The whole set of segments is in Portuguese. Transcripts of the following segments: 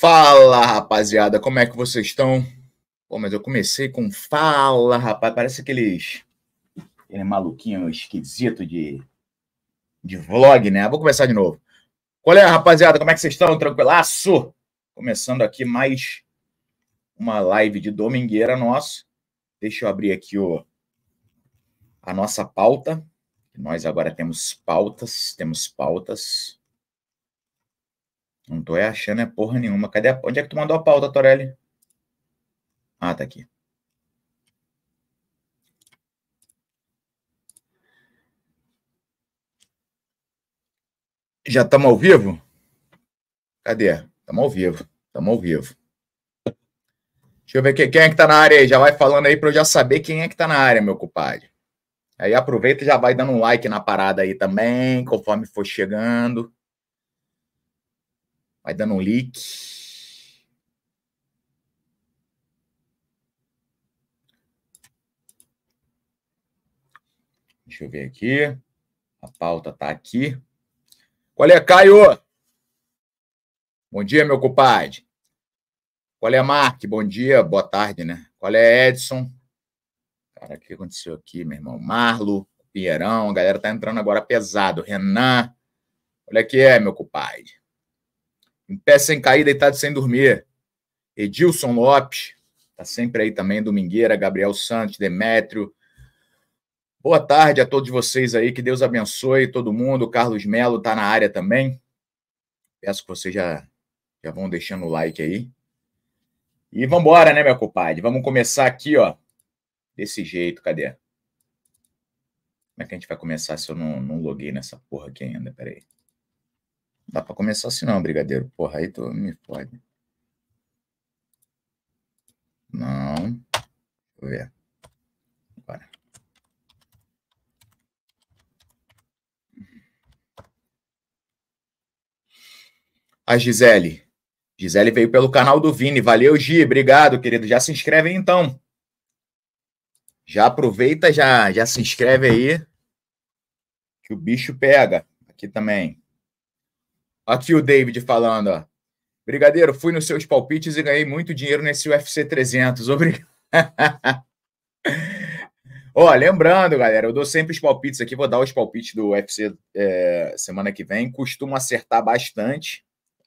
Fala, rapaziada, como é que vocês estão? Pô, mas eu comecei com fala, rapaz, parece aqueles aquele maluquinho esquisito de de vlog, né? Vou começar de novo. Qual é, rapaziada? Como é que vocês estão? Tranquilaço? Começando aqui mais uma live de domingueira nossa. Deixa eu abrir aqui o a nossa pauta. Nós agora temos pautas, temos pautas. Não tô achando é porra nenhuma. Cadê a... Onde é que tu mandou a pauta, Torelli? Ah, tá aqui. Já estamos ao vivo? Cadê? Estamos ao vivo. Estamos ao vivo. Deixa eu ver quem é que está na área aí. Já vai falando aí para eu já saber quem é que está na área, meu compadre. Aí aproveita e já vai dando um like na parada aí também, conforme for chegando. Vai dando um leak. Deixa eu ver aqui. A pauta tá aqui. Qual é, Caio? Bom dia, meu compadre. Qual é, Mark? Bom dia, boa tarde, né? Qual é, Edson? Cara, o que aconteceu aqui, meu irmão? Marlo, Pinheirão, a galera tá entrando agora pesado. Renan, olha aqui, é, meu compadre. Em pé sem cair, deitado sem dormir. Edilson Lopes, tá sempre aí também, Domingueira, Gabriel Santos, Demétrio. Boa tarde a todos vocês aí, que Deus abençoe todo mundo. Carlos Melo tá na área também. Peço que vocês já, já vão deixando o like aí. E vambora, né, meu compadre? Vamos começar aqui, ó. Desse jeito, cadê? Como é que a gente vai começar se eu não, não loguei nessa porra aqui ainda? Peraí. aí. Dá para começar assim não, brigadeiro. Porra, aí tu me pode. Não. Deixa eu ver. Agora. A Gisele. Gisele veio pelo canal do Vini. Valeu, Gi. Obrigado, querido. Já se inscreve aí, então. Já aproveita, já, já se inscreve aí. Que o bicho pega. Aqui também. Aqui o David falando, ó. Brigadeiro, fui nos seus palpites e ganhei muito dinheiro nesse UFC 300. Obrigado. Ó, lembrando, galera, eu dou sempre os palpites aqui, vou dar os palpites do UFC é, semana que vem. Costumo acertar bastante,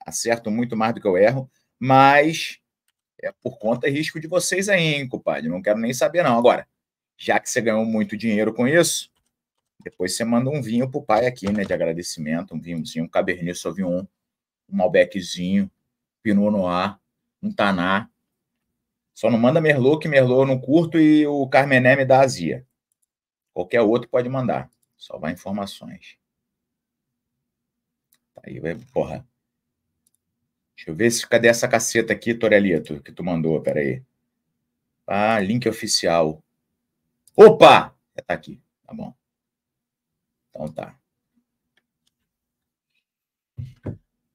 acerto muito mais do que eu erro, mas é por conta e risco de vocês aí, hein, compadre? Não quero nem saber, não. Agora, já que você ganhou muito dinheiro com isso, depois você manda um vinho pro pai aqui, né? De agradecimento, um vinhozinho, um Cabernet Sauvignon, um Malbeczinho, Pinot Noir, um Taná. Só não manda Merlot, que Merlot eu não curto e o Carmené me dá azia. Qualquer outro pode mandar. Só vai informações. Tá aí, vai, porra. Deixa eu ver se cadê essa caceta aqui, Torelito, que tu mandou, pera aí. Ah, link oficial. Opa! Já tá aqui, tá bom. Então tá.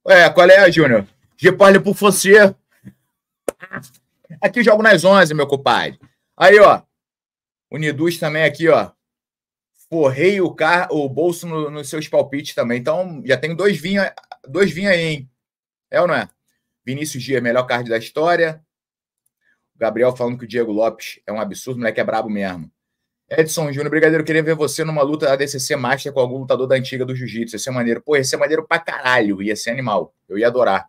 É, qual é, Júnior? Je parle pour você. Aqui jogo nas 11, meu compadre. Aí, ó. Unidos também aqui, ó. Forrei o, car o bolso nos no seus palpites também. Então, já tenho dois vinhos dois vinho aí, hein? É ou não é? Vinícius Dias, melhor card da história. O Gabriel falando que o Diego Lopes é um absurdo, moleque é brabo mesmo. Edson Júnior, Brigadeiro, queria ver você numa luta da DCC Master com algum lutador da antiga do Jiu-Jitsu. Ia ser maneiro. Pô, ia ser maneiro pra caralho. Ia ser animal. Eu ia adorar.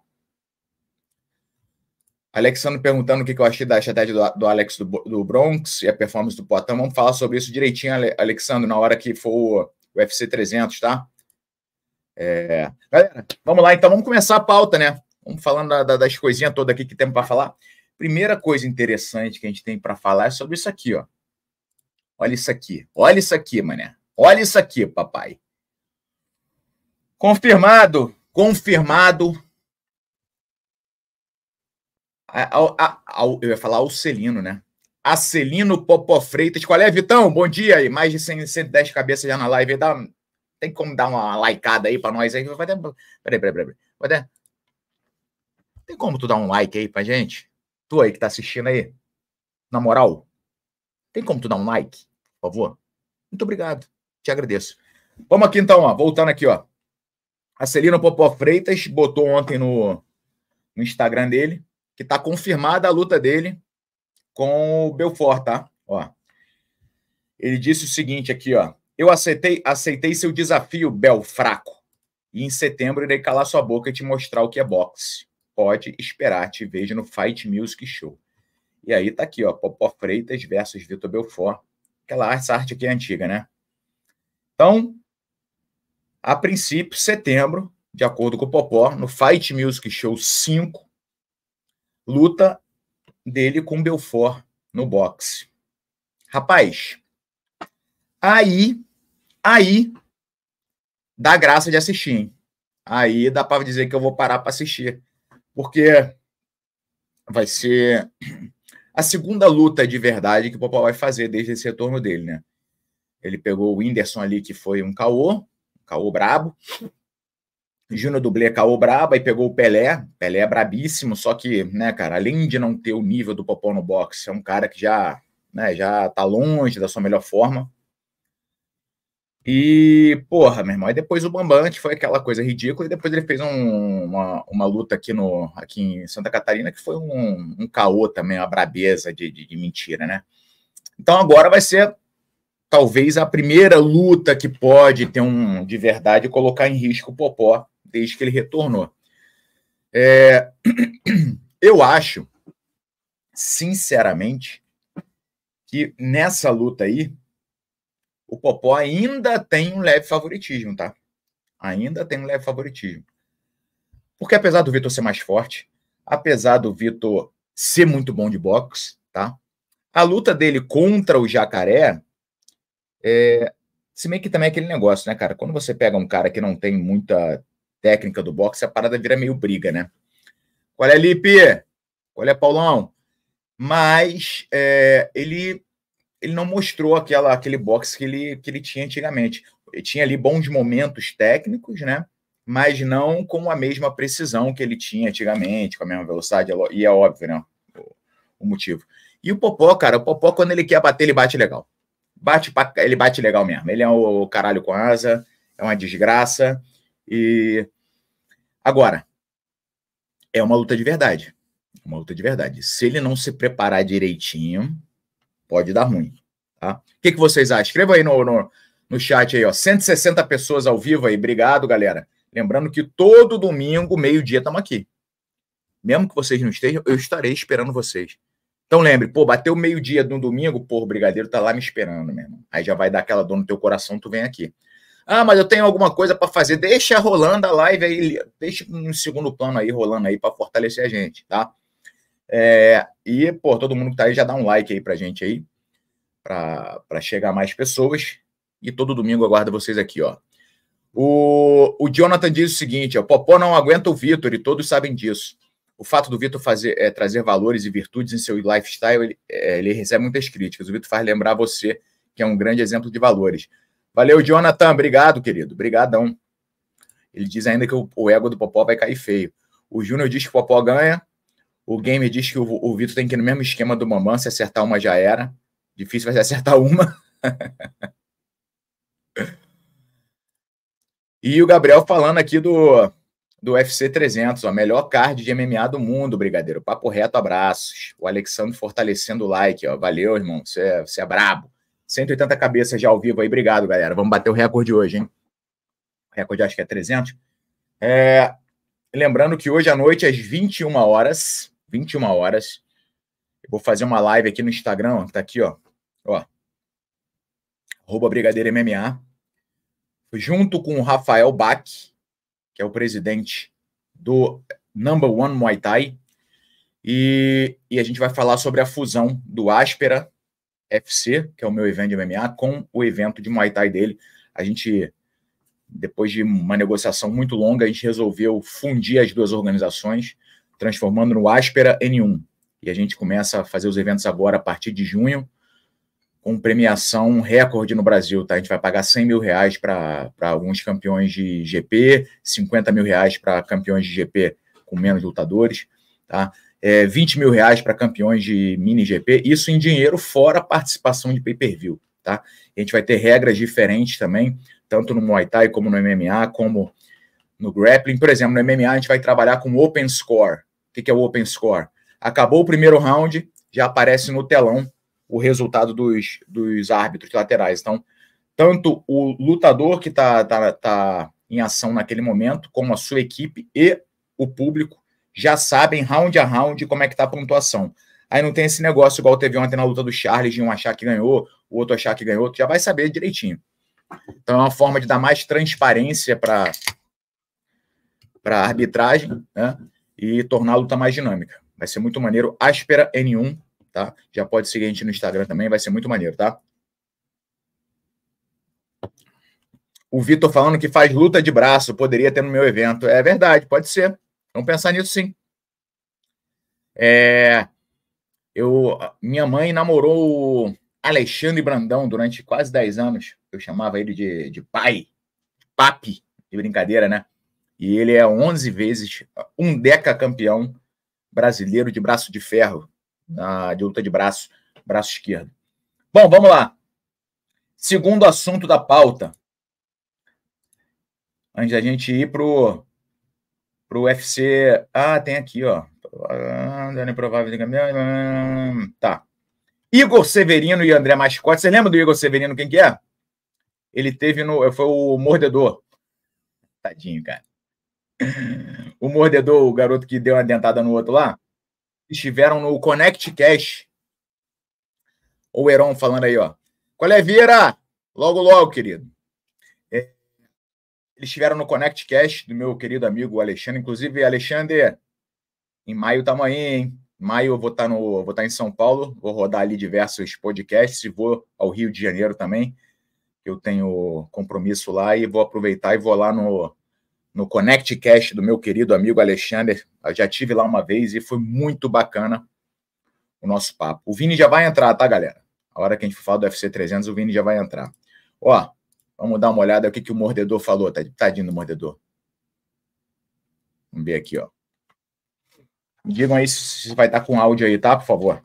Alexandre perguntando o que eu achei da estratégia do, do Alex do, do, Bronx e a performance do Potão. Vamos falar sobre isso direitinho, Alexandre, na hora que for o UFC 300, tá? É... Galera, vamos lá. Então, vamos começar a pauta, né? Vamos falando da, da, das coisinhas todas aqui que temos para falar. Primeira coisa interessante que a gente tem para falar é sobre isso aqui, ó. Olha isso aqui. Olha isso aqui, mané. Olha isso aqui, papai. Confirmado. Confirmado. A, a, a, eu ia falar Celino, né? Acelino Popó Freitas. Qual é, Vitão? Bom dia aí. Mais de 100, 110 cabeças já na live. Dá, tem como dar uma likeada aí pra nós aí? Vai dar, peraí, peraí, peraí. Vai dar. Tem como tu dar um like aí pra gente? Tu aí que tá assistindo aí? Na moral? Tem como tu dar um like? por favor? Muito obrigado. Te agradeço. Vamos aqui então, ó, voltando aqui, ó. A Celina Popó Freitas botou ontem no, no Instagram dele que está confirmada a luta dele com o Belfort, tá? Ó. Ele disse o seguinte aqui, ó. Eu aceitei, aceitei seu desafio, Bel Fraco. E em setembro irei calar sua boca e te mostrar o que é boxe. Pode esperar, te vejo no Fight Music Show. E aí tá aqui, ó, Popó Freitas versus Vitor Belfort. Aquela arte, essa arte aqui é antiga, né? Então, a princípio, setembro, de acordo com o Popó, no Fight Music Show 5, luta dele com Belfort no boxe. Rapaz, aí, aí, dá graça de assistir, hein? Aí dá para dizer que eu vou parar para assistir, porque vai ser a segunda luta de verdade que o Popó vai fazer desde esse retorno dele, né? Ele pegou o Whindersson ali, que foi um caô, um caô brabo. Júnior Dublê caô brabo e pegou o Pelé. Pelé é brabíssimo, só que, né, cara, além de não ter o nível do Popó no boxe, é um cara que já, né, já tá longe da sua melhor forma. E, porra, meu irmão, e depois o Bambam, que foi aquela coisa ridícula, e depois ele fez um, uma, uma luta aqui, no, aqui em Santa Catarina, que foi um, um caô também, uma brabeza de, de, de mentira, né? Então agora vai ser talvez a primeira luta que pode ter um de verdade colocar em risco o Popó desde que ele retornou. É... Eu acho, sinceramente, que nessa luta aí o Popó ainda tem um leve favoritismo, tá? Ainda tem um leve favoritismo. Porque apesar do Vitor ser mais forte, apesar do Vitor ser muito bom de boxe, tá? A luta dele contra o Jacaré é... Se bem que também é aquele negócio, né, cara? Quando você pega um cara que não tem muita técnica do boxe, a parada vira meio briga, né? Qual é, Lipe? Qual é, Paulão? Mas é, ele ele não mostrou aquela, aquele boxe que ele, que ele tinha antigamente. Ele tinha ali bons momentos técnicos, né? Mas não com a mesma precisão que ele tinha antigamente, com a mesma velocidade, é e é óbvio, né? O, o motivo. E o Popó, cara, o Popó, quando ele quer bater, ele bate legal. Bate pra, ele bate legal mesmo. Ele é o, o caralho com asa, é uma desgraça. E agora, é uma luta de verdade. Uma luta de verdade. Se ele não se preparar direitinho, pode dar ruim. Tá? O que, que vocês acham? Escreva aí no, no, no chat aí, ó. 160 pessoas ao vivo aí. Obrigado, galera. Lembrando que todo domingo, meio-dia, estamos aqui. Mesmo que vocês não estejam, eu estarei esperando vocês. Então lembre, pô, bateu meio-dia no domingo, pô, o brigadeiro tá lá me esperando mesmo. Aí já vai dar aquela dor no teu coração, tu vem aqui. Ah, mas eu tenho alguma coisa para fazer. Deixa rolando a live aí, deixa um segundo plano aí rolando aí para fortalecer a gente, tá? É, e, pô, todo mundo que tá aí já dá um like aí pra gente aí, para chegar mais pessoas. E todo domingo aguardo vocês aqui, ó. O, o Jonathan diz o seguinte: o Popó não aguenta o Vitor e todos sabem disso. O fato do Vitor fazer, é, trazer valores e virtudes em seu lifestyle, ele, é, ele recebe muitas críticas. O Vitor faz lembrar você que é um grande exemplo de valores. Valeu, Jonathan. Obrigado, querido. Obrigadão. Ele diz ainda que o, o ego do Popó vai cair feio. O Júnior diz que o Popó ganha. O Gamer diz que o, o Vitor tem que ir no mesmo esquema do Mamã, se acertar uma já era. Difícil vai ser acertar uma. e o Gabriel falando aqui do, do UFC 300, a melhor card de MMA do mundo, Brigadeiro. Papo reto, abraços. O Alexandre fortalecendo o like, ó. Valeu, irmão, você é, é brabo. 180 cabeças já ao vivo aí, obrigado, galera. Vamos bater o recorde hoje, hein? O recorde acho que é 300. É... Lembrando que hoje à noite, às 21 horas, 21 horas. Eu vou fazer uma live aqui no Instagram, que tá aqui, ó. Ó. Arroba Brigadeiro MMA. Junto com o Rafael Bach, que é o presidente do Number One Muay Thai. E, e a gente vai falar sobre a fusão do Áspera FC, que é o meu evento de MMA, com o evento de Muay Thai dele. A gente depois de uma negociação muito longa, a gente resolveu fundir as duas organizações transformando no Áspera N1. E a gente começa a fazer os eventos agora a partir de junho, com premiação recorde no Brasil, tá? A gente vai pagar 100 mil reais para alguns campeões de GP, 50 mil reais para campeões de GP com menos lutadores, tá? É, 20 mil reais para campeões de mini GP, isso em dinheiro, fora participação de pay-per-view, tá? A gente vai ter regras diferentes também, tanto no Muay Thai como no MMA, como no grappling. Por exemplo, no MMA a gente vai trabalhar com open score, o que é o Open Score? Acabou o primeiro round, já aparece no telão o resultado dos, dos árbitros laterais. Então, tanto o lutador que está tá, tá em ação naquele momento, como a sua equipe e o público já sabem round a round como é que está a pontuação. Aí não tem esse negócio igual teve ontem na luta do Charles de um achar que ganhou, o outro achar que ganhou, tu já vai saber direitinho. Então é uma forma de dar mais transparência para para arbitragem, né? e tornar a luta mais dinâmica. Vai ser muito maneiro. Áspera N1, tá? Já pode seguir a gente no Instagram também, vai ser muito maneiro, tá? O Vitor falando que faz luta de braço, poderia ter no meu evento. É verdade, pode ser. Vamos pensar nisso sim. É, eu, minha mãe namorou Alexandre Brandão durante quase 10 anos. Eu chamava ele de, de pai, papi, de brincadeira, né? E ele é 11 vezes um deca campeão brasileiro de braço de ferro, de luta de braço, braço esquerdo. Bom, vamos lá. Segundo assunto da pauta. Antes da gente ir pro pro UFC, ah, tem aqui, ó. Improvável Tá. Igor Severino e André Mascote. Você lembra do Igor Severino quem que é? Ele teve no foi o mordedor. Tadinho, cara o mordedor, o garoto que deu uma dentada no outro lá, estiveram no Connect Cash. O Heron falando aí, ó. Qual é, Vira? Logo, logo, querido. É, eles estiveram no Connect Cash do meu querido amigo Alexandre. Inclusive, Alexandre, em maio estamos aí, hein? Em maio eu vou estar tá no, vou estar tá em São Paulo, vou rodar ali diversos podcasts e vou ao Rio de Janeiro também. Eu tenho compromisso lá e vou aproveitar e vou lá no no ConnectCast do meu querido amigo Alexander. Eu já tive lá uma vez e foi muito bacana o nosso papo. O Vini já vai entrar, tá, galera? A hora que a gente falar do FC 300, o Vini já vai entrar. Ó, vamos dar uma olhada o que, que o mordedor falou, tá, tadinho do mordedor. Vamos ver aqui, ó. Digam aí se vai estar tá com áudio aí, tá? Por favor.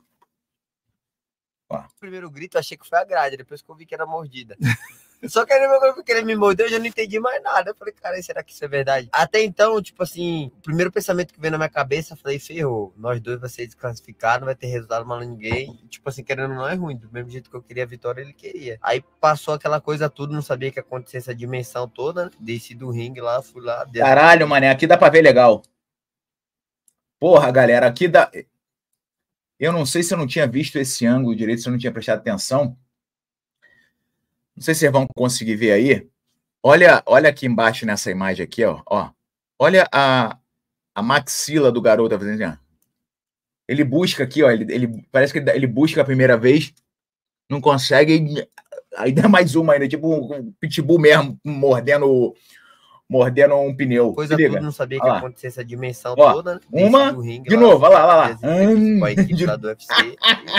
Ó. O primeiro grito achei que foi a grade, depois que eu vi que era mordida. Só que ele, que ele me mordeu, eu já não entendi mais nada. Eu falei, cara, será que isso é verdade? Até então, tipo assim, o primeiro pensamento que veio na minha cabeça, eu falei, ferrou, nós dois vai ser desclassificado, não vai ter resultado mal ninguém. E, tipo assim, querendo não é ruim, do mesmo jeito que eu queria a vitória, ele queria. Aí passou aquela coisa tudo, não sabia que ia acontecer essa dimensão toda, né? Desci do ringue lá, fui lá. Caralho, mané, aqui dá pra ver legal. Porra, galera, aqui dá. Eu não sei se eu não tinha visto esse ângulo direito, se eu não tinha prestado atenção. Não sei se vocês vão conseguir ver aí. Olha, olha aqui embaixo nessa imagem aqui, ó. ó. Olha a, a maxila do garoto tá fazendo assim, Ele busca aqui, ó. Ele, ele parece que ele busca a primeira vez, não consegue. Aí dá mais uma ainda, tipo um pitbull mesmo, mordendo mordendo um pneu. Coisa toda, não sabia que ia acontecer essa dimensão ó, toda. Né? Uma, ringue, de lá, novo, olha lá, olha lá. lá. com a equipe de... lá do UFC.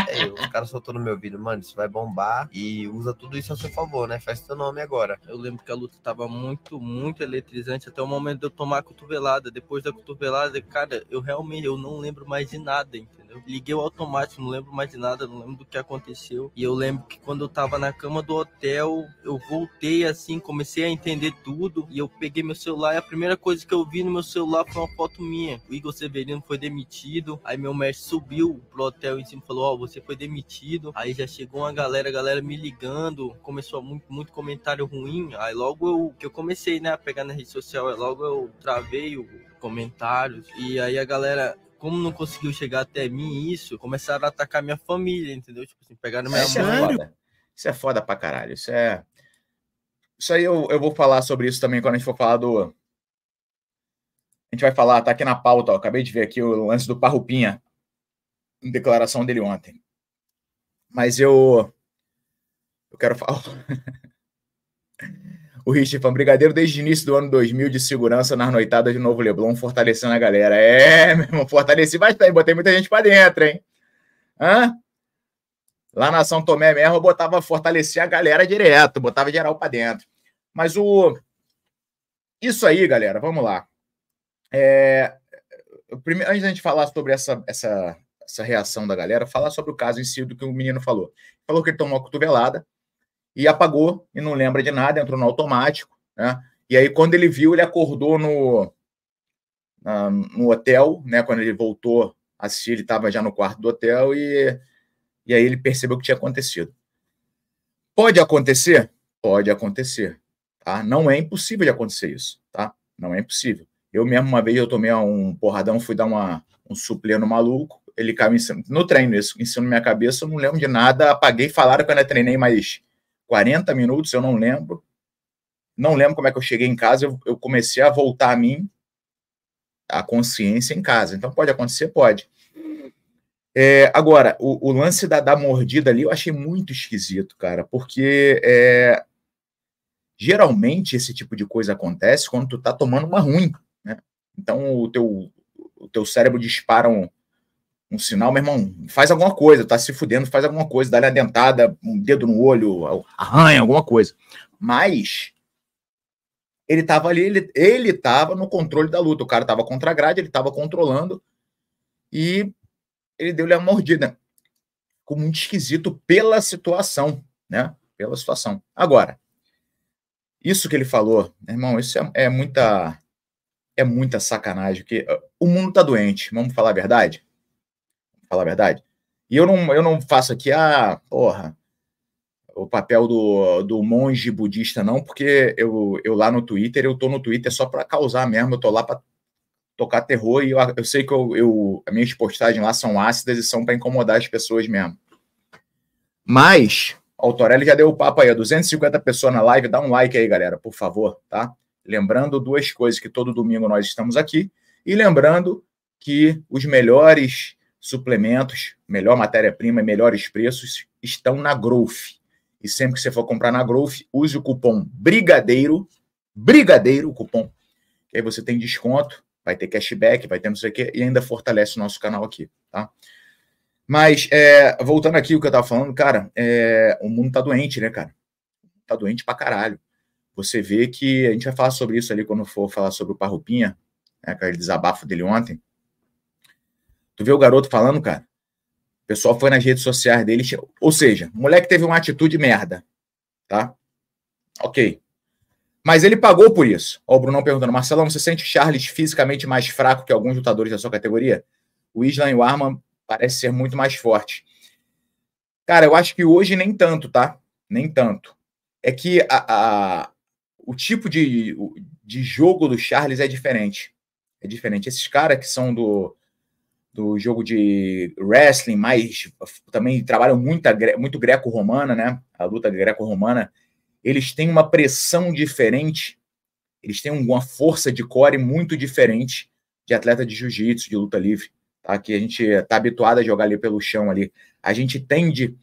É, o cara soltou no meu ouvido mano, isso vai bombar e usa tudo isso a seu favor, né? Faz seu nome agora. Eu lembro que a luta tava muito, muito eletrizante até o momento de eu tomar a cotovelada. Depois da cotovelada, cara, eu realmente eu não lembro mais de nada, entendeu? Eu liguei o automático, não lembro mais de nada, não lembro do que aconteceu. E eu lembro que quando eu tava na cama do hotel, eu voltei assim, comecei a entender tudo. E eu peguei meu celular e a primeira coisa que eu vi no meu celular foi uma foto minha. O Igor Severino foi demitido. Aí meu mestre subiu pro hotel em cima e falou: Ó, oh, você foi demitido. Aí já chegou uma galera, galera me ligando. Começou muito, muito comentário ruim. Aí logo eu que eu comecei, né, a pegar na rede social, logo eu travei o comentários. E aí a galera como não conseguiu chegar até mim isso, começaram a atacar minha família, entendeu? Tipo assim, pegaram minha isso é mãe. É foda. Isso é foda pra caralho. Isso é. Isso aí eu, eu vou falar sobre isso também quando a gente for falar do. A gente vai falar, tá aqui na pauta, ó, acabei de ver aqui o lance do Parrupinha, declaração dele ontem. Mas eu. Eu quero falar. o Rich Fan Brigadeiro desde o início do ano 2000 de segurança nas noitadas de Novo Leblon, fortalecendo a galera. É, meu irmão, fortaleci bastante, botei muita gente para dentro, hein? Hã? Lá na São Tomé mesmo, eu botava fortalecer a galera direto, botava geral para dentro. Mas o. Isso aí, galera, vamos lá. É... Primeiro, antes da gente falar sobre essa, essa, essa reação da galera, falar sobre o caso em si do que o menino falou. Falou que ele tomou uma cotovelada, e apagou e não lembra de nada, entrou no automático, né? E aí quando ele viu, ele acordou no uh, no hotel, né? Quando ele voltou a assistir, ele estava já no quarto do hotel e e aí ele percebeu o que tinha acontecido. Pode acontecer? Pode acontecer, tá? Não é impossível de acontecer isso, tá? Não é impossível. Eu mesmo uma vez eu tomei um porradão, fui dar uma um suplê no maluco, ele caiu em cima, no treino, isso em cima da minha cabeça, eu não lembro de nada, apaguei, falaram que eu ainda treinei mais 40 minutos, eu não lembro. Não lembro como é que eu cheguei em casa, eu, eu comecei a voltar a mim, a consciência em casa. Então pode acontecer? Pode. É, agora, o, o lance da, da, mordida ali eu achei muito esquisito, cara, porque é, geralmente esse tipo de coisa acontece quando tu tá tomando uma ruim, né? Então o teu, o teu cérebro dispara um, um sinal, meu irmão, faz alguma coisa, tá se fudendo, faz alguma coisa, dá-lhe a dentada, um dedo no olho, arranha, alguma coisa. Mas ele tava ali, ele, ele tava no controle da luta. O cara tava contra a grade, ele tava controlando e ele deu-lhe a mordida. Ficou muito esquisito pela situação, né? Pela situação. Agora, isso que ele falou, meu irmão, isso é, é muita é muita sacanagem, porque ah, o mundo tá doente, vamos falar a verdade? falar a verdade. E eu não, eu não faço aqui, a ah, porra, o papel do, do monge budista, não, porque eu, eu lá no Twitter, eu tô no Twitter só para causar mesmo, eu tô lá para tocar terror e eu, eu sei que eu, eu, as minhas postagens lá são ácidas e são para incomodar as pessoas mesmo. Mas, o Torelli já deu o papo aí, 250 pessoas na live, dá um like aí, galera, por favor, tá? Lembrando duas coisas, que todo domingo nós estamos aqui, e lembrando que os melhores suplementos, melhor matéria-prima e melhores preços estão na Growth. E sempre que você for comprar na Growth, use o cupom Brigadeiro, Brigadeiro, o cupom, que aí você tem desconto, vai ter cashback, vai ter não sei o quê, e ainda fortalece o nosso canal aqui, tá? Mas, é, voltando aqui o que eu tava falando, cara, é, o mundo tá doente, né, cara? Tá doente pra caralho. Você vê que a gente vai falar sobre isso ali quando for falar sobre o Parrupinha, né, aquele desabafo dele ontem Tu vê o garoto falando, cara? O pessoal foi nas redes sociais dele. Ou seja, o moleque teve uma atitude merda. Tá? Ok. Mas ele pagou por isso. Ó, o Brunão perguntando: Marcelão, você sente Charles fisicamente mais fraco que alguns lutadores da sua categoria? O Islam e o Arman parece ser muito mais forte. Cara, eu acho que hoje nem tanto, tá? Nem tanto. É que a, a o tipo de, de jogo do Charles é diferente. É diferente. Esses caras que são do, do jogo de wrestling, mas também trabalham muita, muito greco-romana, né? A luta greco-romana. Eles têm uma pressão diferente, eles têm uma força de core muito diferente de atleta de jiu-jitsu, de luta livre, tá? Que a gente está habituado a jogar ali pelo chão ali. A gente tende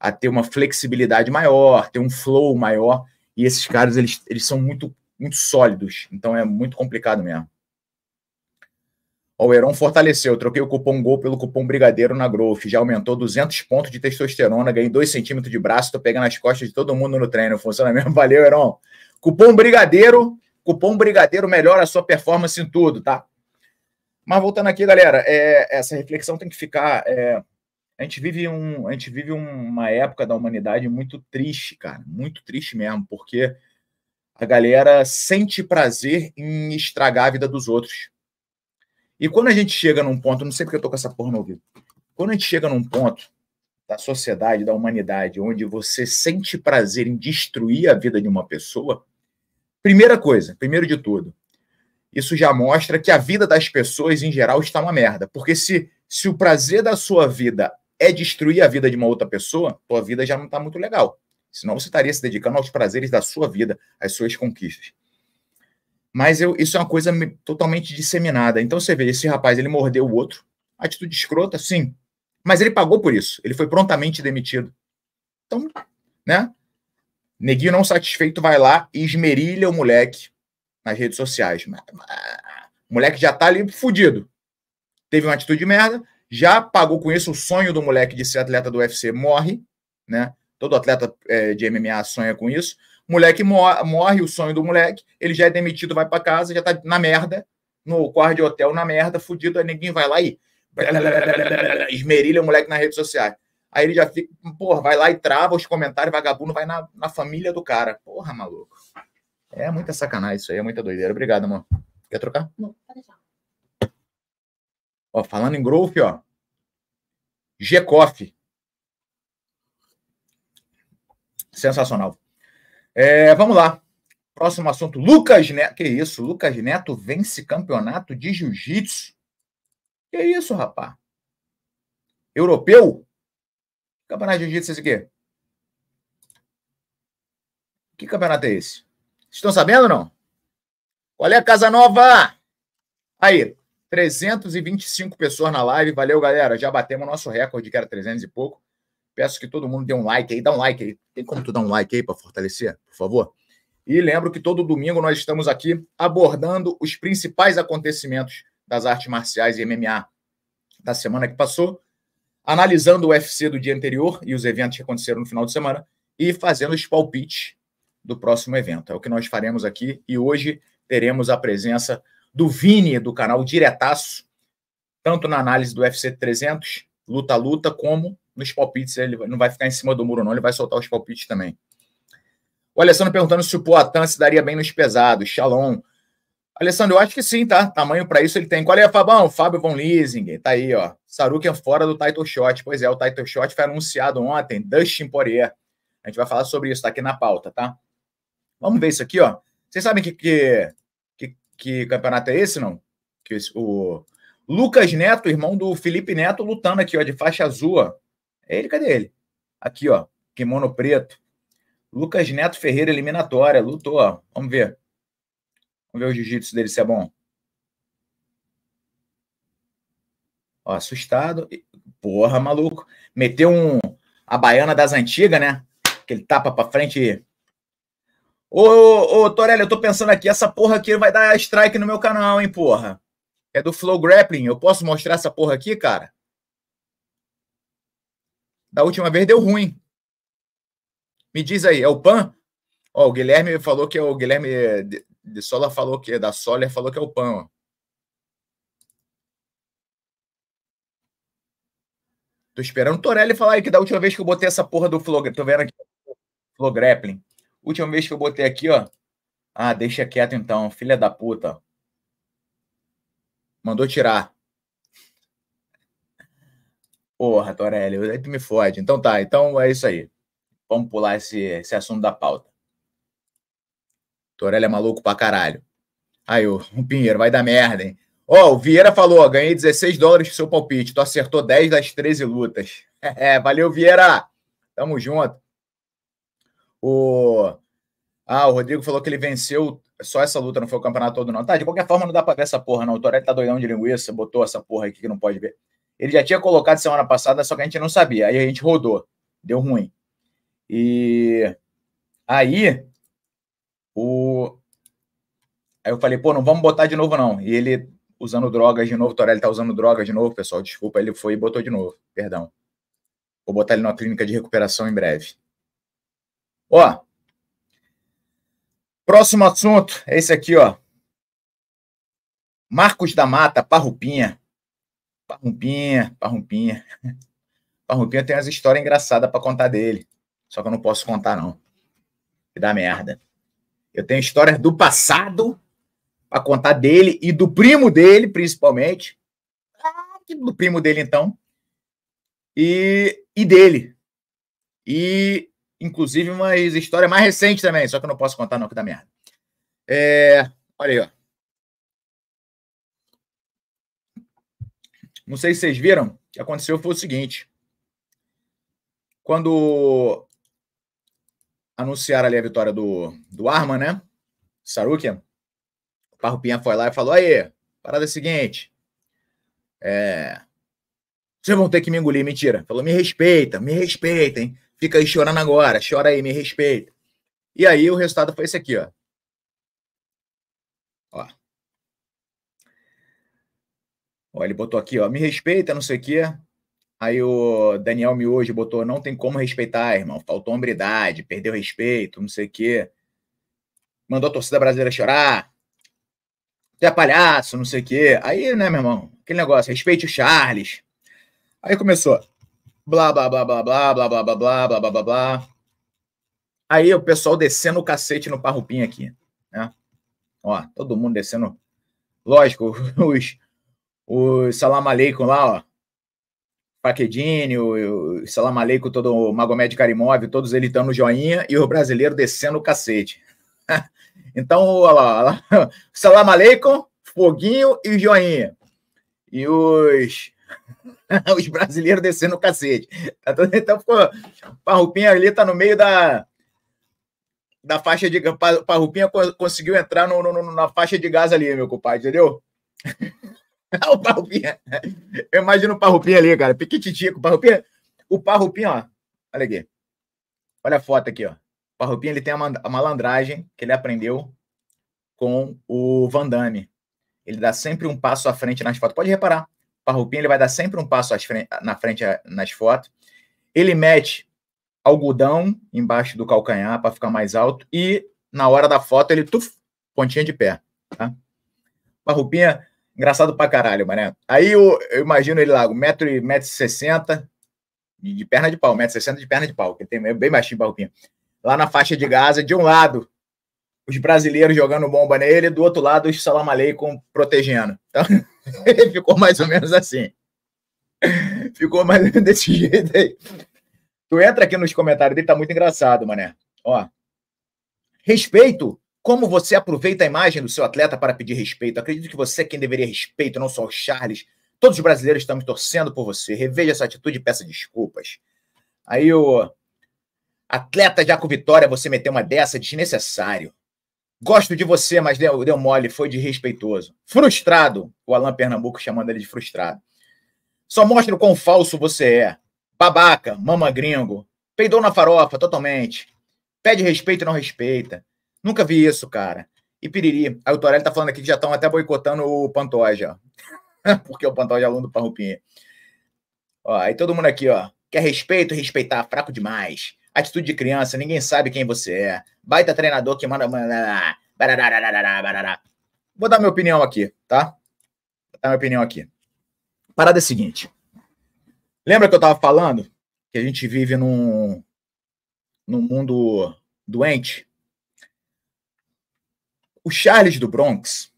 a ter uma flexibilidade maior, ter um flow maior, e esses caras, eles, eles são muito, muito sólidos, então é muito complicado mesmo. O Heron fortaleceu, troquei o cupom GOL pelo cupom Brigadeiro na Growth, já aumentou 200 pontos de testosterona, ganhei 2 centímetros de braço, tô pegando as costas de todo mundo no treino, funciona mesmo, valeu Heron. Cupom Brigadeiro, cupom Brigadeiro melhora a sua performance em tudo, tá? Mas voltando aqui, galera, é, essa reflexão tem que ficar... É, a gente vive, um, a gente vive uma época da humanidade muito triste, cara, muito triste mesmo, porque a galera sente prazer em estragar a vida dos outros. E quando a gente chega num ponto, não sei porque eu tô com essa porra no ouvido, quando a gente chega num ponto da sociedade, da humanidade, onde você sente prazer em destruir a vida de uma pessoa, primeira coisa, primeiro de tudo, isso já mostra que a vida das pessoas em geral está uma merda. Porque se, se o prazer da sua vida é destruir a vida de uma outra pessoa, tua vida já não está muito legal. Senão você estaria se dedicando aos prazeres da sua vida, às suas conquistas. Mas eu, isso é uma coisa totalmente disseminada. Então você vê, esse rapaz, ele mordeu o outro. Atitude escrota, sim. Mas ele pagou por isso. Ele foi prontamente demitido. Então, né? Neguinho não satisfeito vai lá e esmerilha o moleque nas redes sociais. O moleque já tá ali fudido. Teve uma atitude de merda, já pagou com isso o sonho do moleque de ser atleta do UFC, morre, né? Todo atleta é, de MMA sonha com isso moleque morre, o sonho do moleque, ele já é demitido, vai para casa, já tá na merda, no quarto de hotel, na merda, fudido, aí ninguém vai lá e esmerilha o moleque nas redes sociais. Aí ele já fica, porra, vai lá e trava os comentários, vagabundo, vai na, na família do cara. Porra, maluco. É muita sacanagem isso aí, é muita doideira. Obrigado, amor. Quer trocar? Não, pode deixar. Ó, falando em growth, ó. G-Coffee. Sensacional. É, vamos lá. Próximo assunto. Lucas Neto. Que isso? Lucas Neto vence campeonato de jiu-jitsu. Que isso, rapaz? Europeu? Campeonato de jiu-jitsu é esse aqui? Que campeonato é esse? Estão sabendo ou não? é a Casa Nova! Aí, 325 pessoas na live. Valeu, galera. Já batemos nosso recorde, que era 300 e pouco. Peço que todo mundo dê um like aí, dá um like aí. Tem como tu dar um like aí para fortalecer, por favor? E lembro que todo domingo nós estamos aqui abordando os principais acontecimentos das artes marciais e MMA da semana que passou, analisando o UFC do dia anterior e os eventos que aconteceram no final de semana e fazendo os palpites do próximo evento. É o que nós faremos aqui e hoje teremos a presença do Vini do canal Diretaço, tanto na análise do UFC 300, luta a luta, como nos palpites, ele não vai ficar em cima do muro, não, ele vai soltar os palpites também. O Alessandro perguntando se o Poatan se daria bem nos pesados. Shalom. Alessandro, eu acho que sim, tá? Tamanho para isso ele tem. Qual é, Fabão? Fábio Von Leasing. tá aí, ó. é fora do title shot. Pois é, o title shot foi anunciado ontem. Dustin Poirier. A gente vai falar sobre isso, tá aqui na pauta, tá? Vamos ver isso aqui, ó. Vocês sabem que, que, que, que campeonato é esse, não? Que esse, o Lucas Neto, irmão do Felipe Neto, lutando aqui, ó, de faixa azul, ó. É ele, cadê ele? Aqui, ó, kimono preto. Lucas Neto Ferreira, eliminatória, lutou, ó. Vamos ver. Vamos ver o jiu-jitsu dele se é bom. Ó, assustado. Porra, maluco. Meteu um. A baiana das antigas, né? que ele tapa pra frente e. Ô, ô, ô, Torelli, eu tô pensando aqui, essa porra aqui vai dar strike no meu canal, hein, porra. É do Flow Grappling. Eu posso mostrar essa porra aqui, cara? Da última vez deu ruim. Me diz aí, é o PAN? Ó, o Guilherme falou que é o Guilherme de, de Sola falou que é da Soler falou que é o PAN. Ó. Tô esperando o Torelli falar aí que da última vez que eu botei essa porra do Flow, tô vendo aqui, Flow Grappling. Última vez que eu botei aqui, ó. Ah, deixa quieto então, filha da puta. Mandou tirar. Porra, Torelli, aí tu me fode. Então tá, então é isso aí. Vamos pular esse, esse assunto da pauta. Torelli é maluco pra caralho. Aí, o, Pinheiro, vai dar merda, hein? Ó, oh, o Vieira falou, ganhei 16 dólares pro seu palpite. Tu acertou 10 das 13 lutas. É, valeu, Vieira. Tamo junto. O... Ah, o Rodrigo falou que ele venceu só essa luta, não foi o campeonato todo, não. Tá, de qualquer forma, não dá pra ver essa porra, não. O Torelli tá doidão de linguiça, botou essa porra aqui que não pode ver. Ele já tinha colocado semana passada, só que a gente não sabia. Aí a gente rodou. Deu ruim. E aí o aí eu falei, pô, não vamos botar de novo não. E ele usando drogas de novo, Torelli tá usando drogas de novo, pessoal, desculpa, ele foi e botou de novo. Perdão. Vou botar ele numa clínica de recuperação em breve. Ó. Próximo assunto é esse aqui, ó. Marcos da Mata, Parrupinha, Parrumpinha, Parrumpinha. Parrumpinha tem umas histórias engraçadas para contar dele. Só que eu não posso contar, não. Que dá merda. Eu tenho histórias do passado para contar dele e do primo dele, principalmente. Ah, do primo dele, então. E, e dele. E, inclusive, uma história mais recente também, só que eu não posso contar, não, que dá merda. É, olha aí, ó. Não sei se vocês viram, o que aconteceu foi o seguinte. Quando anunciaram ali a vitória do, do Arman, né? Sarukian, o Parrupinha foi lá e falou: aí, parada é a seguinte. É. Vocês vão ter que me engolir, mentira. Falou, me respeita, me respeita, hein? Fica aí chorando agora, chora aí, me respeita. E aí o resultado foi esse aqui, ó. Ó. Ó, ele botou aqui, ó, me respeita, não sei o quê. Aí o Daniel Miojo botou, não tem como respeitar, irmão. Faltou hombridade, perdeu respeito, não sei o quê. Mandou a torcida brasileira chorar. até palhaço, não sei o quê. Aí, né, meu irmão, aquele negócio, respeite o Charles. Aí começou. Blá, blá, blá, blá, blá, blá, blá, blá, blá, blá, blá, blá, blá. Aí o pessoal descendo o cacete no parrupim aqui, né? Ó, todo mundo descendo. Lógico, os, o Salam Aleikum lá, ó. Paquedini, o, Salam Aleikum, todo o Magomed Karimov, todos eles dando joinha e o brasileiro descendo o cacete. então, olha lá, olha lá. Salam Aleikum, foguinho e joinha. E os os brasileiros descendo o cacete. Tá então ficou. Parrupinha ali tá no meio da. Da faixa de. Parrupinha conseguiu entrar no, no, na faixa de gás ali, meu compadre, entendeu? o Parrupinha. Eu imagino o Parrupinha ali, cara. Piquititico. O Parrupinha, o Parrupinha, ó. Olha aqui. Olha a foto aqui, ó. O Parrupinha, ele tem a malandragem que ele aprendeu com o Van Damme. Ele dá sempre um passo à frente nas fotos. Pode reparar. O Parrupinha, ele vai dar sempre um passo frente, na frente eh, nas fotos. Ele mete algodão embaixo do calcanhar para ficar mais alto e na hora da foto ele tuf, pontinha de pé, tá? Parrupinha Engraçado pra caralho, mané. Aí eu, eu imagino ele lá, 1,60m, de perna de pau, 1,60m de perna de pau, que tem é bem baixinho barrupinho. Lá na faixa de Gaza, de um lado, os brasileiros jogando bomba nele, do outro lado, os Salamaleikum protegendo. Então, ele ficou mais ou menos assim. Ficou mais ou menos desse jeito aí. Tu entra aqui nos comentários dele, tá muito engraçado, mané. Ó. Respeito como você aproveita a imagem do seu atleta para pedir respeito? Acredito que você é quem deveria respeito, não só o Charles. Todos os brasileiros estamos torcendo por você. Reveja essa atitude e peça desculpas. Aí o atleta já com vitória, você meteu uma dessa, desnecessário. Gosto de você, mas deu, deu mole, foi desrespeitoso. Frustrado, o Alan Pernambuco chamando ele de frustrado. Só mostra o quão falso você é. Babaca, mama gringo. Peidou na farofa, totalmente. Pede respeito e não respeita. Nunca vi isso, cara. E piriri. Aí o Torelli tá falando aqui que já estão até boicotando o Pantoja. Porque o Pantoja é aluno do Parrupinha. Ó, aí todo mundo aqui, ó. Quer respeito? Respeitar. Fraco demais. Atitude de criança. Ninguém sabe quem você é. Baita treinador que manda... Vou dar minha opinião aqui, tá? Vou dar minha opinião aqui. parada é a seguinte. Lembra que eu tava falando que a gente vive num, num mundo doente? O Charles do Bronx,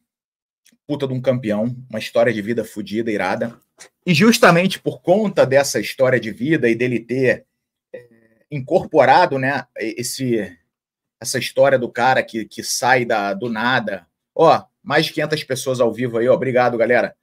puta de um campeão, uma história de vida fodida, irada. E justamente por conta dessa história de vida e dele ter é, incorporado, né, esse essa história do cara que, que sai da, do nada. Ó, mais de 500 pessoas ao vivo aí, ó. Obrigado, galera.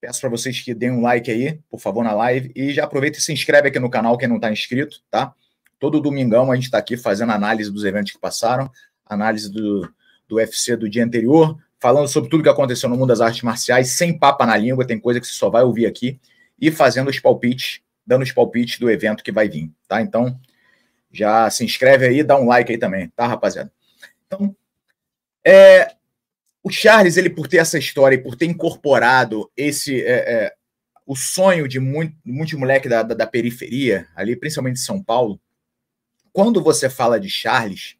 Peço para vocês que deem um like aí, por favor, na live. E já aproveita e se inscreve aqui no canal, quem não está inscrito, tá? Todo domingão a gente está aqui fazendo análise dos eventos que passaram, análise do, do UFC do dia anterior, falando sobre tudo que aconteceu no mundo das artes marciais, sem papa na língua, tem coisa que você só vai ouvir aqui, e fazendo os palpites, dando os palpites do evento que vai vir, tá? Então, já se inscreve aí, dá um like aí também, tá, rapaziada? Então, é, o Charles, ele por ter essa história e por ter incorporado esse é, é, o sonho de muito, muito moleque da, da, da periferia, ali, principalmente de São Paulo, quando você fala de Charles,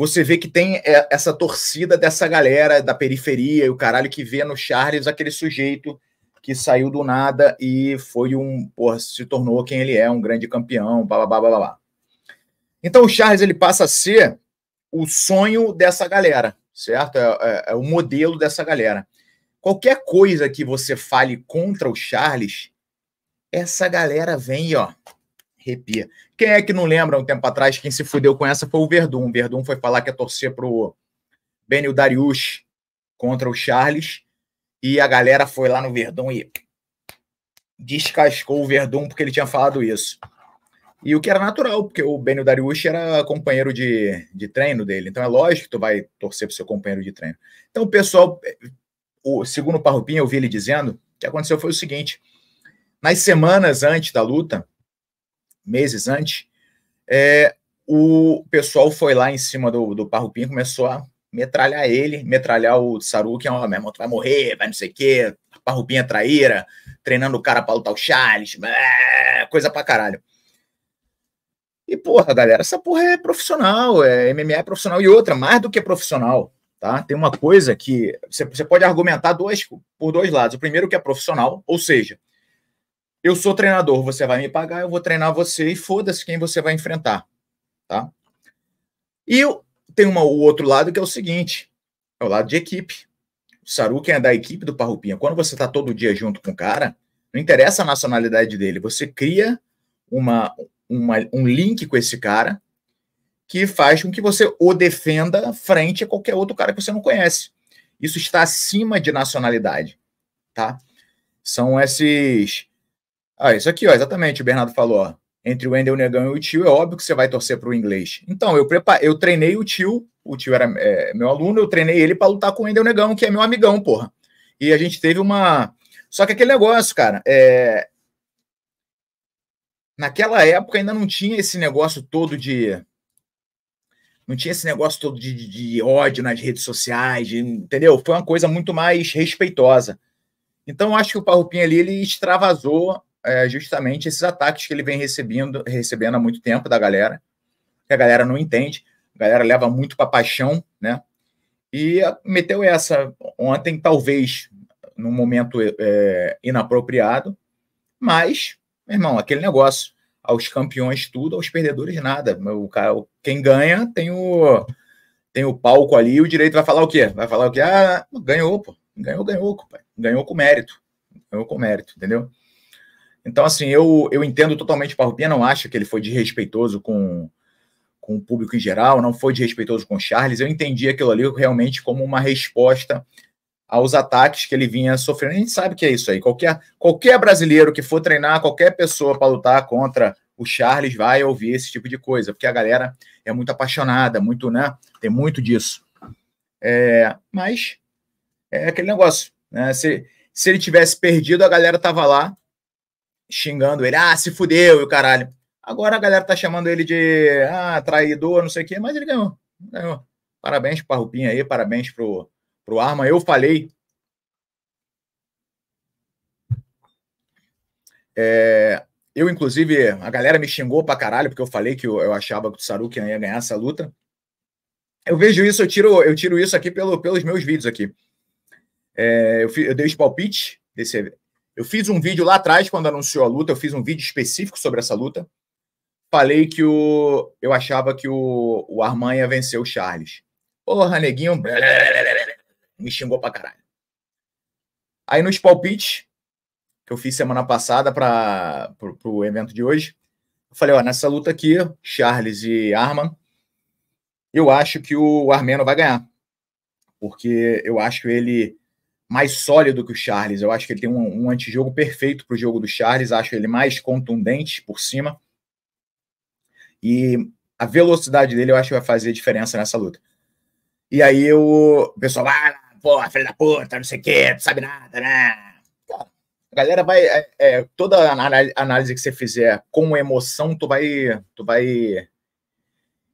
você vê que tem é, essa torcida dessa galera da periferia e o caralho que vê no Charles aquele sujeito que saiu do nada e foi um, porra, se tornou quem ele é, um grande campeão, blá blá blá blá. Então o Charles ele passa a ser o sonho dessa galera, certo? É, é, é o modelo dessa galera. Qualquer coisa que você fale contra o Charles, essa galera vem, ó, arrepia. Quem é que não lembra um tempo atrás quem se fudeu com essa foi o Verdun. O Verdun foi falar que ia torcer pro Benio Darius contra o Charles e a galera foi lá no Verdun e descascou o Verdun porque ele tinha falado isso. E o que era natural, porque o Benio Darius era companheiro de, de treino dele. Então é lógico que tu vai torcer pro seu companheiro de treino. Então o pessoal, o segundo Parrupinha, eu vi ele dizendo, o que aconteceu foi o seguinte: nas semanas antes da luta, meses antes, é, o pessoal foi lá em cima do, do Parrupim, começou a metralhar ele, metralhar o Saru, que é uma meu irmão, tu vai morrer, vai não sei o quê, Parrupim é traíra, treinando o cara para lutar o Charles, coisa pra caralho. E, porra, galera, essa porra é profissional, é MMA é profissional e outra, mais do que profissional, tá? Tem uma coisa que você, você pode argumentar dois, por dois lados. O primeiro que é profissional, ou seja, eu sou treinador, você vai me pagar, eu vou treinar você e foda-se quem você vai enfrentar, tá? E tem uma, o outro lado que é o seguinte, é o lado de equipe. O quem é da equipe do Parrupinha. Quando você está todo dia junto com o cara, não interessa a nacionalidade dele, você cria uma, uma, um link com esse cara que faz com que você o defenda frente a qualquer outro cara que você não conhece. Isso está acima de nacionalidade, tá? São esses ah, isso aqui, ó, exatamente, o Bernardo falou. Ó, entre o Wendel Negão e o tio, é óbvio que você vai torcer para o inglês. Então, eu, eu treinei o tio, o tio era é, meu aluno, eu treinei ele para lutar com o Wendel Negão, que é meu amigão, porra. E a gente teve uma. Só que aquele negócio, cara, é... naquela época ainda não tinha esse negócio todo de. Não tinha esse negócio todo de, de, de ódio nas redes sociais, de... entendeu? Foi uma coisa muito mais respeitosa. Então, acho que o Parrupinha ali ele extravasou é, justamente esses ataques que ele vem recebendo, recebendo há muito tempo da galera, que a galera não entende, a galera leva muito para paixão, né? E meteu essa ontem, talvez num momento é, inapropriado, mas, meu irmão, aquele negócio, aos campeões tudo, aos perdedores nada. O cara, quem ganha tem o tem o palco ali e o direito vai falar o quê? Vai falar o quê? Ah, ganhou, pô. Ganhou, ganhou, pai. Ganhou com mérito. Ganhou com mérito, entendeu? Então, assim, eu, eu entendo totalmente o Parrupinha, não acho que ele foi desrespeitoso com, com o público em geral, não foi desrespeitoso com o Charles. Eu entendi aquilo ali realmente como uma resposta aos ataques que ele vinha sofrendo. A gente sabe que é isso aí. Qualquer, qualquer brasileiro que for treinar, qualquer pessoa para lutar contra o Charles vai ouvir esse tipo de coisa, porque a galera é muito apaixonada, muito, né? Tem muito disso. É, mas é aquele negócio, né? Se, se ele tivesse perdido, a galera tava lá xingando ele, ah, se fudeu e o caralho. Agora a galera tá chamando ele de ah, traidor, não sei o quê, mas ele ganhou. ganhou. Parabéns para Rupinha aí, parabéns pro, pro Arma. Eu falei. É, eu, inclusive, a galera me xingou pra caralho, porque eu falei que eu, eu achava que o Sarukian ia ganhar essa luta. Eu vejo isso, eu tiro, eu tiro isso aqui pelo, pelos meus vídeos aqui. É, eu, eu dei os palpites desse, eu fiz um vídeo lá atrás, quando anunciou a luta, eu fiz um vídeo específico sobre essa luta. Falei que o, eu achava que o, o Arman ia vencer o Charles. Porra, neguinho, me xingou pra caralho. Aí nos palpites, que eu fiz semana passada para o evento de hoje, eu falei, ó, nessa luta aqui, Charles e Arman, eu acho que o Armeno vai ganhar. Porque eu acho que ele mais sólido que o Charles. Eu acho que ele tem um, um antijogo perfeito para o jogo do Charles. Acho ele mais contundente por cima. E a velocidade dele eu acho que vai fazer diferença nessa luta. E aí o pessoal, ah, pô, filho da puta, não sei o quê, não sabe nada, né? A galera vai. É, é toda análise que você fizer com emoção, tu vai, tu vai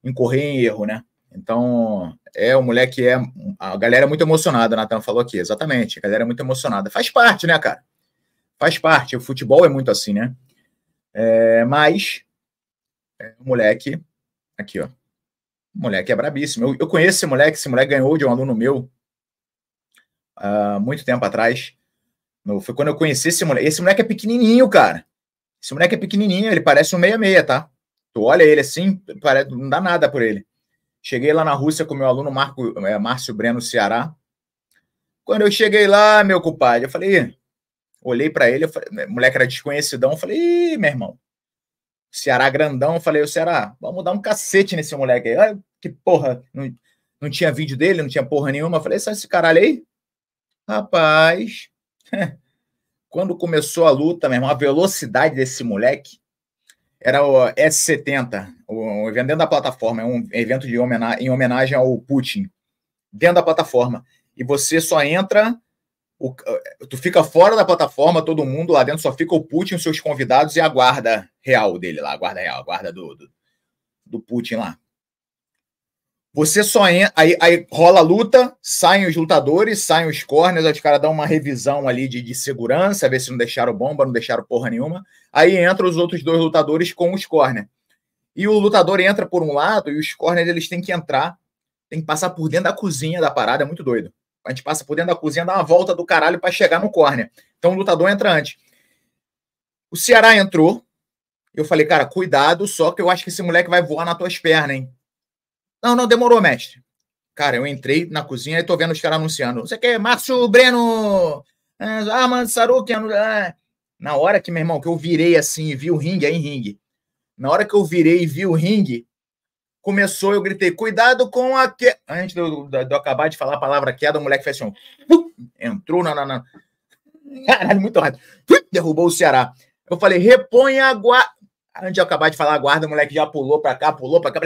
incorrer em erro, né? Então, é o moleque é. A galera é muito emocionada, a Natan falou aqui, exatamente. A galera é muito emocionada. Faz parte, né, cara? Faz parte. O futebol é muito assim, né? É, mas, é, o moleque. Aqui, ó. O moleque é brabíssimo. Eu, eu conheço esse moleque, esse moleque ganhou de um aluno meu há uh, muito tempo atrás. No, foi quando eu conheci esse moleque. Esse moleque é pequenininho, cara. Esse moleque é pequenininho, ele parece um meia-meia, tá? Tu olha ele assim, parece, não dá nada por ele. Cheguei lá na Rússia com meu aluno Marco, é, Márcio Breno Ceará. Quando eu cheguei lá, meu compadre, eu falei, olhei para ele, eu falei, moleque era desconhecidão, eu falei, Ih, meu irmão, Ceará grandão, eu falei, o Ceará, vamos dar um cacete nesse moleque aí. que porra, não, não tinha vídeo dele, não tinha porra nenhuma. Eu falei, sai esse caralho aí? Rapaz, quando começou a luta, meu irmão, a velocidade desse moleque, era o S70, um evento dentro da plataforma, é um evento de homenagem, em homenagem ao Putin, dentro da plataforma. E você só entra, o, eh, tu fica fora da plataforma, todo mundo lá dentro, só fica o Putin, os seus convidados e a guarda real dele lá, a guarda real, a guarda do, do, do Putin lá. Você só entra. Aí, aí rola a luta, saem os lutadores, saem os corners, os caras dão uma revisão ali de, de segurança, ver se não deixaram bomba, não deixaram porra nenhuma. Aí entram os outros dois lutadores com os corners. E o lutador entra por um lado e os corners eles têm que entrar, tem que passar por dentro da cozinha da parada, é muito doido. A gente passa por dentro da cozinha, dá uma volta do caralho para chegar no corner. Então o lutador entra antes. O Ceará entrou. Eu falei, cara, cuidado, só que eu acho que esse moleque vai voar nas tuas pernas, hein? Não, não, demorou, mestre. Cara, eu entrei na cozinha e tô vendo os caras anunciando. Você quer Márcio Breno? É, ah, mano, Sarukian. É. Na hora que, meu irmão, que eu virei assim e vi o ringue, aí é em ringue. Na hora que eu virei e vi o ringue, começou, eu gritei, cuidado com a que Antes de eu, de eu, acabar de falar a palavra queda, o moleque fez assim, um... entrou na, na, Caralho, muito rápido. Derrubou o Ceará. Eu falei, repõe a guarda. Antes de eu acabar de falar guarda, o moleque já pulou pra cá, pulou pra cá.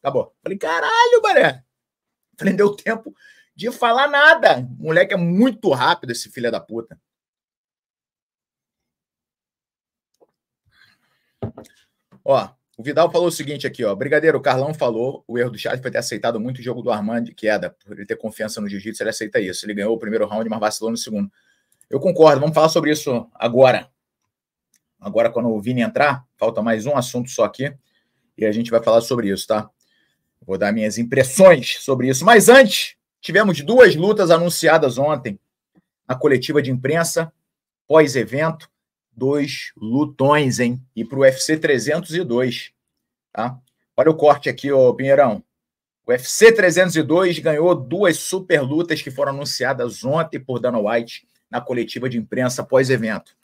Acabou. Falei, caralho, Baré. Falei, deu tempo de falar nada. O moleque é muito rápido, esse filho da puta. Ó, o Vidal falou o seguinte aqui, ó. Brigadeiro, o Carlão falou, o erro do Charles foi ter aceitado muito o jogo do Armand de queda. Por ele ter confiança no jiu-jitsu, ele aceita isso. Ele ganhou o primeiro round, mas vacilou no segundo. Eu concordo, vamos falar sobre isso agora agora quando o Vini entrar, falta mais um assunto só aqui, e a gente vai falar sobre isso, tá? Vou dar minhas impressões sobre isso. Mas antes, tivemos duas lutas anunciadas ontem na coletiva de imprensa, pós-evento, dois lutões, hein? E para o UFC 302, tá? Olha o corte aqui, ô Pinheirão. O UFC 302 ganhou duas super lutas que foram anunciadas ontem por Dana White na coletiva de imprensa pós-evento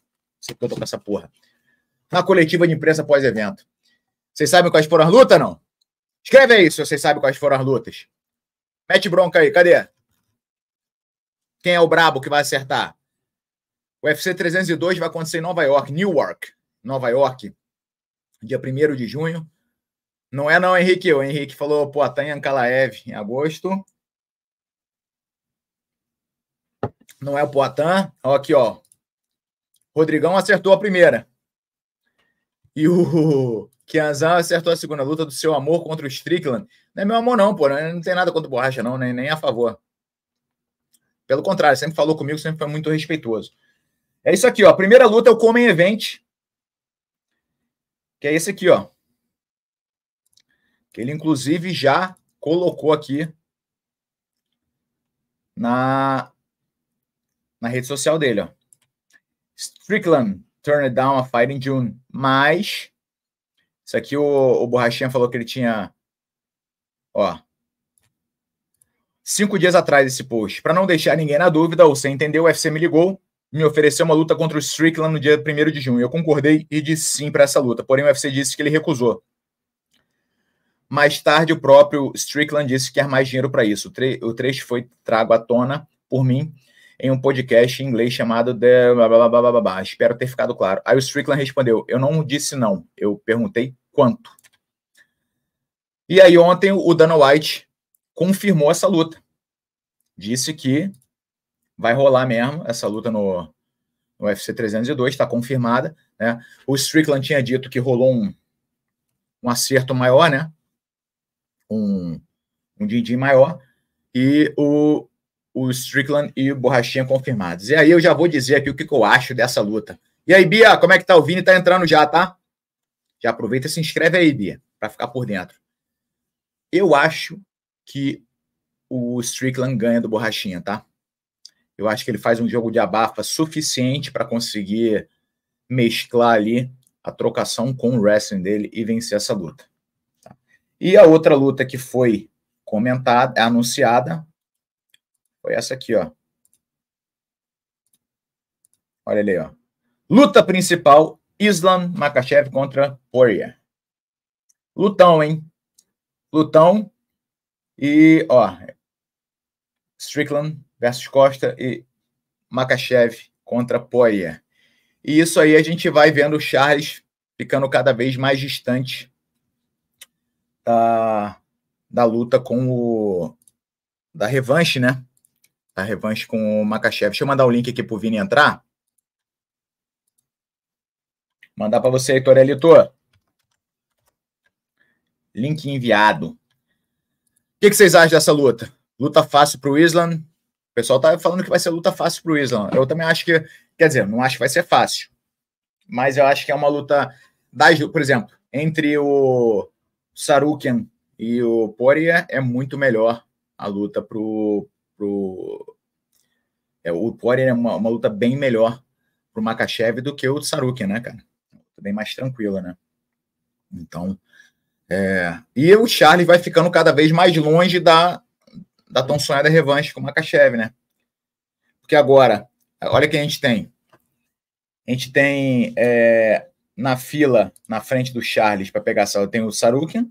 sei eu tô com essa porra. Na coletiva de imprensa pós-evento. Vocês sabem quais foram as lutas, não? Escreve aí se vocês sabem quais foram as lutas. Mete bronca aí, cadê? Quem é o brabo que vai acertar? O UFC 302 vai acontecer em Nova York, Newark, Nova York, dia 1 de junho. Não é não, Henrique. O Henrique falou, pô, tá em Ankalaev em agosto. Não é o Poitin. Ó, aqui, ó. Rodrigão acertou a primeira. E o Kianzan acertou a segunda luta do seu amor contra o Strickland. Não é meu amor, não, pô. Né? Não tem nada contra o Borracha, não, nem, nem a favor. Pelo contrário, sempre falou comigo, sempre foi muito respeitoso. É isso aqui, ó. A primeira luta é o Come Event. Que é esse aqui, ó. Que ele, inclusive, já colocou aqui na, na rede social dele, ó. Strickland, Turn It Down, a Fight in June. Mas, isso aqui o, o Borrachinha falou que ele tinha. Ó. Cinco dias atrás esse post. Para não deixar ninguém na dúvida, ou sem entender, o UFC me ligou, me ofereceu uma luta contra o Strickland no dia 1 de junho. Eu concordei e disse sim para essa luta, porém o UFC disse que ele recusou. Mais tarde, o próprio Strickland disse que quer mais dinheiro para isso. O, o trecho foi trago à tona por mim em um podcast em inglês chamado The blá, blá, blá, blá, blá, Espero ter ficado claro. Aí o Strickland respondeu: Eu não disse não, eu perguntei quanto. E aí ontem o Dana White confirmou essa luta. Disse que vai rolar mesmo essa luta no, no UFC 302, está confirmada. Né? O Strickland tinha dito que rolou um, um acerto maior, né? Um, um din-din maior. E o, o Strickland e o Borrachinha confirmados. E aí eu já vou dizer aqui o que, que eu acho dessa luta. E aí, Bia, como é que tá o Vini? Tá entrando já, tá? Já aproveita e se inscreve aí, Bia, para ficar por dentro. Eu acho que o Strickland ganha do Borrachinha, tá? Eu acho que ele faz um jogo de abafa suficiente para conseguir mesclar ali a trocação com o wrestling dele e vencer essa luta. Tá? E a outra luta que foi comentada, é anunciada, foi essa aqui, ó. Olha ali, ó. Luta principal, Islam Makachev contra Poirier. Lutão, hein? Lutão e, ó, Strickland versus Costa e Makachev contra Poirier. E isso aí a gente vai vendo o Charles ficando cada vez mais distante da, da luta com o da revanche, né? A revanche com o Makachev. Deixa eu mandar o link aqui pro Vini entrar. Mandar para você, Heitor é, Elitor. Link enviado. O que, que, vocês acham dessa luta? Luta fácil pro Islam. O pessoal tá falando que vai ser luta fácil pro Islam. Eu também acho que. Quer dizer, não acho que vai ser fácil. Mas eu acho que é uma luta. Das, por exemplo, entre o Sarukian e o Poria é muito melhor a luta pro, pro é, o Poirier é uma, uma luta bem melhor pro Makachev do que o Sarukian, né, cara? Bem mais tranquila, né? Então, é... e o Charles vai ficando cada vez mais longe da, da tão sonhada revanche com o Makachev, né? Porque agora, olha quem a gente tem. A gente tem é, na fila, na frente do Charles para pegar a sala, tem o Sarukian,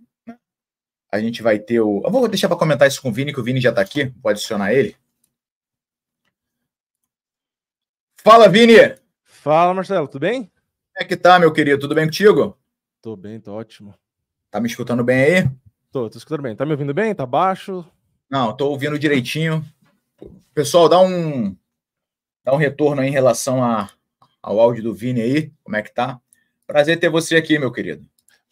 a gente vai ter o. Eu vou deixar para comentar isso com o Vini, que o Vini já está aqui. Vou adicionar ele. Fala, Vini! Fala, Marcelo, tudo bem? Como é que tá, meu querido? Tudo bem contigo? Tô bem, tô ótimo. Tá me escutando bem aí? Tô, tô escutando bem. Tá me ouvindo bem? Tá baixo? Não, tô ouvindo direitinho. Pessoal, dá um dá um retorno aí em relação a, ao áudio do Vini aí, como é que tá? Prazer ter você aqui, meu querido.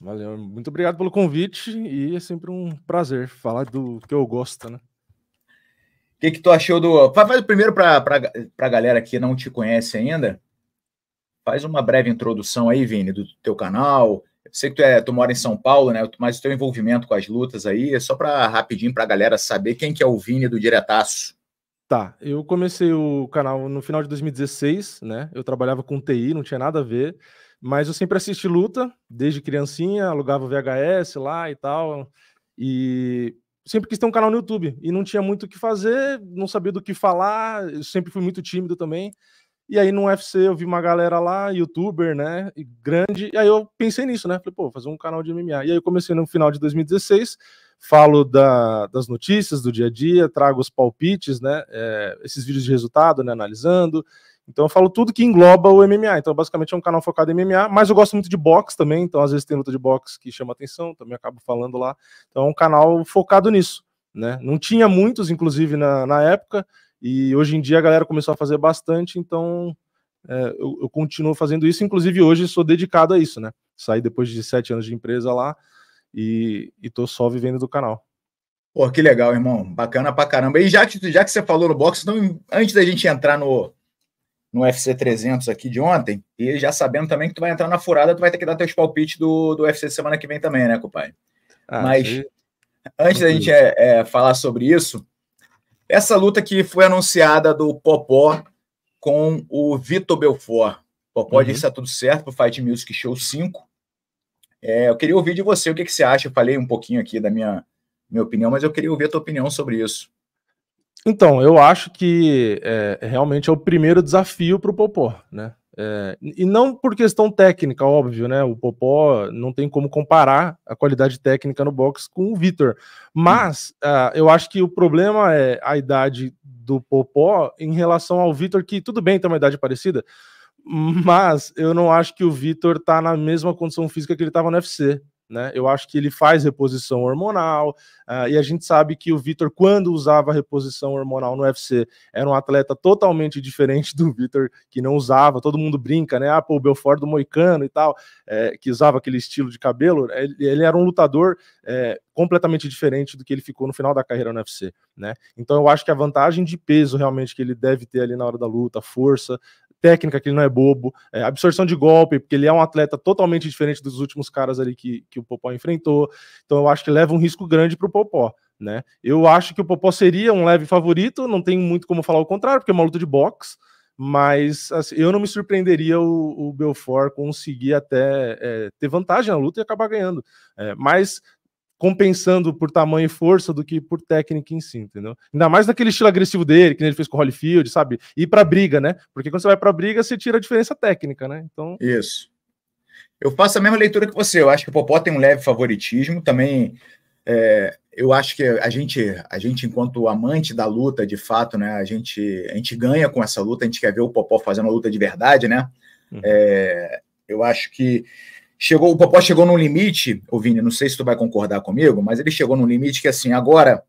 Valeu, muito obrigado pelo convite e é sempre um prazer falar do que eu gosto, né? O que, que tu achou do. Faz primeiro para a galera que não te conhece ainda. Faz uma breve introdução aí, Vini, do teu canal. Eu sei que tu, é, tu mora em São Paulo, né? Mas o teu envolvimento com as lutas aí é só para rapidinho para a galera saber quem que é o Vini do Diretaço. Tá, eu comecei o canal no final de 2016, né? Eu trabalhava com TI, não tinha nada a ver. Mas eu sempre assisti luta, desde criancinha, alugava VHS lá e tal. E sempre quis ter um canal no YouTube. E não tinha muito o que fazer, não sabia do que falar, eu sempre fui muito tímido também. E aí no UFC eu vi uma galera lá, youtuber, né, grande, e aí eu pensei nisso, né, falei, pô, fazer um canal de MMA. E aí eu comecei no final de 2016, falo da, das notícias do dia a dia, trago os palpites, né, é, esses vídeos de resultado, né, analisando, então eu falo tudo que engloba o MMA. Então, basicamente, é um canal focado em MMA, mas eu gosto muito de boxe também, então às vezes tem luta de boxe que chama atenção, também acabo falando lá. Então é um canal focado nisso. Né? Não tinha muitos, inclusive, na, na época, e hoje em dia a galera começou a fazer bastante, então é, eu, eu, continuo fazendo isso, inclusive hoje sou dedicado a isso, né? Saí depois de sete anos de empresa lá e, e tô só vivendo do canal. Pô, que legal, irmão. Bacana pra caramba. E já que, já que você falou no boxe, então, antes da gente entrar no, no UFC 300 aqui de ontem, e já sabendo também que tu vai entrar na furada, tu vai ter que dar teus palpites do, do UFC semana que vem também, né, cumpai? Ah, Mas sim. antes da gente é, é, falar sobre isso, essa luta que foi anunciada do Popó com o Vitor Belfort. O Popó uhum. disse tá tudo certo pro Fight Music Show 5. É, eu queria ouvir de você o que, que você acha. Eu falei um pouquinho aqui da minha, minha opinião, mas eu queria ouvir a tua opinião sobre isso. Então, eu acho que é, realmente é o primeiro desafio para o Popó, né? É, e não por questão técnica, óbvio, né? O Popó não tem como comparar a qualidade técnica no box com o Vitor. Mas uh, eu acho que o problema é a idade do Popó em relação ao Vitor, que tudo bem, tem uma idade parecida, mas eu não acho que o Vitor tá na mesma condição física que ele estava no UFC né? Eu acho que ele faz reposição hormonal, uh, e a gente sabe que o Vitor, quando usava reposição hormonal no UFC, era um atleta totalmente diferente do Vitor que não usava. Todo mundo brinca, né? Ah, pô, o Belfort do Moicano e tal, é, que usava aquele estilo de cabelo. Né? Ele, ele era um lutador é, completamente diferente do que ele ficou no final da carreira no UFC, né? Então eu acho que a vantagem de peso realmente que ele deve ter ali na hora da luta, força, técnica, que ele não é bobo, é, absorção de golpe, porque ele é um atleta totalmente diferente dos últimos caras ali que, que o Popó enfrentou. Então eu acho que leva um risco grande para o Popó. Né? Eu acho que o Popó seria um leve favorito, não tem muito como falar o contrário, porque é uma luta de boxe, mas assim, eu não me surpreenderia o, o Belfort conseguir até é, ter vantagem na luta e acabar ganhando. É, mas compensando por tamanho e força do que por técnica em si, entendeu? Ainda mais naquele estilo agressivo dele, que ele fez com o Holyfield, sabe? E para briga, né? Porque quando você vai para briga, você tira a diferença técnica, né? Então. Isso. Eu faço a mesma leitura que você. Eu acho que o Popó tem um leve favoritismo também. É, eu acho que a gente, a gente, enquanto amante da luta, de fato, né? A gente, a gente ganha com essa luta. A gente quer ver o Popó fazendo uma luta de verdade, né? Uhum. É, eu acho que chegou, o Popó chegou num limite, ô Vini, não sei se tu vai concordar comigo, mas ele chegou num limite que assim, agora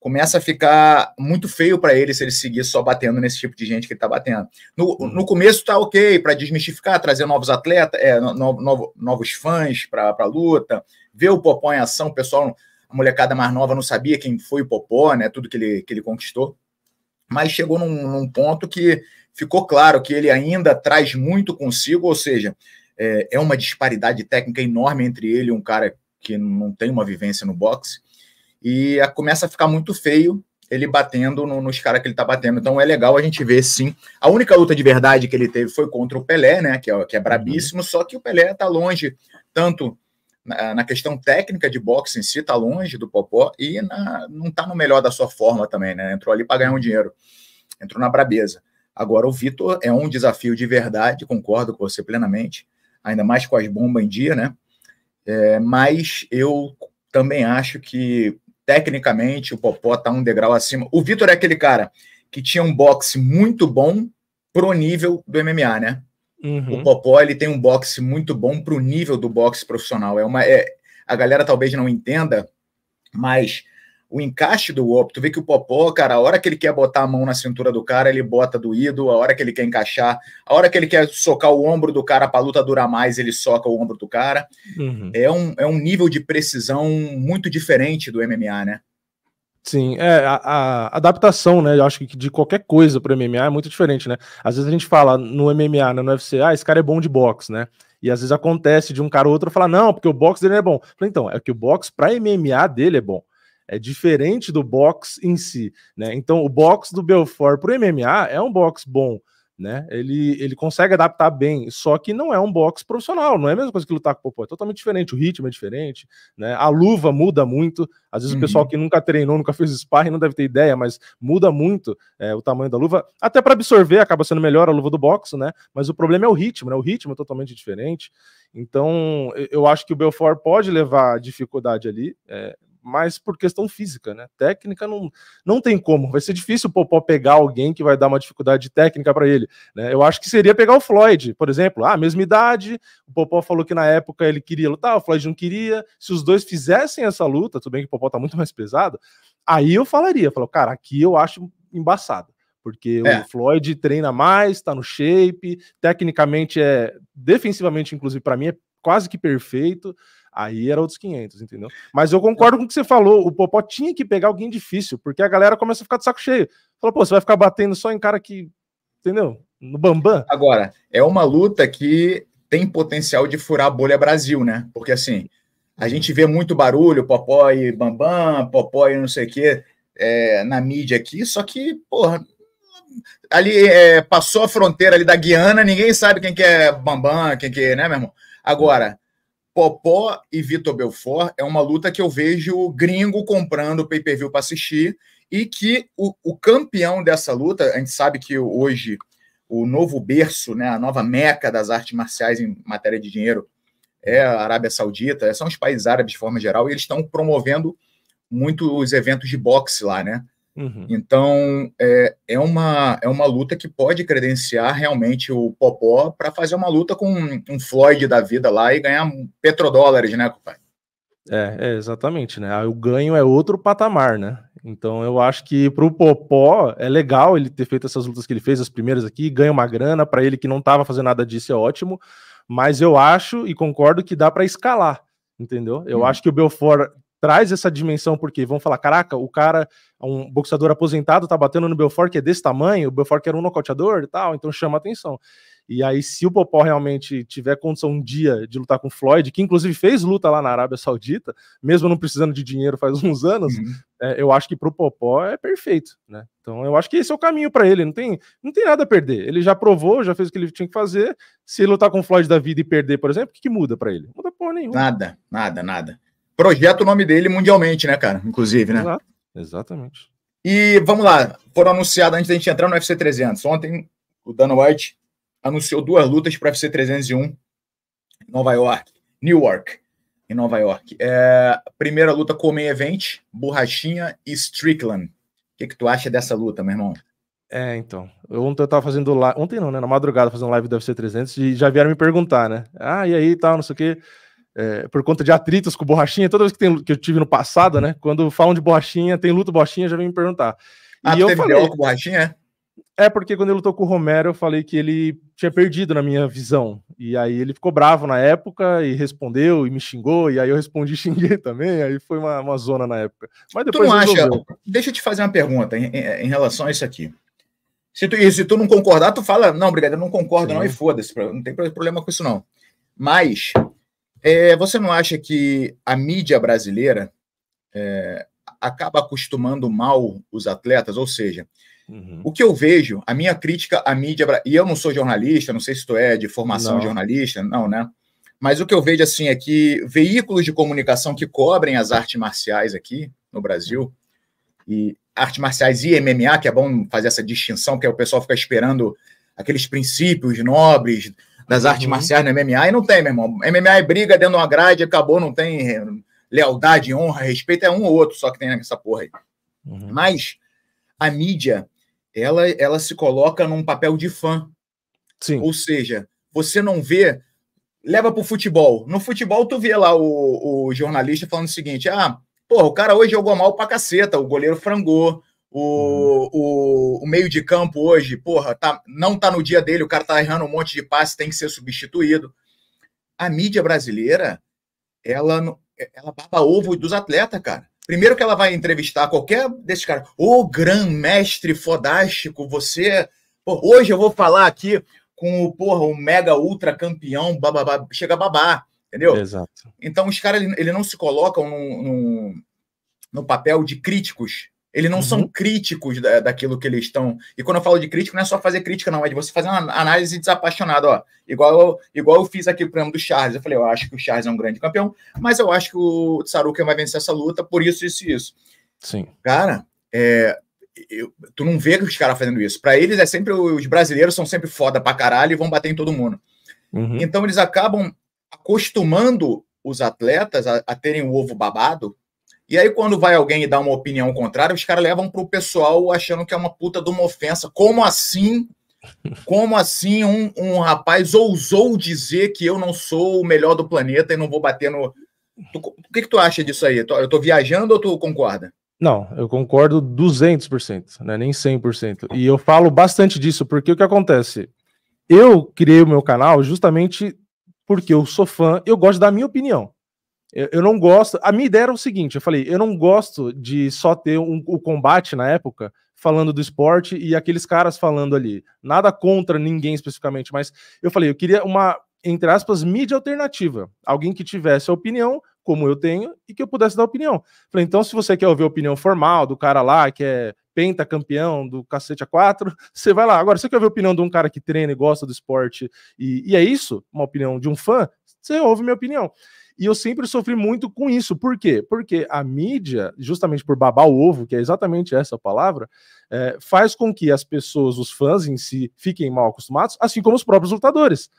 começa a ficar muito feio para ele se ele seguir só batendo nesse tipo de gente que ele tá batendo. No, uhum. no começo tá ok, para desmistificar, trazer novos atletas, é, no, novos fãs para a luta, ver o Popó em ação, o pessoal, a molecada mais nova não sabia quem foi o Popó, né, tudo que ele, que ele conquistou. Mas chegou num, num ponto que ficou claro que ele ainda traz muito consigo, ou seja, é, é uma disparidade técnica enorme entre ele e um cara que não tem uma vivência no boxe. E começa a ficar muito feio ele batendo no, nos caras que ele tá batendo. Então é legal a gente ver sim. A única luta de verdade que ele teve foi contra o Pelé, né? Que é, que é brabíssimo, uhum. só que o Pelé tá longe, tanto na, na, questão técnica de boxe em si, tá longe do Popó e na, não tá no melhor da sua forma também, né? Entrou ali para ganhar um dinheiro. Entrou na brabeza. Agora o Vitor é um desafio de verdade, concordo com você plenamente ainda mais com as bombas em dia, né? É, mas eu também acho que, tecnicamente, o Popó está um degrau acima. O Vitor é aquele cara que tinha um boxe muito bom pro nível do MMA, né? Uhum. O Popó ele tem um boxe muito bom pro nível do boxe profissional. É uma, é, a galera talvez não entenda, mas o encaixe do op Tu vê que o Popó, cara, a hora que ele quer botar a mão na cintura do cara, ele bota doído, a hora que ele quer encaixar, a hora que ele quer socar o ombro do cara para a luta durar mais, ele soca o ombro do cara. Uhum. É, um, é um nível de precisão muito diferente do MMA, né? Sim, é a, a, adaptação, né? Eu acho que de qualquer coisa para MMA é muito diferente, né? Às vezes a gente fala no MMA, né, no UFC, ah, esse cara é bom de boxe, né? E às vezes acontece de um cara ou outro falar, não, porque o boxe dele é bom. Falei, então, é que o boxe para MMA dele é bom é diferente do box em si, né? Então, o box do Belfort para o MMA é um box bom, né? Ele, ele consegue adaptar bem, só que não é um box profissional, não é a mesma coisa que lutar com o popô, é totalmente diferente, o ritmo é diferente, né? A luva muda muito, às vezes uhum. o pessoal uhum. que nunca treinou, nunca fez sparring não deve ter ideia, mas muda muito é, o tamanho da luva, até para absorver acaba sendo melhor a luva do boxe, né? Mas o problema é o ritmo, né? O ritmo é totalmente diferente. Então, eu acho que o Belfort pode levar dificuldade ali, é, mais por questão física, né? Técnica não, não tem como. Vai ser difícil o Popó pegar alguém que vai dar uma dificuldade técnica para ele. Né? Eu acho que seria pegar o Floyd, por exemplo. Ah, mesma idade. O Popó falou que na época ele queria lutar, o Floyd não queria. Se os dois fizessem essa luta, tudo bem que o Popó tá muito mais pesado, aí eu falaria, falou, cara, aqui eu acho embaçado porque é. o Floyd treina mais, tá no shape, tecnicamente é defensivamente, inclusive para mim é quase que perfeito. Aí era outros 500, entendeu? Mas eu concordo com o que você falou. O Popó tinha que pegar alguém difícil, porque a galera começa a ficar de saco cheio. Fala, pô, você vai ficar batendo só em cara que. Entendeu? No Bambam. Agora, é uma luta que tem potencial de furar a bolha Brasil, né? Porque assim, a gente vê muito barulho, Popó e Bambam, Popó e não sei o quê, é, na mídia aqui, só que, porra, ali é, passou a fronteira ali da Guiana, ninguém sabe quem que é Bambam, quem que é, né, meu irmão? Agora, Popó e Vitor Belfort é uma luta que eu vejo gringo comprando o pay-per-view para assistir e que o, o, campeão dessa luta, a gente sabe que hoje o novo berço, né, a nova meca das artes marciais em matéria de dinheiro é a Arábia Saudita, são os países árabes de forma geral, e eles estão promovendo muito os eventos de boxe lá, né? Uhum. Então, é, é, uma, é uma luta que pode credenciar realmente o Popó para fazer uma luta com um, Floyd da vida lá e ganhar petrodólares, né, pai? É, é, exatamente, né? O ganho é outro patamar, né? Então eu acho que para o Popó é legal ele ter feito essas lutas que ele fez, as primeiras aqui, ganha uma grana, para ele que não estava fazendo nada disso é ótimo, mas eu acho e concordo que dá para escalar, entendeu? Eu uhum. acho que o Belfort traz essa dimensão, porque vão falar: caraca, o cara, um boxeador aposentado, tá batendo no Belfort que é desse tamanho, o Belfort era um nocauteador e tal, então chama atenção. E aí, se o Popó realmente tiver condição um dia de lutar com o Floyd, que inclusive fez luta lá na Arábia Saudita, mesmo não precisando de dinheiro faz uns anos, uhum. é, eu acho que pro Popó é perfeito, né? Então eu acho que esse é o caminho para ele, não tem, não tem nada a perder. Ele já provou, já fez o que ele tinha que fazer. Se ele lutar com o Floyd da vida e perder, por exemplo, o que, que muda para ele? Não muda porra nenhuma. Nada, nada, nada projeta o nome dele mundialmente, né, cara? Inclusive, né? Exatamente. E vamos lá, foram anunciados antes da gente entrar no UFC 300. Ontem o Dana White anunciou duas lutas para o UFC 301 em Nova York, Newark, em Nova York. É, primeira luta com main event, Borrachinha e Strickland. O que, que tu acha dessa luta, meu irmão? É, então. Eu, ontem eu tava fazendo live. Ontem não, né? Na madrugada fazendo live do UFC 300 e já vieram me perguntar, né? Ah, e aí tal, não sei o quê é, por conta de atritos com borrachinha, toda vez que, tem, que eu tive no passado, né? Quando falam de borrachinha, tem luta borrachinha, já vem me perguntar. Ah, e eu teve falei, com borrachinha? É? é porque quando ele lutou com o Romero, eu falei que ele tinha perdido na minha visão. E aí ele ficou bravo na época e respondeu e me xingou. E aí eu respondi xinguei também. Aí foi uma, uma zona na época. Mas depois. Tu não acha? Deixa eu te fazer uma pergunta em, em, em relação a isso aqui. Se tu, se tu não concordar, tu fala, não, obrigado, eu não concordo, Sim. não, e foda-se, não tem problema com isso, não. Mas é, você não acha que a mídia brasileira é, acaba acostumando mal os atletas? Ou seja, uhum. o que eu vejo, a minha crítica à mídia, e eu não sou jornalista, não sei se tu é de formação não. jornalista, não, né? Mas o que eu vejo assim é que veículos de comunicação que cobrem as artes marciais aqui no Brasil, e artes marciais e MMA, que é bom fazer essa distinção, que é o pessoal fica esperando aqueles princípios nobres das artes uhum. marciais no MMA, e não tem, meu irmão. MMA é briga dentro de uma grade, acabou, não tem eh, lealdade, honra, respeito, é um ou outro só que tem nessa porra aí. Uhum. Mas a mídia, ela, ela se coloca num papel de fã. Sim. Ou seja, você não vê. Leva pro futebol. No futebol, tu vê lá o, o jornalista falando o seguinte: ah, porra o cara hoje jogou mal pra caceta, o goleiro frangou, o, uhum. o, o, meio de campo hoje, porra, tá, não tá no dia dele, o cara tá errando um monte de passe, tem que ser substituído. A mídia brasileira, ela, ela baba ovo dos atletas, cara. Primeiro que ela vai entrevistar qualquer desses caras. Ô, oh, grande mestre fodástico, você... Porra, hoje eu vou falar aqui com o, porra, o mega ultra campeão, bababá, chega a babar, entendeu? Exato. Então os caras, ele não se colocam no no papel de críticos eles não uhum. são críticos da, daquilo que eles estão. E quando eu falo de crítico, não é só fazer crítica, não. É de você fazer uma análise desapaixonada. Ó. Igual, eu, igual eu fiz aqui o prêmio do Charles. Eu falei, eu acho que o Charles é um grande campeão, mas eu acho que o Tsaruka vai vencer essa luta por isso, isso e isso. Sim. Cara, é, eu, tu não vê os caras fazendo isso. Para eles é sempre os brasileiros são sempre foda pra caralho e vão bater em todo mundo. Uhum. Então eles acabam acostumando os atletas a, a terem o ovo babado e aí, quando vai alguém e dá uma opinião contrária, os caras levam pro pessoal achando que é uma puta de uma ofensa. Como assim? Como assim um, um rapaz ousou dizer que eu não sou o melhor do planeta e não vou bater no. Tu, o que, que tu acha disso aí? Eu tô viajando ou tu concorda? Não, eu concordo 200%, né? nem 100%. E eu falo bastante disso, porque o que acontece? Eu criei o meu canal justamente porque eu sou fã, eu gosto da minha opinião. Eu, eu, não gosto. A minha ideia era o seguinte: eu falei, eu não gosto de só ter um, o combate na época falando do esporte e aqueles caras falando ali. Nada contra ninguém especificamente, mas eu falei, eu queria uma, entre aspas, mídia alternativa. Alguém que tivesse a opinião, como eu tenho, e que eu pudesse dar opinião. Falei, então, se você quer ouvir a opinião formal do cara lá, que é penta campeão do cacete a quatro, você vai lá. Agora, se você quer ouvir a opinião de um cara que treina e gosta do esporte, e, e é isso, uma opinião de um fã, você ouve minha opinião. E eu sempre sofri muito com isso. Por quê? Porque a mídia, justamente por babar o ovo, que é exatamente essa palavra, é, faz com que as pessoas, os fãs em si, fiquem mal acostumados, assim como os próprios lutadores.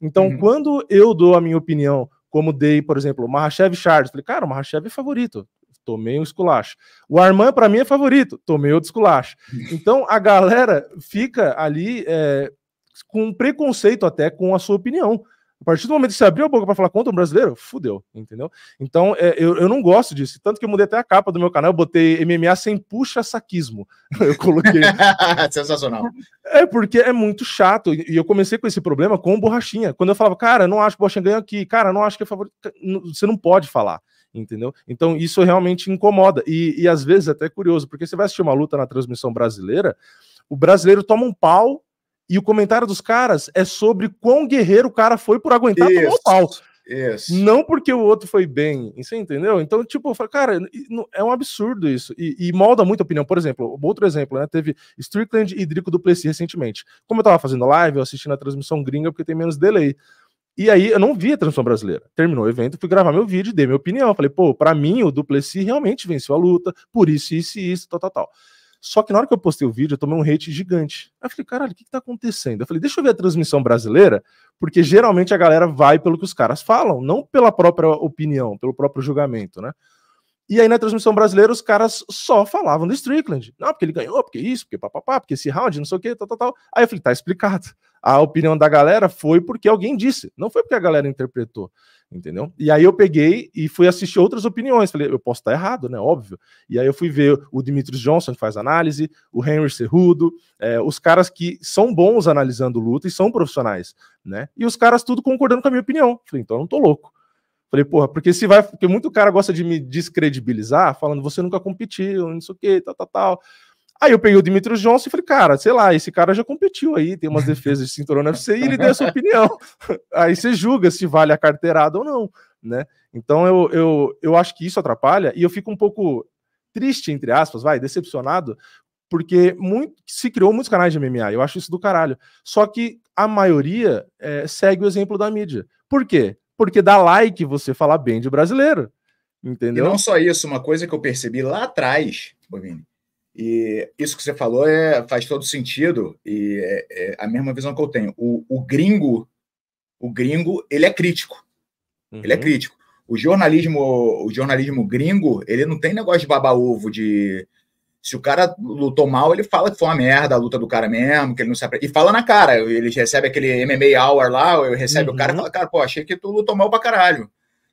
Então, uhum. quando eu dou a minha opinião, como dei, por exemplo, o Mahashev Charles, falei, cara, o Mahashev é favorito, tomei um esculacho. O Arman, para mim, é favorito, tomei outro esculacho. Então, a galera fica ali é, com preconceito até com a sua opinião. A partir do momento que você abriu a boca para falar contra um brasileiro, fudeu, entendeu? Então, é, eu, eu não gosto disso. Tanto que eu mudei até a capa do meu canal, eu botei MMA sem puxa-saquismo. Eu coloquei. Sensacional. É, porque é muito chato. E eu comecei com esse problema com o Borrachinha. Quando eu falava, cara, não acho que o Borrachinha ganha aqui, cara, não acho que é favorito. Você não pode falar entendeu? Então isso realmente incomoda e, e às vezes é até é curioso, porque você vai assistir uma luta na transmissão brasileira, o brasileiro toma um pau e o comentário dos caras é sobre quão guerreiro o cara foi por aguentar isso, tomar o pau. Isso. Não porque o outro foi bem, você entendeu? Então, tipo, cara, é um absurdo isso. E, e, molda muito a opinião. Por exemplo, outro exemplo, né? Teve Strickland e Drico Duplessis recentemente. Como eu tava fazendo live, eu assisti na transmissão gringa porque tem menos delay. E aí eu não vi a transmissão brasileira. Terminou o evento, fui gravar meu vídeo, dei minha opinião. Falei, pô, pra mim o Duplessis realmente venceu a luta, por isso, isso e isso, tal, tal, tal. Só que na hora que eu postei o vídeo, eu tomei um hate gigante. Aí eu falei, caralho, o que, que tá acontecendo? Eu falei, deixa eu ver a transmissão brasileira, porque geralmente a galera vai pelo que os caras falam, não pela própria opinião, pelo próprio julgamento, né? E aí na transmissão brasileira os caras só falavam do Strickland. Não, porque ele ganhou, porque isso, porque papapá, porque esse round, não sei o que, tal, tal, tal. Aí eu falei, tá explicado. A opinião da galera foi porque alguém disse, não foi porque a galera interpretou entendeu? E aí eu peguei e fui assistir outras opiniões, falei, eu posso estar errado, né, óbvio. E aí eu fui ver o Dimitris Johnson, que faz análise, o Henry Cerrudo, é, os caras que são bons analisando luta e são profissionais, né? E os caras tudo concordando com a minha opinião. Falei, então eu não tô louco. Falei, porra, porque se vai, porque muito cara gosta de me descredibilizar, falando, você nunca competiu, não sei o que, tal, tal, tal. Aí eu peguei o Dimitrios Johnson e falei, cara, sei lá, esse cara já competiu aí, tem umas defesas de cinturão no UFC e ele deu a sua opinião. aí você julga se vale a carteirada ou não, né? Então eu, eu, eu acho que isso atrapalha e eu fico um pouco triste, entre aspas, vai, decepcionado, porque muito, se criou muitos canais de MMA, eu acho isso do caralho. Só que a maioria é, segue o exemplo da mídia. Por quê? Porque dá like você falar bem de brasileiro. Entendeu? E não só isso, uma coisa que eu percebi lá atrás, Bovini, e isso que você falou é, faz todo sentido e é, é a mesma visão que eu tenho. O, o, gringo, o gringo, ele é crítico. Uhum. Ele é uhum. crítico. O jornalismo, o jornalismo gringo, ele não tem negócio de baba ovo de se o cara lutou mal, ele fala que foi uma merda a luta do cara mesmo, que ele não sabe. E fala na cara, ele recebe aquele MMA hour lá, ele recebe uhum. o cara e uhum. fala, cara, pô, achei que tu lutou mal pra caralho.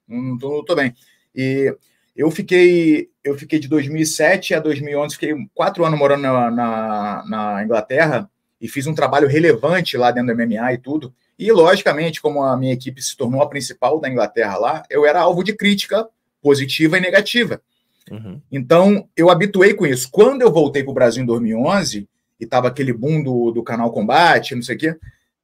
Não, não, lutou bem. E eu fiquei, eu fiquei de 2007 a 2011, fiquei quatro anos morando na, na, na, Inglaterra e fiz um trabalho relevante lá dentro do MMA e tudo. E, logicamente, como a minha equipe se tornou a principal da Inglaterra lá, eu era alvo de crítica positiva e negativa. Uhum. Então, eu habituei com isso. Quando eu voltei para o Brasil em 2011, e estava aquele boom do, do canal Combate, não sei o quê,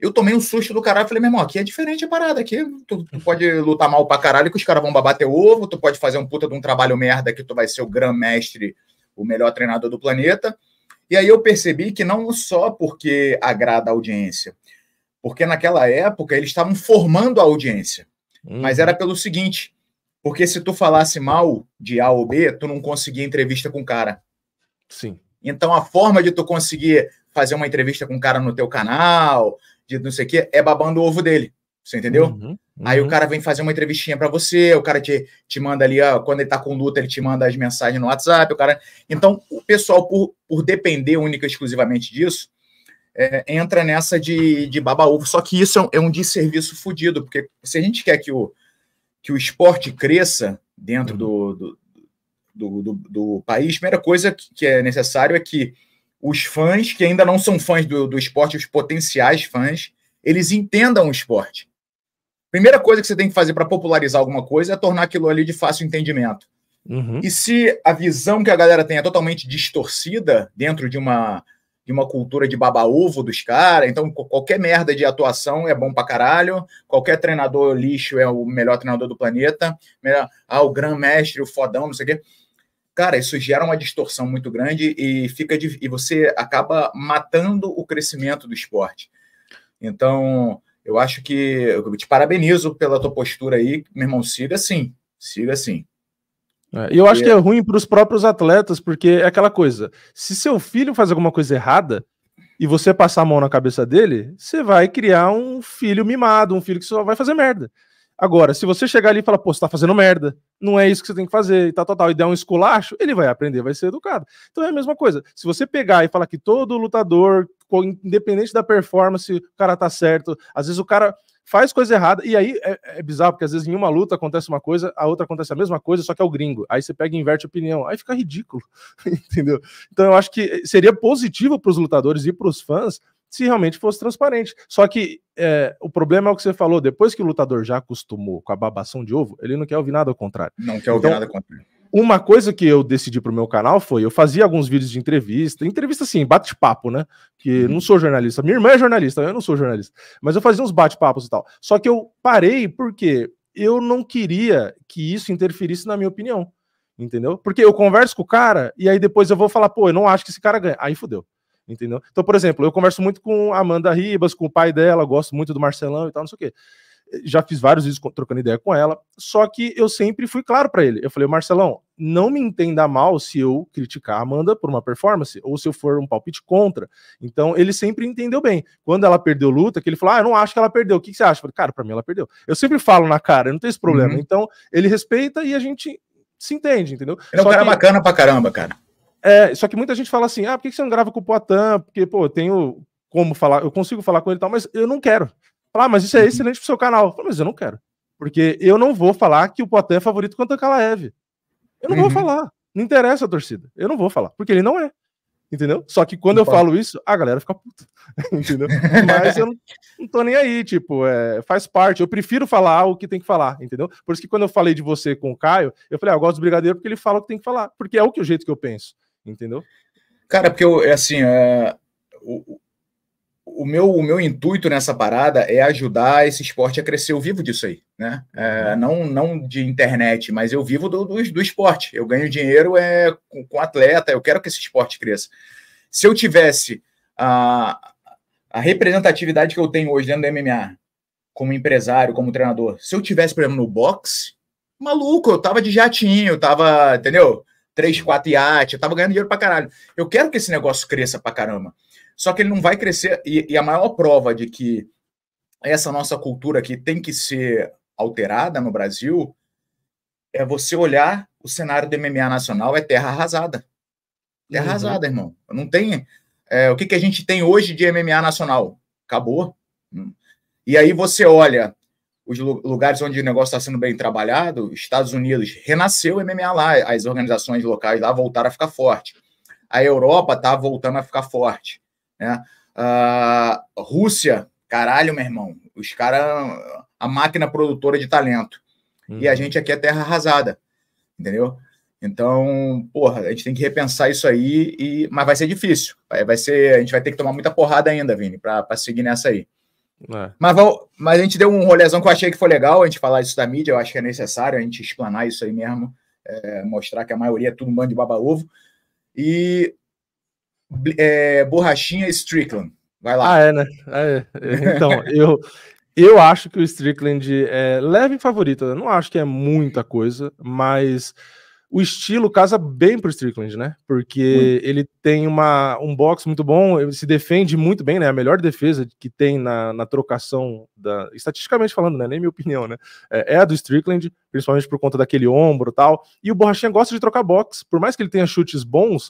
eu tomei um susto do caralho. Falei, meu irmão, aqui é diferente a parada. Aqui tu, tu pode lutar mal pra caralho que os caras vão babar teu ovo. Tu pode fazer um puta de um trabalho merda que tu vai ser o grande mestre, o melhor treinador do planeta. E aí eu percebi que não só porque agrada a audiência, porque naquela época eles estavam formando a audiência. Hum. Mas uhum. era pelo seguinte, porque se tu falasse mal de A ou B, tu não conseguia entrevista com o cara. Sim. Então a forma de tu conseguir fazer uma entrevista com o cara no teu canal, de não sei o quê, é babando o ovo dele. Você entendeu? Uhum, uhum. Aí o cara vem fazer uma entrevistinha para você, o cara te, te manda ali, ó, quando ele tá com luta, ele te manda as mensagens no WhatsApp, o cara. Então, o pessoal, por, por depender única e exclusivamente disso, é, entra nessa de, de baba ovo. Só que isso é um, é um desserviço fodido, porque se a gente quer que o, que o esporte cresça dentro uhum. do, do, do, do, do país, a primeira coisa que é necessário é que os fãs que ainda não são fãs do, do esporte, os potenciais fãs, eles entendam o esporte. Primeira coisa que você tem que fazer para popularizar alguma coisa é tornar aquilo ali de fácil entendimento. Uhum. E se a visão que a galera tem é totalmente distorcida dentro de uma de uma cultura de baba-ovo dos caras, então qualquer merda de atuação é bom pra caralho, qualquer treinador lixo é o melhor treinador do planeta, melhor, ah, o grande mestre, o fodão, não sei o quê cara, isso gera uma distorção muito grande e fica e você acaba matando o crescimento do esporte. Então, eu acho que eu te parabenizo pela tua postura aí, meu irmão, siga assim, siga assim. É, e eu acho que é ruim para os próprios atletas, porque é aquela coisa, se seu filho faz alguma coisa errada, e você passar a mão na cabeça dele, você vai criar um filho mimado, um filho que só vai fazer merda. Agora, se você chegar ali e falar, pô, você tá fazendo merda, não é isso que você tem que fazer, e tal, tal, tal, e der um esculacho, ele vai aprender, vai ser educado. Então é a mesma coisa. Se você pegar e falar que todo lutador, independente da performance, o cara tá certo, às vezes o cara faz coisa errada, e aí é, é, bizarro, porque às vezes em uma luta acontece uma coisa, a outra acontece a mesma coisa, só que é o gringo. Aí você pega e inverte a opinião, aí fica ridículo, entendeu? Então eu acho que seria positivo para os lutadores e para os fãs se realmente fosse transparente. Só que é, o problema é o que você falou, depois que o lutador já acostumou com a babação de ovo, ele não quer ouvir nada ao contrário. Não quer ouvir então, nada ao contrário. Uma coisa que eu decidi para o meu canal foi, eu fazia alguns vídeos de entrevista, entrevista assim, bate-papo, né? Que uhum. não sou jornalista, minha irmã é jornalista, eu não sou jornalista, mas eu fazia uns bate-papos e tal. Só que eu parei porque eu não queria que isso interferisse na minha opinião, entendeu? Porque eu converso com o cara e aí depois eu vou falar, pô, eu não acho que esse cara ganha. Aí fudeu entendeu? Então, por exemplo, eu converso muito com a Amanda Ribas, com o pai dela, gosto muito do Marcelão e tal, não sei o quê. Já fiz vários vídeos trocando ideia com ela, só que eu sempre fui claro para ele. Eu falei, Marcelão, não me entenda mal se eu criticar a Amanda por uma performance ou se eu for um palpite contra. Então, ele sempre entendeu bem. Quando ela perdeu luta, que ele falou: Ah, eu não acho que ela perdeu. O que, que você acha? Eu falei, cara, para mim ela perdeu. Eu sempre falo na cara, não tem esse problema. Uhum. Então, ele respeita e a gente se entende, entendeu? Ele é um cara que... bacana pra caramba, cara. É, só que muita gente fala assim: ah, por que você não grava com o Poitin? Porque, pô, eu tenho como falar, eu consigo falar com ele e tal, mas eu não quero. Falar, ah, mas isso é uhum. excelente pro seu canal. Eu falo, mas eu não quero. Porque eu não vou falar que o Poitin é favorito contra o Kalaev. Eu não uhum. vou falar. Não interessa a torcida. Eu não vou falar. Porque ele não é. Entendeu? Só que quando eu falo isso, a galera fica puta. entendeu? Mas eu não, não tô nem aí. Tipo, é, faz parte. Eu prefiro falar o que tem que falar. Entendeu? Por isso que quando eu falei de você com o Caio, eu falei, ah, eu gosto do Brigadeiro porque ele fala o que tem que falar. Porque é o que o jeito que eu penso entendeu? Cara, é porque eu, é assim, é, o, o, meu, o meu intuito nessa parada é ajudar esse esporte a crescer. Eu vivo disso aí, né? É, uhum. não, não de internet, mas eu vivo do, do, do esporte. Eu ganho dinheiro é, com, com, atleta, eu quero que esse esporte cresça. Se eu tivesse a, a representatividade que eu tenho hoje dentro do MMA, como empresário, como treinador, se eu tivesse, por exemplo, no boxe, maluco, eu tava de jatinho, eu tava, entendeu? 3, 4 iates, tava ganhando dinheiro pra caralho. Eu quero que esse negócio cresça pra caramba. Só que ele não vai crescer, e, e a maior prova de que essa nossa cultura aqui tem que ser alterada no Brasil é você olhar o cenário do MMA nacional, é terra arrasada. Terra uhum. arrasada, irmão. Não tem. É, o que, que a gente tem hoje de MMA nacional? Acabou. E aí você olha os lugares onde o negócio está sendo bem trabalhado, Estados Unidos renasceu o MMA lá, as organizações locais lá voltaram a ficar forte. A Europa está voltando a ficar forte. Né? Uh, Rússia, caralho, meu irmão, os caras, a máquina produtora de talento. Hum. E a uhum. gente aqui é terra arrasada, entendeu? Então, porra, a gente tem que repensar isso aí, e, mas vai ser difícil. Vai, ser, a gente vai ter que tomar muita porrada ainda, Vini, para seguir nessa aí. É. Mas, vamos, mas a gente deu um rolezão que eu achei que foi legal a gente falar isso da mídia, eu acho que é necessário a gente explanar isso aí mesmo, é, mostrar que a maioria é tudo um bando de baba-ovo. E é, Borrachinha e Strickland, vai lá. Ah, é, né? É, é, então, eu, eu acho que o Strickland é leve favorito, eu não acho que é muita coisa, mas o estilo casa bem pro Strickland, né? Porque muito. ele tem uma, um box muito bom, ele se defende muito bem, né? A melhor defesa que tem na, na trocação, da, estatisticamente falando, né? Nem minha opinião, né? É, é a do Strickland, principalmente por conta daquele ombro e tal. E o Borrachinha gosta de trocar box, por mais que ele tenha chutes bons,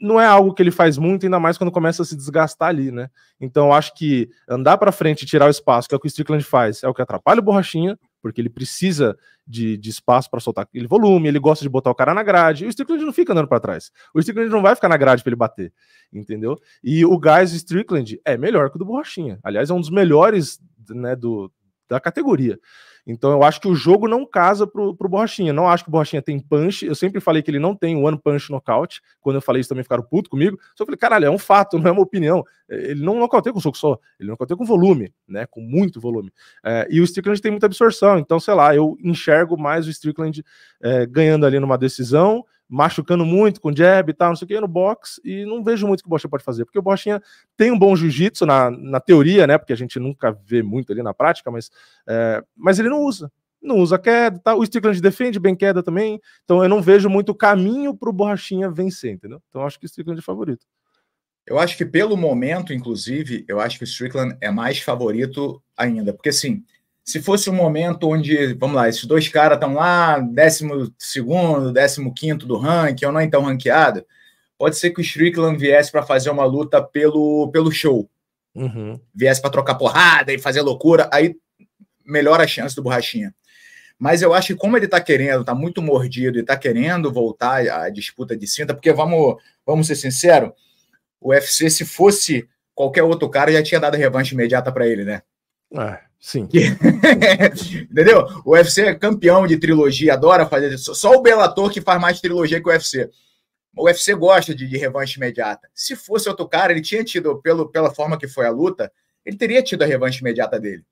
não é algo que ele faz muito, ainda mais quando começa a se desgastar ali, né? Então acho que andar para frente e tirar o espaço, que é o que o Strickland faz, é o que atrapalha o Borrachinha porque ele precisa de, de espaço para soltar aquele volume, ele gosta de botar o cara na grade. E o Strickland não fica andando para trás. O Strickland não vai ficar na grade para ele bater, entendeu? E o gás Strickland é melhor que o do Borrachinha. Aliás, é um dos melhores né, do, da categoria. Então eu acho que o jogo não casa pro, pro Borrachinha. Não acho que o Borrachinha tem punch. Eu sempre falei que ele não tem one punch nocaute. Quando eu falei isso também ficaram puto comigo. Só falei, caralho, é um fato, não é uma opinião. É, ele não nocauteia com soco só, ele nocauteia com volume, né? Com muito volume. É, e o Strickland tem muita absorção. Então, sei lá, eu enxergo mais o Strickland é, ganhando ali numa decisão machucando muito com jab e tal, não sei o que, no box, e não vejo muito o que o Borchinha pode fazer, porque o Borchinha tem um bom jiu-jitsu na, na teoria, né, porque a gente nunca vê muito ali na prática, mas, é, mas ele não usa, não usa queda tá? o Strickland defende bem queda também, então eu não vejo muito caminho para o Borrachinha vencer, entendeu? Então acho que o Strickland é favorito. Eu acho que pelo momento, inclusive, eu acho que o Strickland é mais favorito ainda, porque assim, se fosse um momento onde, vamos lá, esses dois caras estão lá, 12, 15 do ranking, ou não então ranqueado, pode ser que o Strickland viesse para fazer uma luta pelo, pelo show. Uhum. Viesse para trocar porrada e fazer loucura, aí melhora a chance do Borrachinha. Mas eu acho que como ele está querendo, está muito mordido e está querendo voltar à disputa de cinta, porque vamos, vamos ser sinceros, o UFC, se fosse qualquer outro cara, já tinha dado revanche imediata para ele, né? É. Sim. Entendeu? O UFC é campeão de trilogia, adora fazer isso. Só o Bellator que faz mais trilogia que o UFC. O UFC gosta de, de revanche imediata. Se fosse outro cara, ele tinha tido, pelo, pela forma que foi a luta, ele teria tido a revanche imediata dele.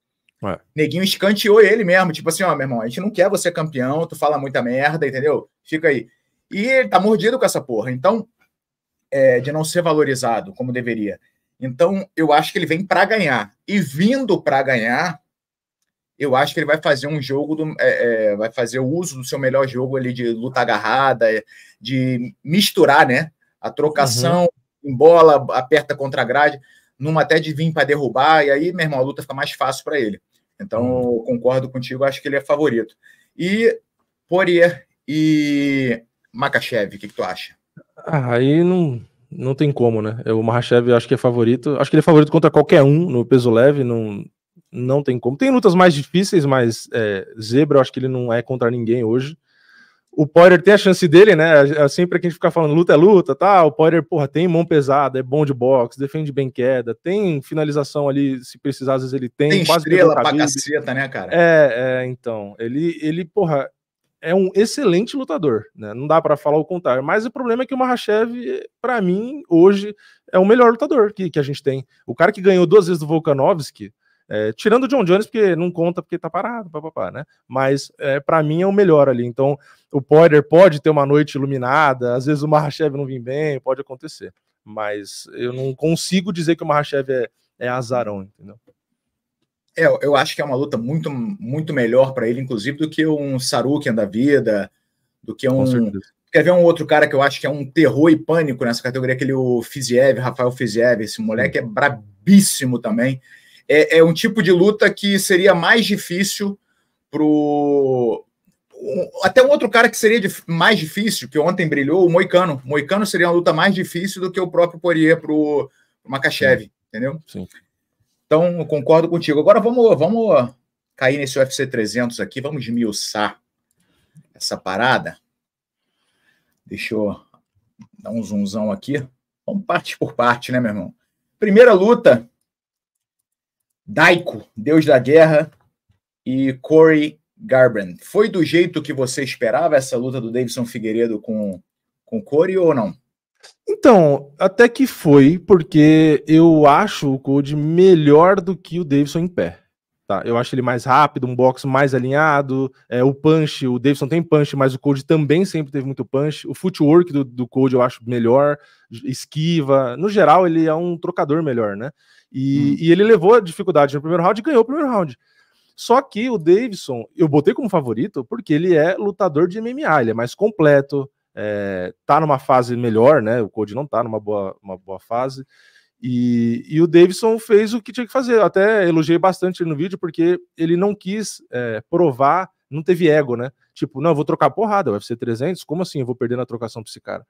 É. Neguinho escanteou ele mesmo, tipo assim, ó, meu irmão, a gente não quer você campeão, tu fala muita merda, entendeu? Fica aí. E ele tá mordido com essa porra, então, é, de não ser valorizado como deveria. Então, eu acho que ele vem para ganhar. E vindo para ganhar, eu acho que ele vai fazer um jogo, do, é, é, vai fazer o uso do seu melhor jogo ali de luta agarrada, de misturar, né? A trocação uhum. em bola, aperta contra a grade, numa até de vir para derrubar, e aí, meu irmão, a luta fica mais fácil para ele. Então, uhum. concordo contigo, acho que ele é favorito. E Poirier e Makachev, o que, que tu acha? Ah, aí não, não tem como, né? O Mahashev acho que é favorito. Acho que ele é favorito contra qualquer um no peso leve, não, não tem como. Tem lutas mais difíceis, mas é, Zebra eu acho que ele não é contra ninguém hoje. O Poirier tem a chance dele, né? É, é sempre que a gente fica falando luta é luta, tá? O Poirier, porra, tem mão pesada, é bom de boxe, defende bem queda, tem finalização ali, se precisar, às vezes ele tem. Tem quase estrela pra caceta, né, cara? É, é, então. Ele, ele porra, é um excelente lutador, né? Não dá para falar o contrário. Mas o problema é que o Mahashev, para mim, hoje é o melhor lutador que, que a gente tem. O cara que ganhou duas vezes do Volkanovski, é, tirando o John Jones, porque não conta porque tá parado, papapá, né? Mas é, para mim é o melhor ali. Então o Poirier pode ter uma noite iluminada, às vezes o Mahashev não vem bem, pode acontecer. Mas eu não consigo dizer que o Mahashev é, é azarão, entendeu? É, eu acho que é uma luta muito, muito melhor para ele, inclusive, do que um Sarukian da vida, do que um. Quer ver um outro cara que eu acho que é um terror e pânico nessa categoria, aquele o Fiziev, Rafael Fiziev, esse moleque é brabíssimo também. É, é um tipo de luta que seria mais difícil pro. Até um outro cara que seria mais difícil, que ontem brilhou, o Moicano. O Moicano seria uma luta mais difícil do que o próprio Poirier pro, pro Makachev, entendeu? Sim. Então, eu concordo contigo. Agora vamos, vamos cair nesse UFC 300 aqui, vamos desmiuçar essa parada. Deixa eu dar um zoomzão aqui. Vamos parte por parte, né, meu irmão? Primeira luta: Daiko, Deus da Guerra, e Corey Garbrandt. Foi do jeito que você esperava essa luta do Davidson Figueiredo com, com Corey ou não? Então, até que foi, porque eu acho o Code melhor do que o Davidson em pé. Tá? Eu acho ele mais rápido, um box mais alinhado, é, o punch, o Davidson tem punch, mas o Code também sempre teve muito punch. O footwork do, do Code eu acho melhor, esquiva. No geral, ele é um trocador melhor, né? E, hum. e ele levou a dificuldade no primeiro round e ganhou o primeiro round. Só que o Davidson, eu botei como favorito porque ele é lutador de MMA, ele é mais completo, eh, tá numa fase melhor, né? O Cody não tá numa boa, uma boa fase. E, e, o Davidson fez o que tinha que fazer. Eu até elogiei bastante no vídeo, porque ele não quis é, provar, não teve ego, né? Tipo, não, eu vou trocar porrada, o ser 300, como assim eu vou perder na trocação pra esse cara?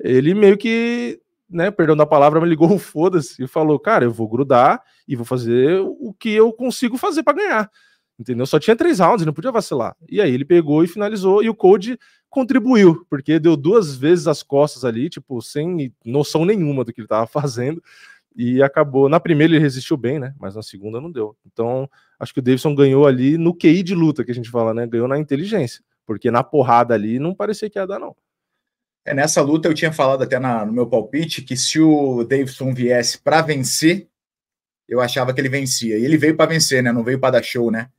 Ele meio que, né, Perdendo a palavra, me ligou o foda-se e falou, cara, eu vou grudar e vou fazer o que eu consigo fazer para ganhar entendeu? Só tinha três rounds, não podia vacilar. E aí ele pegou e finalizou, e o Code contribuiu, porque deu duas vezes as costas ali, tipo, sem noção nenhuma do que ele estava fazendo, e acabou. Na primeira ele resistiu bem, né? Mas na segunda não deu. Então, acho que o Davidson ganhou ali no QI de luta, que a gente fala, né? Ganhou na inteligência, porque na porrada ali não parecia que ia dar, não. É, nessa luta eu tinha falado até na, no meu palpite que se o Davidson viesse para vencer, eu achava que ele vencia. E ele veio para vencer, né? Não veio para dar show, né?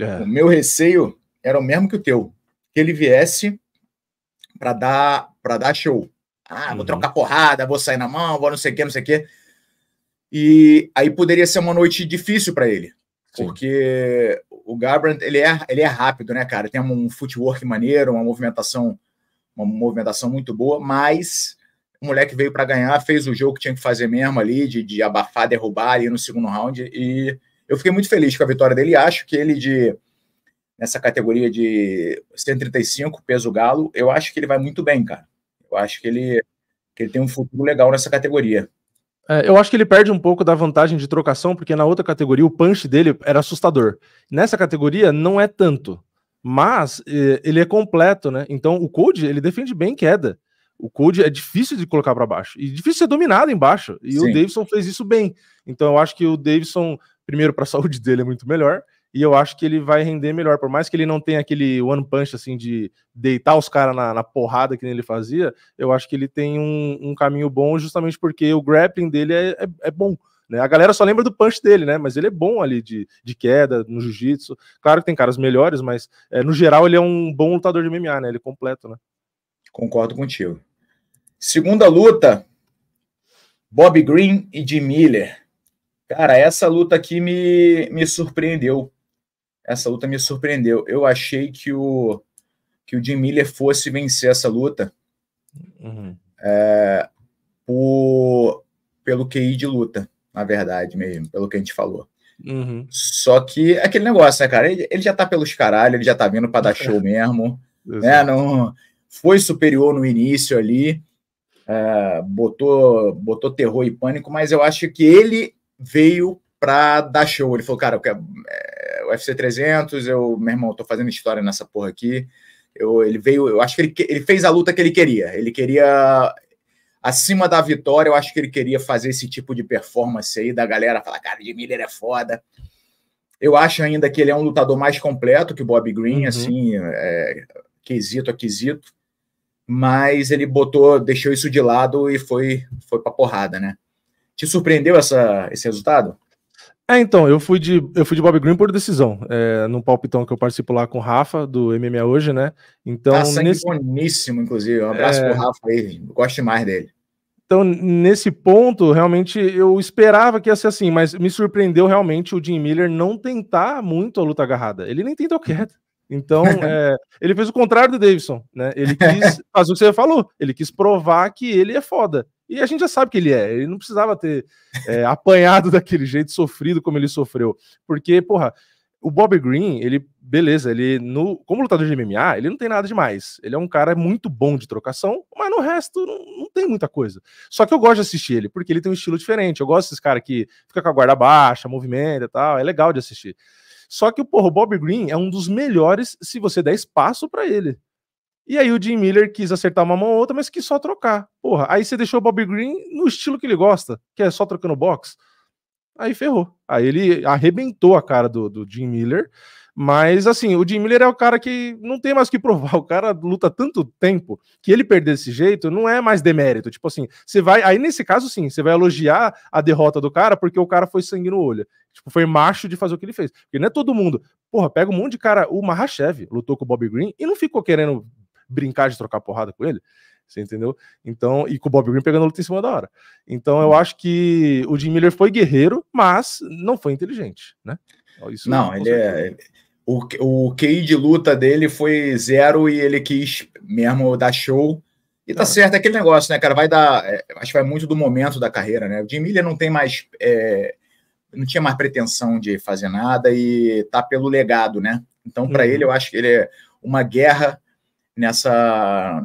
É. O meu receio era o mesmo que o teu, que ele viesse para dar para dar show. Ah, vou uhum. trocar porrada, vou sair na mão, vou não sei o que, não sei o que. E aí poderia ser uma noite difícil para ele, Sim. porque o Garbrandt, ele é, ele é rápido, né, cara? Tem um footwork maneiro, uma movimentação uma movimentação muito boa, mas o moleque veio para ganhar, fez o jogo que tinha que fazer mesmo ali, de, de abafar, derrubar ali no segundo round e eu fiquei muito feliz com a vitória dele. Acho que ele de nessa categoria de 135 peso galo, eu acho que ele vai muito bem, cara. Eu acho que ele que ele tem um futuro legal nessa categoria. É, eu acho que ele perde um pouco da vantagem de trocação, porque na outra categoria o punch dele era assustador. Nessa categoria não é tanto, mas é, ele é completo, né? Então o Code ele defende bem queda. O Code é difícil de colocar para baixo e difícil de ser dominado embaixo. E Sim. o Davidson fez isso bem. Então eu acho que o Davidson primeiro para a saúde dele é muito melhor e eu acho que ele vai render melhor, por mais que ele não tenha aquele one punch assim de deitar os caras na, na, porrada que ele fazia, eu acho que ele tem um, um caminho bom justamente porque o grappling dele é, é, é bom. Né? A galera só lembra do punch dele, né? Mas ele é bom ali de, de queda, no jiu-jitsu. Claro que tem caras melhores, mas é, no geral ele é um bom lutador de MMA, né? Ele é completo, né? Concordo contigo. Segunda luta: Bob Green e Jim Miller. Cara, essa luta aqui me, me surpreendeu. Essa luta me surpreendeu. Eu achei que o, que o Jim Miller fosse vencer essa luta uhum. é, por, pelo QI de luta, na verdade mesmo, pelo que a gente falou. Uhum. Só que é aquele negócio, né, cara? Ele, ele, já tá pelos caralho, ele já tá vindo para dar show mesmo. né? Não, foi superior no início ali, é, botou, botou terror e pânico, mas eu acho que ele veio para dar show. Ele falou, cara, eu quero é, UFC 300, eu, meu irmão, eu tô fazendo história nessa porra aqui. Eu, ele veio, eu acho que ele, ele fez a luta que ele queria. Ele queria acima da vitória, eu acho que ele queria fazer esse tipo de performance aí da galera falar, cara, de Miller é foda. Eu acho ainda que ele é um lutador mais completo que o Bob Green, uhum. assim, é, quesito a é quesito, mas ele botou, deixou isso de lado e foi, foi pra porrada, né? Te surpreendeu essa, esse resultado? É, então, eu fui de eu fui de Bob Green por decisão, é, no palpitão que eu participo lá com o Rafa, do MMA Hoje, né? Então, tá sangue nesse... boníssimo, inclusive. Um abraço é... pro Rafa aí, gosto demais dele. Então, nesse ponto, realmente eu esperava que ia ser assim, mas me surpreendeu realmente o Jim Miller não tentar muito a luta agarrada. Ele nem tentou queda. Então, é, ele fez o contrário do Davidson, né? Ele quis fazer o que você falou, ele quis provar que ele é foda. E a gente já sabe que ele é. Ele não precisava ter é, apanhado daquele jeito, sofrido como ele sofreu. Porque, porra, o Bob Green, ele, beleza, ele, no, como lutador de MMA, ele não tem nada demais. Ele é um cara muito bom de trocação, mas no resto não, não, tem muita coisa. Só que eu gosto de assistir ele, porque ele tem um estilo diferente. Eu gosto desses caras que fica com a guarda baixa, movimenta e tal. É legal de assistir. Só que porra, o Bob Green é um dos melhores se você der espaço para ele. E aí o Jim Miller quis acertar uma mão ou outra, mas quis só trocar. Porra, aí você deixou o Bob Green no estilo que ele gosta, que é só trocando box. Aí ferrou. Aí ele arrebentou a cara do, do Jim Miller. Mas assim, o Jim Miller é o cara que não tem mais o que provar. O cara luta tanto tempo que ele perder desse jeito não é mais demérito. Tipo assim, você vai. Aí nesse caso, sim, você vai elogiar a derrota do cara porque o cara foi sangue no olho. Tipo, foi macho de fazer o que ele fez. Porque não é todo mundo. Porra, pega um monte de cara. O Mahashev lutou com o Bobby Green e não ficou querendo brincar de trocar porrada com ele. Você entendeu? Então, e com o Bob Green pegando a luta em cima da hora. Então, eu uhum. acho que o Jim Miller foi guerreiro, mas não foi inteligente, né? Isso não, ele é. O, o QI de luta dele foi zero e ele quis mesmo dar show. E tá é. certo, é aquele negócio, né, cara? Vai dar. É, acho que vai muito do momento da carreira, né? O Jim Miller não tem mais. É, não tinha mais pretensão de fazer nada e tá pelo legado, né? Então, para uhum. ele, eu acho que ele é uma guerra nessa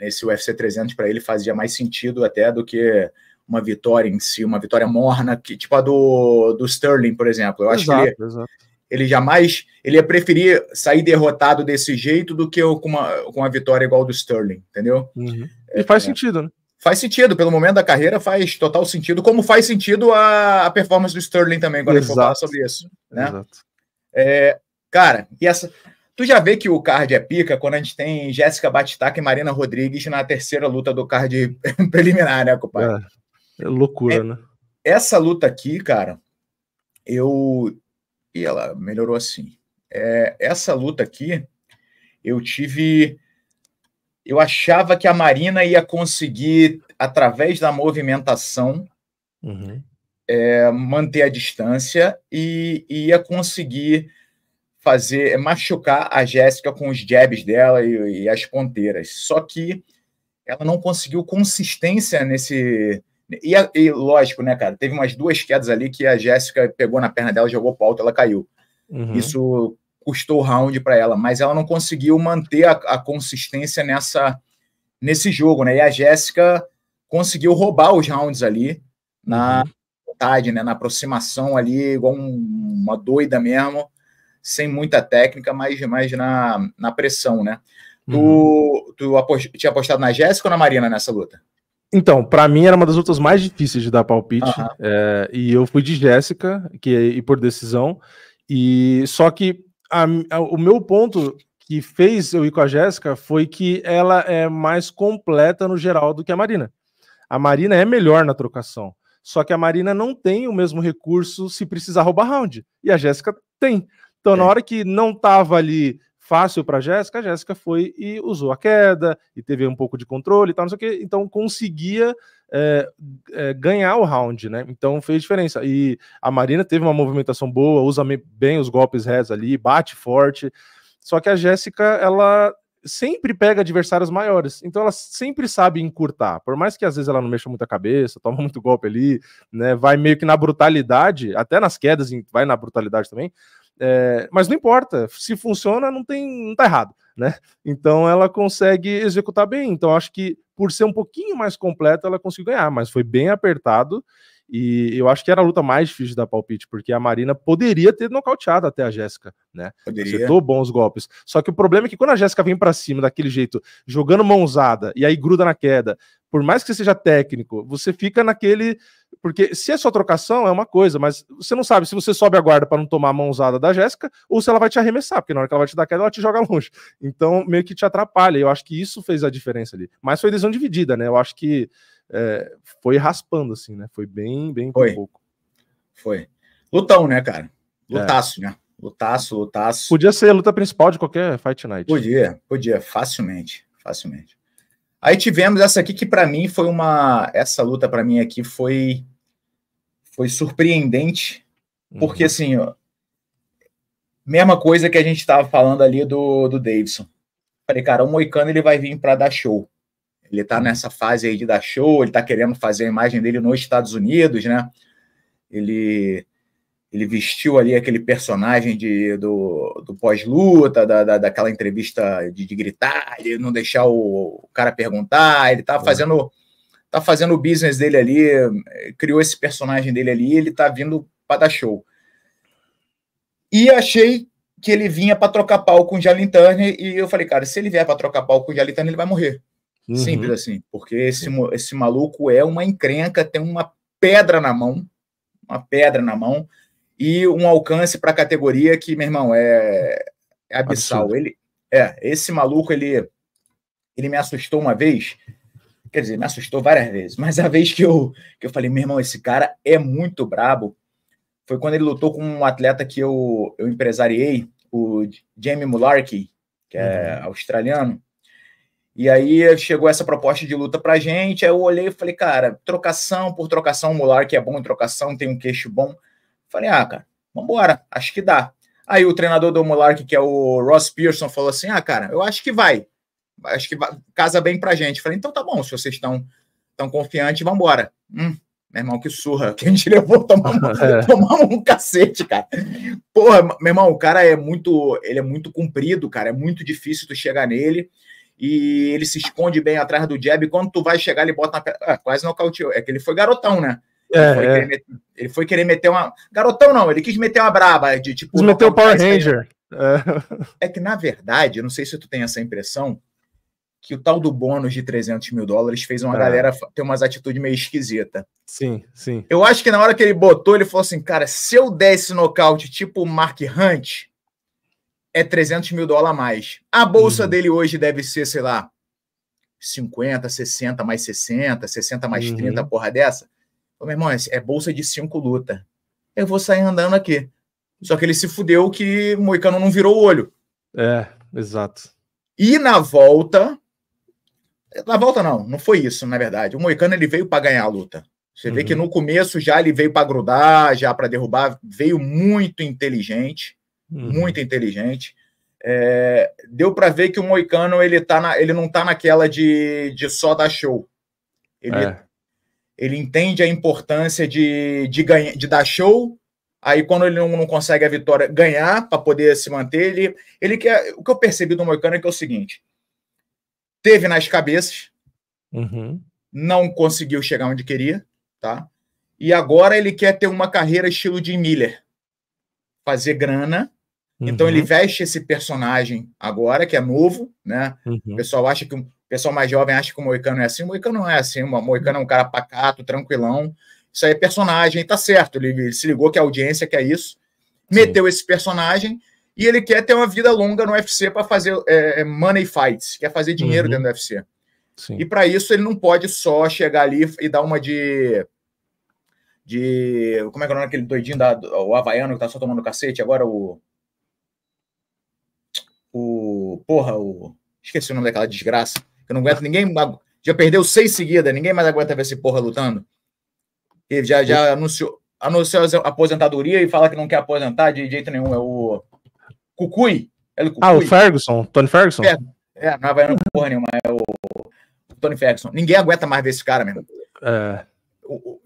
esse UFC 300 para ele fazia mais sentido até do que uma vitória em si, uma vitória morna, que tipo a do, do Sterling, por exemplo. Eu exato, acho que ele, ele, jamais ele ia preferir sair derrotado desse jeito do que com uma, com uma vitória igual do Sterling, entendeu? Uhum. É, e faz é, sentido, né? Faz sentido, pelo momento da carreira faz total sentido, como faz sentido a, a performance do Sterling também, quando ele falar sobre isso. Né? Exato. É, cara, e essa, Tu já vê que o card é pica quando a gente tem Jéssica Batistaca e Marina Rodrigues na terceira luta do card preliminar, né, compadre? É, é loucura, é, né? Essa luta aqui, cara, eu. E ela melhorou assim. É, essa luta aqui, eu tive. Eu achava que a Marina ia conseguir, através da movimentação, uhum. É, manter a distância e, e ia conseguir fazer, é machucar a Jéssica com os jabs dela e, e, as ponteiras. Só que ela não conseguiu consistência nesse. E, e, lógico, né, cara? Teve umas duas quedas ali que a Jéssica pegou na perna dela, jogou pro alto, ela caiu. Uhum. Isso custou o round para ela, mas ela não conseguiu manter a, a consistência nessa nesse jogo, né? E a Jéssica conseguiu roubar os rounds ali na uhum. né? Na aproximação ali, igual um, uma doida mesmo sem muita técnica, mas, mais na, na pressão, né? Uhum. Tu, tu apost, tinha apostado na Jéssica ou na Marina nessa luta? Então, para mim era uma das lutas mais difíceis de dar palpite. Uhum. É, e eu fui de Jéssica, que e por decisão. E só que a, a, o meu ponto que fez eu ir com a Jéssica foi que ela é mais completa no geral do que a Marina. A Marina é melhor na trocação. Só que a Marina não tem o mesmo recurso se precisar roubar round. E a Jéssica tem. Então, é. na hora que não estava ali fácil para Jéssica, a Jéssica foi e usou a queda e teve um pouco de controle e tal, não sei o que, então conseguia é, é, ganhar o round, né? Então fez diferença. E a Marina teve uma movimentação boa, usa bem os golpes rés ali, bate forte. Só que a Jéssica, ela sempre pega adversários maiores, então ela sempre sabe encurtar, por mais que às vezes ela não mexa muita cabeça, toma muito golpe ali, né? Vai meio que na brutalidade, até nas quedas vai na brutalidade também, é, mas não importa, se funciona, não tem, não tá errado, né? Então ela consegue executar bem. Então acho que por ser um pouquinho mais completa, ela conseguiu ganhar, mas foi bem apertado e eu acho que era a luta mais difícil da palpite, porque a Marina poderia ter nocauteado até a Jéssica, né? Poderia. Acertou bons golpes. Só que o problema é que quando a Jéssica vem para cima daquele jeito, jogando mãozada, e aí gruda na queda, por mais que você seja técnico, você fica naquele. Porque se é só trocação, é uma coisa, mas você não sabe se você sobe a guarda para não tomar a mãozada da Jéssica ou se ela vai te arremessar, porque na hora que ela vai te dar queda, ela te joga longe. Então, meio que te atrapalha. Eu acho que isso fez a diferença ali. Mas foi decisão dividida, né? Eu acho que é, foi raspando, assim, né? Foi bem, bem foi. pouco. Foi. Lutão, né, cara? É. Lutaço, é. né? Lutaço, lutaço. Podia ser a luta principal de qualquer Fight Night. Né? Podia, podia, facilmente, facilmente. Aí tivemos essa aqui que para mim foi uma, essa luta para mim aqui foi foi surpreendente, porque uhum. assim, ó, mesma coisa que a gente tava falando ali do, do Davidson. Falei, cara, o Moicano ele vai vir para dar show. Ele está nessa fase aí de dar show, ele está querendo fazer a imagem dele nos Estados Unidos, né? Ele, ele vestiu ali aquele personagem de, do, do pós-luta, da, da, daquela entrevista de, de gritar, ele não deixar o, o cara perguntar, ele está é. fazendo tá fazendo o business dele ali, criou esse personagem dele ali, ele tá vindo para dar show. E achei que ele vinha para trocar pau com o Jalen Turner, e eu falei, cara, se ele vier para trocar pau com o Jalen Turner, ele vai morrer. Uhum. Simples assim, porque esse, esse maluco é uma encrenca, tem uma pedra na mão, uma pedra na mão, e um alcance para a categoria que, meu irmão, é, é abissal. Ele, é, esse maluco, ele, ele me assustou uma vez, quer dizer, me assustou várias vezes, mas a vez que eu, que eu falei, meu irmão, esse cara é muito brabo, foi quando ele lutou com um atleta que eu, eu empresariei, o Jamie Mularkey, que é uhum. australiano. E aí eh, chegou essa proposta de luta pra gente, aí eu olhei e falei, cara, trocação por trocação, o que é bom em trocação, tem um queixo bom. Falei, ah, cara, vambora, acho que dá. Aí o treinador do Mulark, que é o Ross Pearson, falou assim: Ah, cara, eu acho que vai. Acho que vai, casa bem pra gente. Falei, então tá bom, se vocês estão tão confiantes, vambora. Hum, meu irmão, que surra. Que a gente levou tomar, é. tomar um cacete, cara. Porra, meu irmão, o cara é muito. Ele é muito comprido, cara. É muito difícil tu chegar nele e ele se esconde bem atrás do jab. Quando tu vai chegar, ele bota na. Ah, quase nocauteou. É que ele foi garotão, né? É, ele, foi é. Meter, ele, foi querer meter uma. Garotão não, ele quis meter uma braba. De, tipo, quis meter o Power é Ranger. É. é que, na verdade, eu não sei se tu tem essa impressão, que o tal do bônus de 300 mil dólares fez uma é. galera ter umas atitudes meio esquisita. Sim, sim. Eu acho que na hora que ele botou, ele falou assim, cara, se eu der esse nocaute tipo Mark Hunt, é 300 mil dólares a mais. A bolsa uhum. dele hoje deve ser, sei lá, 50, 60 mais 60, 60 mais uhum. 30, porra dessa. Ô, meu irmão, é bolsa de 5 luta. Eu vou sair andando aqui. Só que ele se fudeu que o Moicano não virou o olho. É, exato. E na volta. Na volta não, não foi isso, na verdade. O Moicano ele veio para ganhar a luta. Você uhum. vê que uhum. no começo já ele veio para grudar, já para derrubar, veio muito inteligente uhum. muito inteligente. É, deu para ver que o Moicano ele tá na, ele não tá naquela de, de só dar show. Ele, é. ele entende a importância de, de, ganha, de dar show. Aí, quando ele não, não consegue a vitória, ganhar para poder se manter, ele, ele quer. O que eu percebi do Moicano é que é o seguinte: teve nas cabeças, uhum. não conseguiu chegar onde queria, tá? E agora ele quer ter uma carreira estilo de Miller, fazer grana Uhum. Então ele uhum. veste esse personagem agora, que é novo, né? Uhum. O pessoal acha que o pessoal mais jovem acha que o Moicano é assim. O Moicano não é assim. O Moicano é um cara pacato, tranquilão. Isso aí é personagem, tá certo. Ele, ele se ligou que a audiência quer isso. Sim. Meteu esse personagem e ele quer ter uma vida longa no UFC para fazer é, é, money fights, quer fazer dinheiro uhum. dentro do UFC. Sim. E para isso ele não pode só chegar ali e dar uma de de. Como é que é o nome daquele doidinho da, o havaiano que tá só tomando cacete agora? O. Porra, o. Esqueci o nome daquela desgraça. eu não aguento ninguém. Já perdeu seis seguidas, ninguém mais aguenta ver esse porra lutando. Ele já, já anunciou, anunciou a aposentadoria e fala que não quer aposentar de jeito nenhum. É o. Cucui. É o Cucui. Ah, o Ferguson. Tony Ferguson? É, é não vai porra nenhuma. É o. Tony Ferguson. Ninguém aguenta mais ver esse cara, mesmo. É.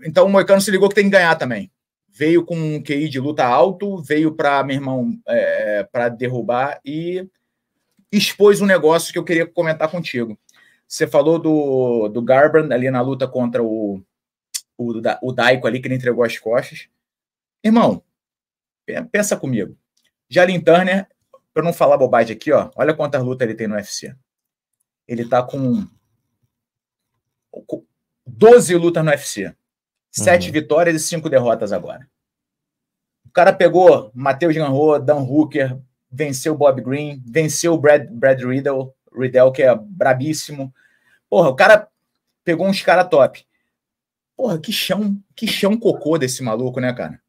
Então o Moicano se ligou que tem que ganhar também. Veio com um QI de luta alto, veio para, meu irmão, é, é para derrubar e expôs um negócio que eu queria comentar contigo. Você falou do, do Garbrandt ali na luta contra o, o, o Daico ali, que ele entregou as costas. Irmão, pensa comigo. Jalin Turner, pra não falar bobagem aqui, ó, olha quantas lutas ele tem no UFC. Ele tá com 12 lutas no UFC. Sete uhum. vitórias e cinco derrotas agora. O cara pegou Matheus Ganro, Dan Hooker, venceu o Bob Green, venceu o Brad, Brad Riddle, Riddle, que é brabíssimo. Porra, o cara pegou uns caras top. Porra, que chão, que chão cocô desse maluco, né, cara?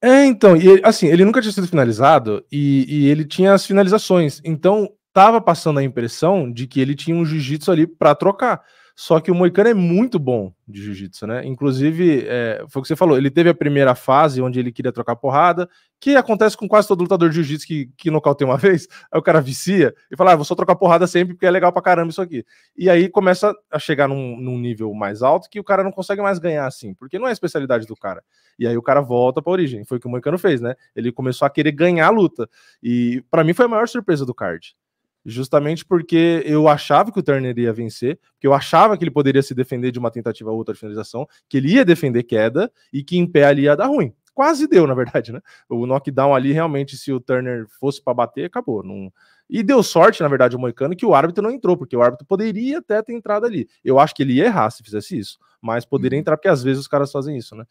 É, então, e, assim, ele nunca tinha sido finalizado e, e ele tinha as finalizações. Então, tava passando a impressão de que ele tinha um jiu-jitsu ali para trocar. Só que o Moicano é muito bom de jiu-jitsu, né? Inclusive, é, foi o que você falou, ele teve a primeira fase onde ele queria trocar porrada, que acontece com quase todo lutador de jiu-jitsu que, que nocauteia uma vez. Aí o cara vicia e fala, ah, vou só trocar porrada sempre porque é legal pra caramba isso aqui. E aí começa a chegar num, num, nível mais alto que o cara não consegue mais ganhar assim, porque não é a especialidade do cara. E aí o cara volta pra origem. Foi o que o Moicano fez, né? Ele começou a querer ganhar a luta. E para mim foi a maior surpresa do card justamente porque eu achava que o Turner ia vencer, que eu achava que ele poderia se defender de uma tentativa ou outra de finalização, que ele ia defender queda e que em pé ali ia dar ruim. Quase deu, na verdade, né? O knockdown ali realmente, se o Turner fosse para bater, acabou. Não... E deu sorte, na verdade, o Moicano, que o árbitro não entrou, porque o árbitro poderia até ter entrado ali. Eu acho que ele ia errar se fizesse isso, mas poderia uhum. entrar, porque às vezes os caras fazem isso, né?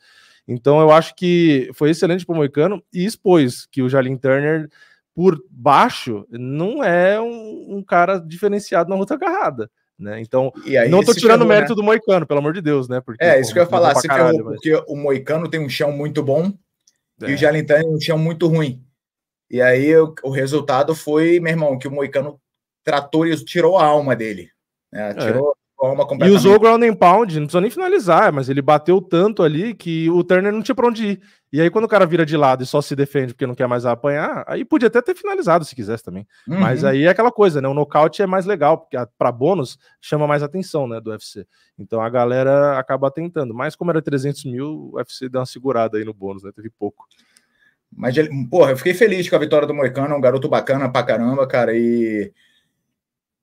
Então eu acho que foi excelente para o Moicano e expôs que o Jalin Turner por baixo, não é um, um cara diferenciado na luta agarrada. Né? Então, aí, não estou tirando o mérito né? do Moicano, pelo amor de Deus, né? Porque, é, pô, isso que eu ia falar, caralho, ferrou, mas... porque o Moicano tem um chão muito bom é. e o é. Jalintani tem um chão muito ruim. E aí o, o, resultado foi, meu irmão, que o Moicano tratou e tirou a alma dele. Né? É. Tirou, forma completamente. E usou o ground and pound, não precisa nem finalizar, mas ele bateu tanto ali que o Turner não tinha pra onde ir. E aí, quando o cara vira de lado e só se defende porque não quer mais apanhar, aí podia até ter finalizado se quisesse também. Uhum. Mas aí é aquela coisa, né? O nocaute é mais legal, porque para bônus chama mais atenção, né? Do UFC. Então a galera acaba tentando. Mas como era 300 mil, o UFC deu uma segurada aí no bônus, né? Teve pouco. Mas, porra, eu fiquei feliz com a vitória do Moicano, é um garoto bacana pra caramba, cara. E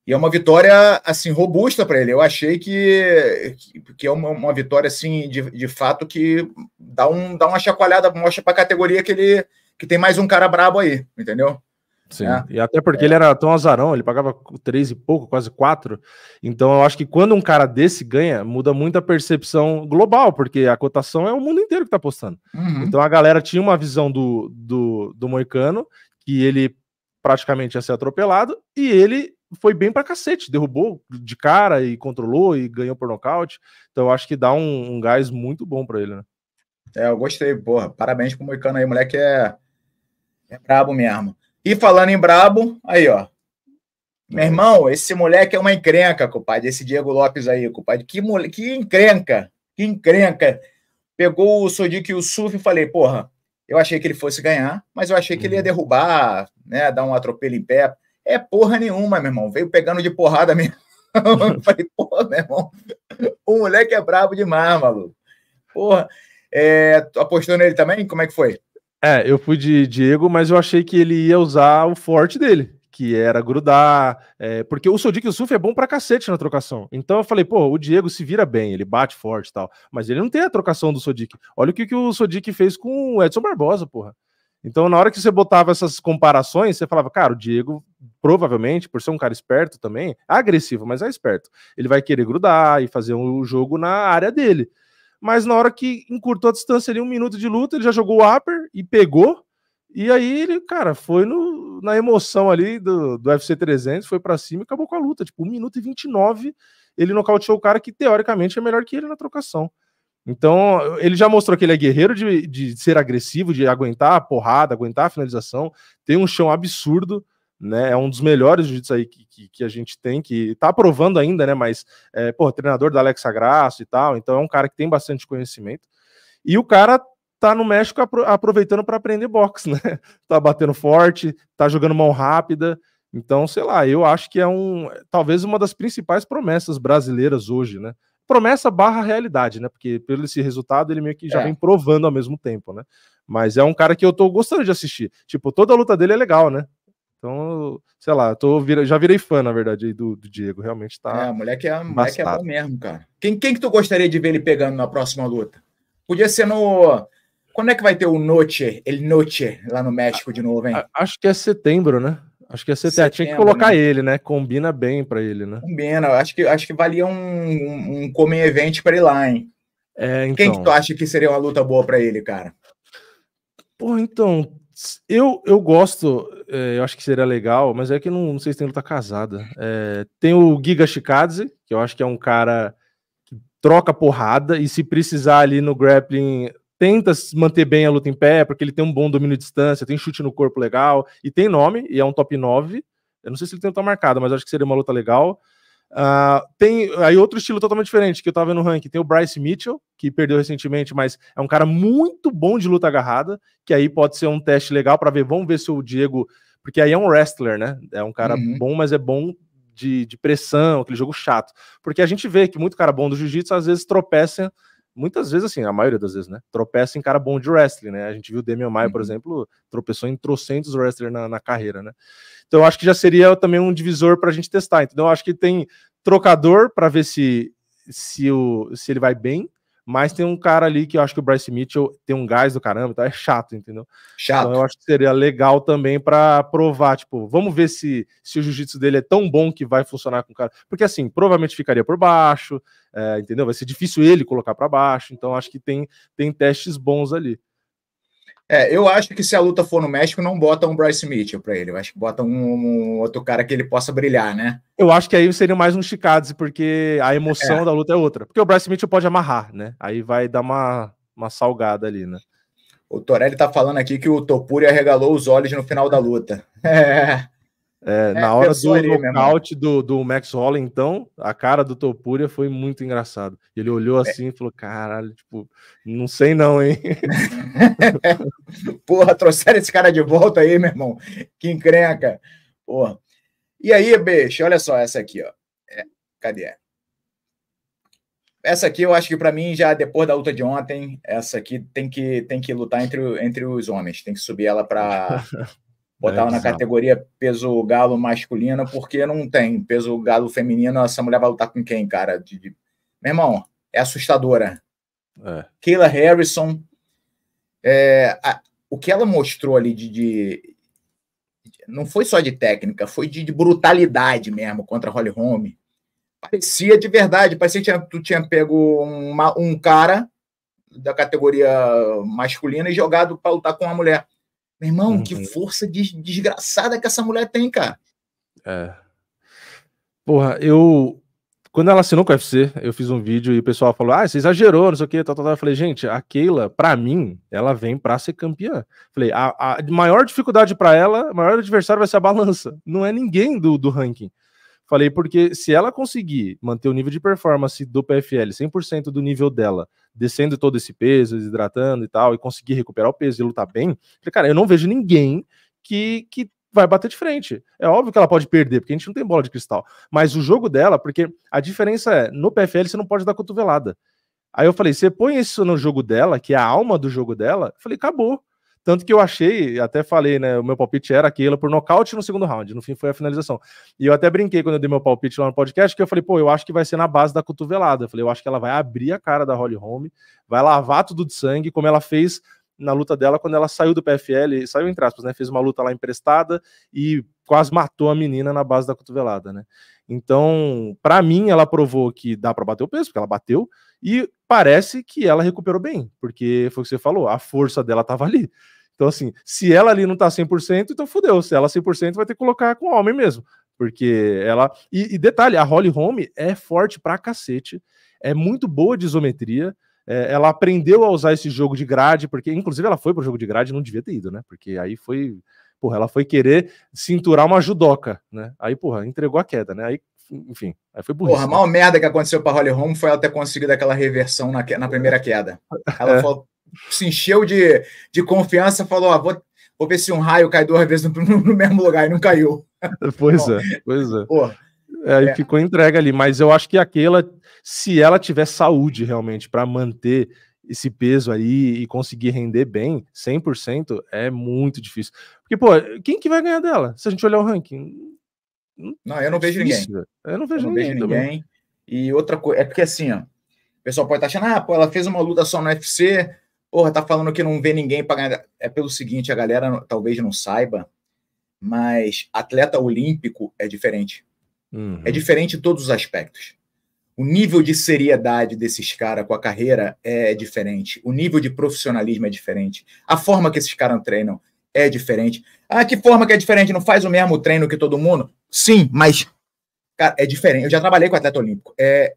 e é uma vitória assim robusta para ele. Eu achei que, que é uma, uma vitória assim de, de fato que dá, um, dá uma chacoalhada, mostra para a categoria que ele que tem mais um cara brabo aí, entendeu? Sim. É. E até porque é. ele era tão azarão, ele pagava três e pouco, quase quatro. Então eu acho que quando um cara desse ganha, muda muito a percepção global, porque a cotação é o mundo inteiro que está postando. Uhum. Então a galera tinha uma visão do, do, do Moicano, que ele praticamente ia ser atropelado, e ele foi bem pra cacete, derrubou de cara e controlou e ganhou por nocaute. Então acho que dá um, um gás muito bom para ele, né? É, eu gostei, porra. Parabéns pro Moicano aí, moleque é, é brabo mesmo. E falando em brabo, aí, ó. Meu irmão, esse moleque é uma encrenca, compadre. Esse Diego Lopes aí, compadre. Que, mole... que encrenca, que encrenca. Pegou o Sodic e o Suf e falei, porra, eu achei que ele fosse ganhar, mas eu achei que ele ia uhum. derrubar, né? Dar um atropelo em pé. É porra nenhuma, meu irmão. Veio pegando de porrada mesmo. Eu falei, porra, meu irmão, o moleque é brabo demais, maluco. Porra. É, apostou nele também? Como é que foi? É, eu fui de Diego, mas eu achei que ele ia usar o forte dele, que era grudar. É, porque o o Sufi é bom pra cacete na trocação. Então eu falei, pô, o Diego se vira bem, ele bate forte e tal. Mas ele não tem a trocação do Sodic. Olha o que, que o Sodic fez com o Edson Barbosa, porra. Então, na hora que você botava essas comparações, você falava, cara, o Diego provavelmente, por ser um cara esperto também, é agressivo, mas é esperto. Ele vai querer grudar e fazer um jogo na área dele. Mas na hora que encurtou a distância ali, um minuto de luta, ele já jogou o upper e pegou. E aí ele, cara, foi no, na emoção ali do, do UFC 300, foi para cima e acabou com a luta. Tipo, 1 minuto e 29, ele nocauteou o cara que teoricamente é melhor que ele na trocação. Então, ele já mostrou que ele é guerreiro de, de ser agressivo, de aguentar a porrada, aguentar a finalização, tem um chão absurdo né? É um dos melhores jiu-jitsu aí que, que, que, a gente tem, que tá aprovando ainda, né? Mas, é, pô, treinador da Alexa Grasso e tal, então é um cara que tem bastante conhecimento. E o cara tá no México aproveitando para aprender boxe, né? Tá batendo forte, tá jogando mão rápida. Então, sei lá, eu acho que é um talvez uma das principais promessas brasileiras hoje, né? Promessa barra realidade, né? Porque pelo esse resultado ele meio que já é. vem provando ao mesmo tempo, né? Mas é um cara que eu tô gostando de assistir. Tipo, toda a luta dele é legal, né? Então, sei lá, tô, já virei fã, na verdade, do, do Diego. Realmente tá. É, moleque é, moleque é bom mesmo, cara. Quem, quem que tu gostaria de ver ele pegando na próxima luta? Podia ser no. Quando é que vai ter o Noche, ele Noche, lá no México de novo, hein? Acho que é setembro, né? Acho que é setembro. setembro Tinha que colocar né? ele, né? Combina bem para ele, né? Combina. Acho que, acho que valia um, um, um event para ele lá, hein? É, então... Quem que então. tu acha que seria uma luta boa para ele, cara? Pô, então, eu, eu gosto, é, eu acho que seria legal, mas é que não, não sei se tem luta casada. É, tem o Giga Shikadze, que eu acho que é um cara que troca porrada e se precisar ali no grappling, tenta manter bem a luta em pé, porque ele tem um bom domínio de distância, tem chute no corpo legal e tem nome, e é um top 9. Eu não sei se ele tem luta marcada, mas acho que seria uma luta legal. Uh, tem aí outro estilo totalmente diferente que eu tava vendo no ranking. Tem o Bryce Mitchell, que perdeu recentemente, mas é um cara muito bom de luta agarrada, que aí pode ser um teste legal para ver. Vamos ver se o Diego, porque aí é um wrestler, né? É um cara uhum. bom, mas é bom de, de pressão, aquele jogo chato. Porque a gente vê que muito cara bom do jiu-jitsu às vezes tropeça, muitas vezes assim, a maioria das vezes, né? Tropeça em cara bom de wrestling, né? A gente viu o Demian Maia, uhum. por exemplo, tropeçou em trocentos wrestlers na, na carreira, né? Então, acho que já seria também um divisor para a gente testar. Então, acho que tem trocador para ver se, se, o, se ele vai bem, mas tem um cara ali que eu acho que o Bryce Mitchell tem um gás do caramba, então é chato, entendeu? Chato. Então eu acho que seria legal também para provar, tipo, vamos ver se, se o jiu-jitsu dele é tão bom que vai funcionar com o cara. Porque assim, provavelmente ficaria por baixo, é, entendeu? Vai ser difícil ele colocar para baixo, então acho que tem, tem testes bons ali. É, eu acho que se a luta for no México, não bota um Bryce Mitchell para ele. Eu acho que bota um, um, outro cara que ele possa brilhar, né? Eu acho que aí seria mais um Chicadze, porque a emoção é. da luta é outra. Porque o Bryce Mitchell pode amarrar, né? Aí vai dar uma, uma salgada ali, né? O Torelli tá falando aqui que o Topuri arregalou os olhos no final da luta. É. É, na é, hora do ali, nocaute do, do Max Holland, então, a cara do Topuria foi muito engraçado. Ele olhou é. assim e falou, caralho, tipo, não sei não, hein? Porra, trouxeram esse cara de volta aí, meu irmão. Que encrenca. Porra. E aí, bicho, olha só essa aqui, ó. É, cadê? Essa aqui eu acho que para mim já depois da luta de ontem, essa aqui tem que tem que lutar entre, entre os homens, tem que subir ela para Botava é, na categoria peso galo masculino, porque não tem peso galo feminino. Essa mulher vai lutar com quem, cara? De, de... Meu irmão, é assustadora. É. Kayla Harrison, é, a, o que ela mostrou ali de, de, Não foi só de técnica, foi de, de brutalidade mesmo contra a Holly Holm. Parecia de verdade, parecia que tinha, tu tinha pego uma, um cara da categoria masculina e jogado para lutar com uma mulher. Meu irmão, uhum. que força des desgraçada que essa mulher tem, cara. É. Porra, eu. Quando ela assinou com o UFC, eu fiz um vídeo e o pessoal falou: ah, você exagerou, não sei o que, tal, tal, tal. Eu falei, gente, a Keila, pra mim, ela vem pra ser campeã. Falei, a, a maior dificuldade para ela, o maior adversário vai ser a balança. Não é ninguém do, do ranking. Falei, porque se ela conseguir manter o nível de performance do PFL 100% do nível dela descendo todo esse peso, desidratando e tal, e conseguir recuperar o peso e lutar bem, cara, eu não vejo ninguém que, que vai bater de frente. É óbvio que ela pode perder, porque a gente não tem bola de cristal. Mas o jogo dela, porque a diferença é, no PFL você não pode dar cotovelada. Aí eu falei, você põe isso no jogo dela, que é a alma do jogo dela, eu falei, acabou. Tanto que eu achei, até falei, né? O meu palpite era que por nocaute no segundo round. No fim foi a finalização. E eu até brinquei quando eu dei meu palpite lá no podcast, que eu falei, pô, eu acho que vai ser na base da cotovelada. Eu falei, eu acho que ela vai abrir a cara da Holly Holm, vai lavar tudo de sangue, como ela fez na luta dela quando ela saiu do PFL, saiu entre aspas, né? Fez uma luta lá emprestada e quase matou a menina na base da cotovelada, né? Então, para mim, ela provou que dá para bater o peso, porque ela bateu, e parece que ela recuperou bem, porque foi o que você falou, a força dela estava ali. Então, assim, se ela ali não tá 100%, então fudeu. Se ela 100%, vai ter que colocar com homem mesmo. Porque ela. E, e detalhe, a Holly Home é forte pra cacete. É muito boa de isometria. É, ela aprendeu a usar esse jogo de grade, porque, inclusive, ela foi pro jogo de grade não devia ter ido, né? Porque aí foi. Porra, ela foi querer cinturar uma judoca, né? Aí, porra, entregou a queda, né? Aí enfim, aí foi burrice. Porra, a né? maior merda que aconteceu para Holly Holm foi ela ter conseguido aquela reversão na, na primeira queda. Ela é. falou, se encheu de, de confiança, falou: ah vou, vou ver se um raio cai duas vezes no, no mesmo lugar e não caiu. Pois é, pois é. Pô, é, aí é. ficou entrega ali, mas eu acho que aquela, se ela tiver saúde realmente para manter esse peso aí e conseguir render bem 100% é muito difícil. Porque, pô, quem que vai ganhar dela? Se a gente olhar o ranking. Hum, não, eu não é vejo difícil, ninguém. Eu não vejo eu não ninguém. ninguém. E outra coisa, é porque assim, ó, o pessoal pode estar achando, ah, pô, ela fez uma luta só no UFC, Porra, tá falando que não vê ninguém pagar. É pelo seguinte, a galera talvez não saiba, mas atleta olímpico é diferente. Uhum. É diferente em todos os aspectos. O nível de seriedade desses caras com a carreira é diferente. O nível de profissionalismo é diferente. A forma que esses caras treinam é diferente. Ah, que forma que é diferente? Não faz o mesmo treino que todo mundo? Sim, mas, cara, é diferente. Eu já trabalhei com atleta olímpico. É,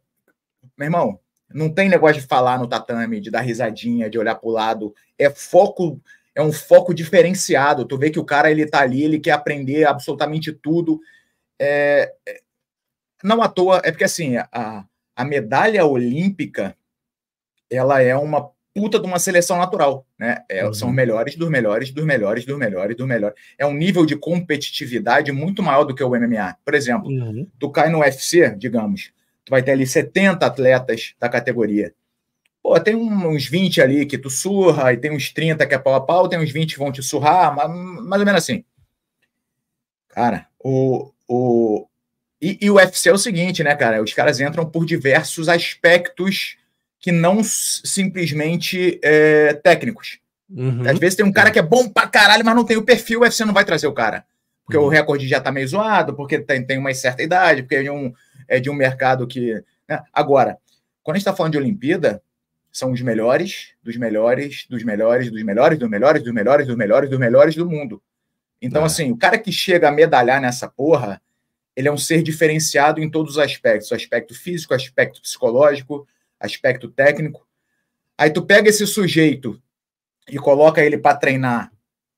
meu irmão, não tem negócio de falar no tatame, de dar risadinha, de olhar para o lado. É foco, é um foco diferenciado. Tu vê que o cara ele tá ali, ele quer aprender absolutamente tudo. É, é, não à toa, é porque assim, a, a medalha olímpica ela é uma puta de uma seleção natural, né? É, uhum. São melhores dos melhores, dos melhores, dos melhores, dos melhores. É um nível de competitividade muito maior do que o MMA. Por exemplo, uhum. tu cai no UFC, digamos, tu vai ter ali 70 atletas da categoria. Pô, tem uns 20 ali que tu surra, e tem uns 30 que é pau a pau, tem uns 20 que vão te surrar, mais ou menos assim. Cara, o. o e, e o UFC é o seguinte, né, cara? Os caras entram por diversos aspectos que não simplesmente é, técnicos. Uhum. Às vezes tem um cara que é bom pra caralho, mas não tem o perfil, o UFC não vai trazer o cara. Porque uhum. o recorde já tá meio zoado, porque tem, tem uma certa idade, porque é um, é, de um mercado que. Né? Agora, quando a gente está falando de Olimpíada, são os melhores, dos melhores, dos melhores, dos melhores, dos melhores, dos melhores, dos melhores, dos melhores do mundo. Então, é. assim, o cara que chega a medalhar nessa porra, ele é um ser diferenciado em todos os aspectos: aspecto físico, aspecto psicológico, aspecto técnico. Aí tu pega esse sujeito e coloca ele para treinar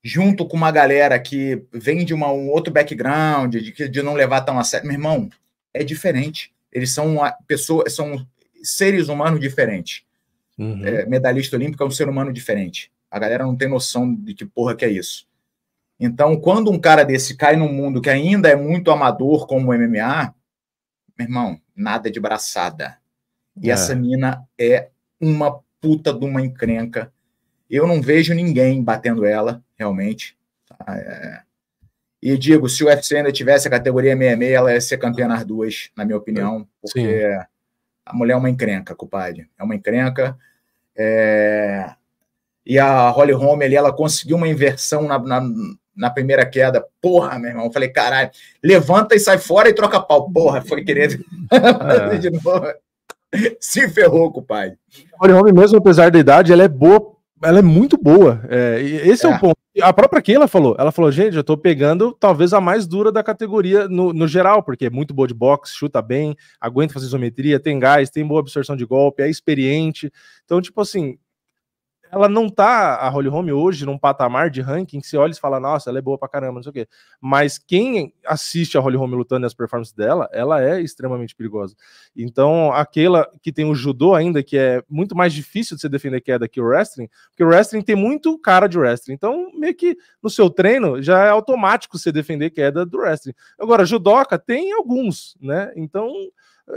junto com uma galera que vem de uma, um outro background, de, de não levar tão a sério. Meu irmão, é diferente. Eles são uma pessoa, são seres humanos diferentes. Uhum. É, medalhista olímpico é um ser humano diferente. A galera não tem noção de que porra que é isso. Então, quando um cara desse cai num mundo que ainda é muito amador como o MMA, meu irmão, nada de braçada. E é. essa mina é uma puta de uma encrenca. Eu não vejo ninguém batendo ela, realmente. Tá? É, e digo, se o UFC ainda tivesse a categoria 66, ela ia ser campeã nas duas, na minha opinião, porque Sim. a mulher é uma encrenca, compadre. É uma encrenca. É... E a Holly Holm ali, ela conseguiu uma inversão na, na, na, primeira queda. Porra, meu irmão. Eu falei, caralho, levanta e sai fora e troca pau. Porra, foi querer é. de novo. Se ferrou, compadre. A Holly Holm, mesmo apesar da idade, ela é boa. Ela é muito boa. É, esse é, é o ponto a própria Keila falou, ela falou, gente, eu tô pegando talvez a mais dura da categoria no, no geral, porque é muito boa de boxe, chuta bem, aguenta fazer isometria, tem gás, tem boa absorção de golpe, é experiente. Então, tipo assim, ela não tá, a Holly Home hoje, num patamar de ranking, que você olha e fala, nossa, ela é boa pra caramba, não sei o quê. Mas quem assiste a Holly Home lutando e as performances dela, ela é extremamente perigosa. Então, aquela que tem o judô ainda, que é muito mais difícil de você defender queda que o é wrestling, porque o wrestling tem muito cara de wrestling. Então, meio que no seu treino, já é automático você defender queda do wrestling. Agora, judoca tem alguns, né? Então,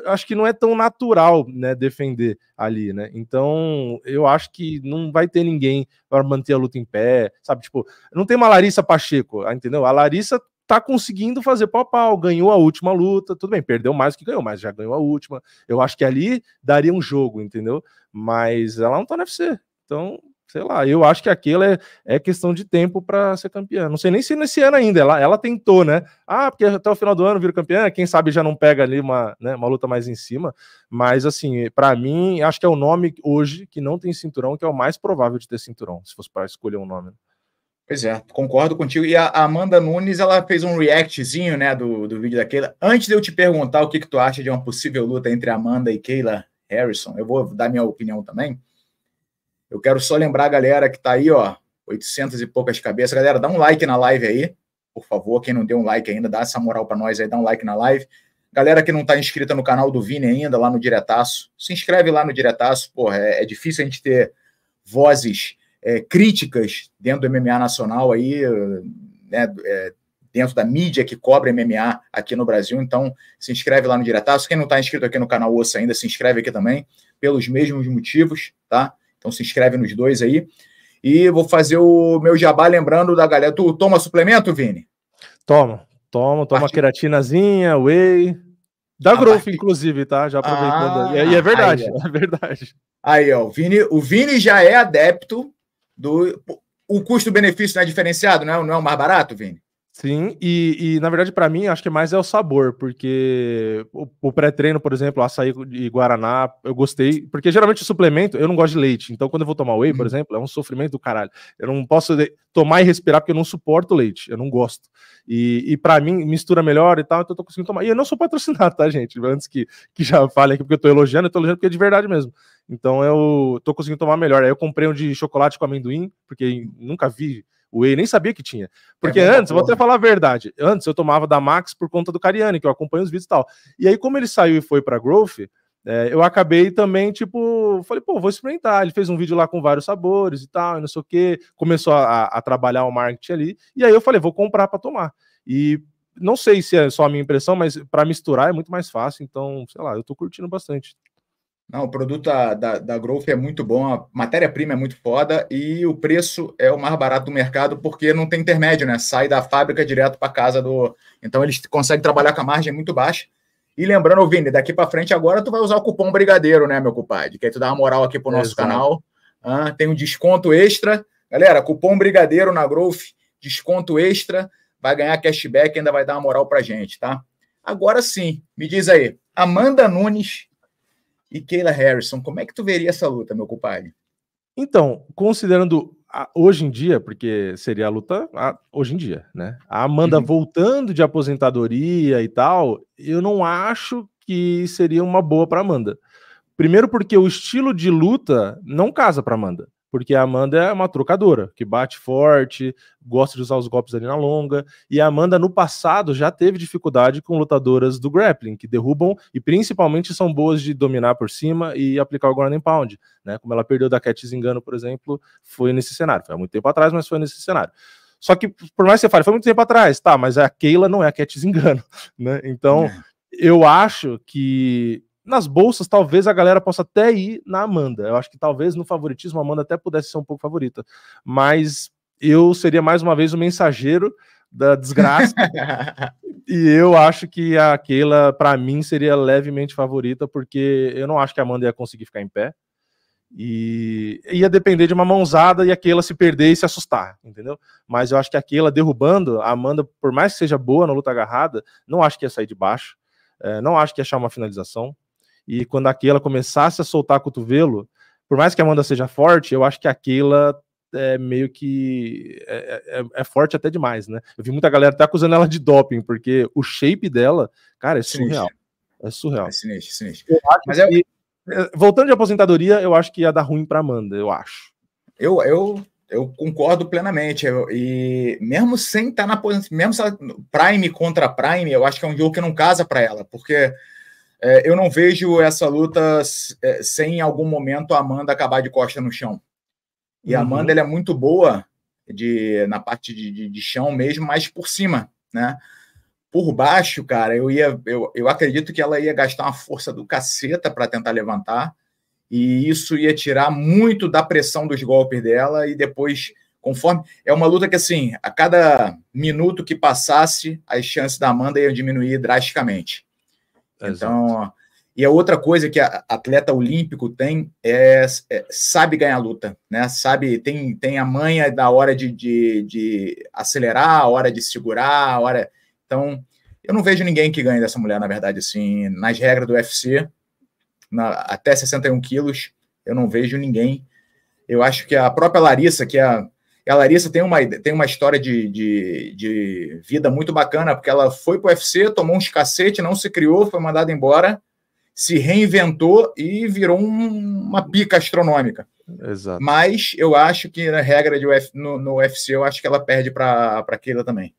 acho que não é tão natural, né, defender ali, né? Então, eu acho que não vai ter ninguém para manter a luta em pé, sabe? Tipo, não tem uma Larissa Pacheco, ah, entendeu? A Larissa tá conseguindo fazer pau a pau, ganhou a última luta, tudo bem, perdeu mais do que ganhou, mas já ganhou a última. Eu acho que ali daria um jogo, entendeu? Mas ela não tá no UFC. Então, sei lá, eu acho que aquilo é, é questão de tempo para ser campeã. Não sei nem se nesse ano ainda, ela, ela tentou, né? Ah, porque até o final do ano vira campeã, quem sabe já não pega ali uma, né, uma luta mais em cima. Mas, assim, para mim, acho que é o nome hoje que não tem cinturão, que é o mais provável de ter cinturão, se fosse para escolher um nome. Né? Pois é, concordo contigo. E a Amanda Nunes, ela fez um reactzinho, né, do, do vídeo da Keila. Antes de eu te perguntar o que, que tu acha de uma possível luta entre Amanda e Keila Harrison, eu vou dar minha opinião também. Eu quero só lembrar a galera que está aí, ó, 800 e poucas cabeças. Galera, dá um like na live aí, por favor. Quem não deu um like ainda, dá essa moral para nós aí, dá um like na live. Galera que não está inscrita no canal do Vini ainda, lá no Diretaço, se inscreve lá no Diretaço. Porra, é, é difícil a gente ter vozes é, críticas dentro do MMA nacional aí, né, é, dentro da mídia que cobre MMA aqui no Brasil. Então, se inscreve lá no Diretaço. Quem não está inscrito aqui no canal Osso ainda, se inscreve aqui também, pelos mesmos motivos, tá? Então se inscreve nos dois aí. E vou fazer o meu jabá lembrando da galera. Tu toma suplemento, Vini? Toma, toma, toma partir... queratinazinha, whey. Da a ah, Growth, partir... inclusive, tá? Já aproveitando. Ah, e é ah, verdade, aí, é verdade. Aí, ó, o Vini, o Vini já é adepto do. O custo-benefício não é diferenciado, não é, não é o mais barato, Vini? Sim, e, e na verdade para mim acho que mais é o sabor, porque o, o pré-treino, por exemplo, açaí e guaraná, eu gostei, porque geralmente o suplemento, eu não gosto de leite, então quando eu vou tomar whey, por uhum. exemplo, é um sofrimento do caralho. Eu não posso tomar e respirar porque eu não suporto leite, eu não gosto. E, e para mim mistura melhor e tal, então eu tô conseguindo tomar. E eu não sou patrocinado, tá, gente? Antes que, que já falem aqui, porque eu tô elogiando, eu tô elogiando porque é de verdade mesmo. Então eu tô conseguindo tomar melhor. Aí eu comprei um de chocolate com amendoim, porque nunca vi Whey, nem sabia que tinha. Porque é antes, porra. vou até falar a verdade, antes eu tomava da Max por conta do Cariani, que eu acompanho os vídeos e tal. E aí, como ele saiu e foi para Growth, é, eu acabei também, tipo, falei, pô, vou experimentar. Ele fez um vídeo lá com vários sabores e tal, e não sei o quê. Começou a, a trabalhar o marketing ali. E aí eu falei, vou comprar para tomar. E não sei se é só a minha impressão, mas para misturar é muito mais fácil. Então, sei lá, eu tô curtindo bastante. Não, o produto da, da, Growth é muito bom, a matéria-prima é muito foda e o preço é o mais barato do mercado porque não tem intermédio, né? Sai da fábrica direto para casa do. Então eles conseguem trabalhar com a margem muito baixa. E lembrando, Vini, daqui para frente agora tu vai usar o cupom Brigadeiro, né, meu cupade? Que aí tu dá uma moral aqui pro nosso Exato. canal. Ah, tem um desconto extra. Galera, cupom Brigadeiro na Growth, desconto extra, vai ganhar cashback, ainda vai dar uma moral pra gente, tá? Agora sim, me diz aí, Amanda Nunes e Kayla Harrison. Como é que tu veria essa luta, meu compadre? Então, considerando a, hoje em dia, porque seria a luta a, hoje em dia, né? A Amanda uhum. voltando de aposentadoria e tal, eu não acho que seria uma boa para Amanda. Primeiro porque o estilo de luta não casa para Amanda porque a Amanda é uma trocadora, que bate forte, gosta de usar os golpes ali na longa, e a Amanda no passado já teve dificuldade com lutadoras do grappling, que derrubam e principalmente são boas de dominar por cima e aplicar o ground and pound, né? Como ela perdeu da Cat Zingano, por exemplo, foi nesse cenário. Foi há muito tempo atrás, mas foi nesse cenário. Só que, por mais que você fale, foi muito tempo atrás, tá, mas a Keila não é a Cat Zingano, né? Então, é. eu acho que nas bolsas, talvez a galera possa até ir na Amanda. Eu acho que talvez no favoritismo a Amanda até pudesse ser um pouco favorita. Mas eu seria mais uma vez o mensageiro da desgraça. e eu acho que a Keila, para mim, seria levemente favorita, porque eu não acho que a Amanda ia conseguir ficar em pé. E ia depender de uma mãozada e a Keila se perder e se assustar, entendeu? Mas eu acho que a Keila derrubando, a Amanda, por mais que seja boa na luta agarrada, não acho que ia sair de baixo. É, não acho que ia achar uma finalização. E quando a Keila começasse a soltar cotovelo, por mais que a Amanda seja forte, eu acho que a Keila é meio que é, é, é, forte até demais, né? Eu vi muita galera até acusando ela de doping, porque o shape dela, cara, é, é surreal. É surreal. É sinistro, é sinistro. Mas é que, Voltando de aposentadoria, eu acho que ia dar ruim para Amanda, eu acho. Eu, eu, eu concordo plenamente. Eu, e mesmo sem estar tá na mesmo Prime contra Prime, eu acho que é um jogo que não casa para ela, porque é, eu não vejo essa luta é, sem em algum momento a Amanda acabar de costa no chão. E a uhum. Amanda ela é muito boa de, na parte de, de, de chão mesmo, mas por cima, né? Por baixo, cara, eu ia, eu, eu acredito que ela ia gastar uma força do caceta para tentar levantar, e isso ia tirar muito da pressão dos golpes dela, e depois, conforme. É uma luta que, assim, a cada minuto que passasse, as chances da Amanda iam diminuir drasticamente. Então, e a outra coisa que a atleta olímpico tem é, é, sabe ganhar luta, né? Sabe, tem, tem a manha da hora de, de, de acelerar, a hora de segurar, a hora. Então, eu não vejo ninguém que ganhe dessa mulher, na verdade, assim, nas regras do UFC, na, até 61 quilos, eu não vejo ninguém. Eu acho que a própria Larissa, que é e a Larissa tem uma, tem uma história de, de, de vida muito bacana, porque ela foi para o UFC, tomou uns cacete, não se criou, foi mandada embora, se reinventou e virou um, uma pica astronômica. Exato. Mas eu acho que na regra de Uf, no, no UFC, eu acho que ela perde para aquela também.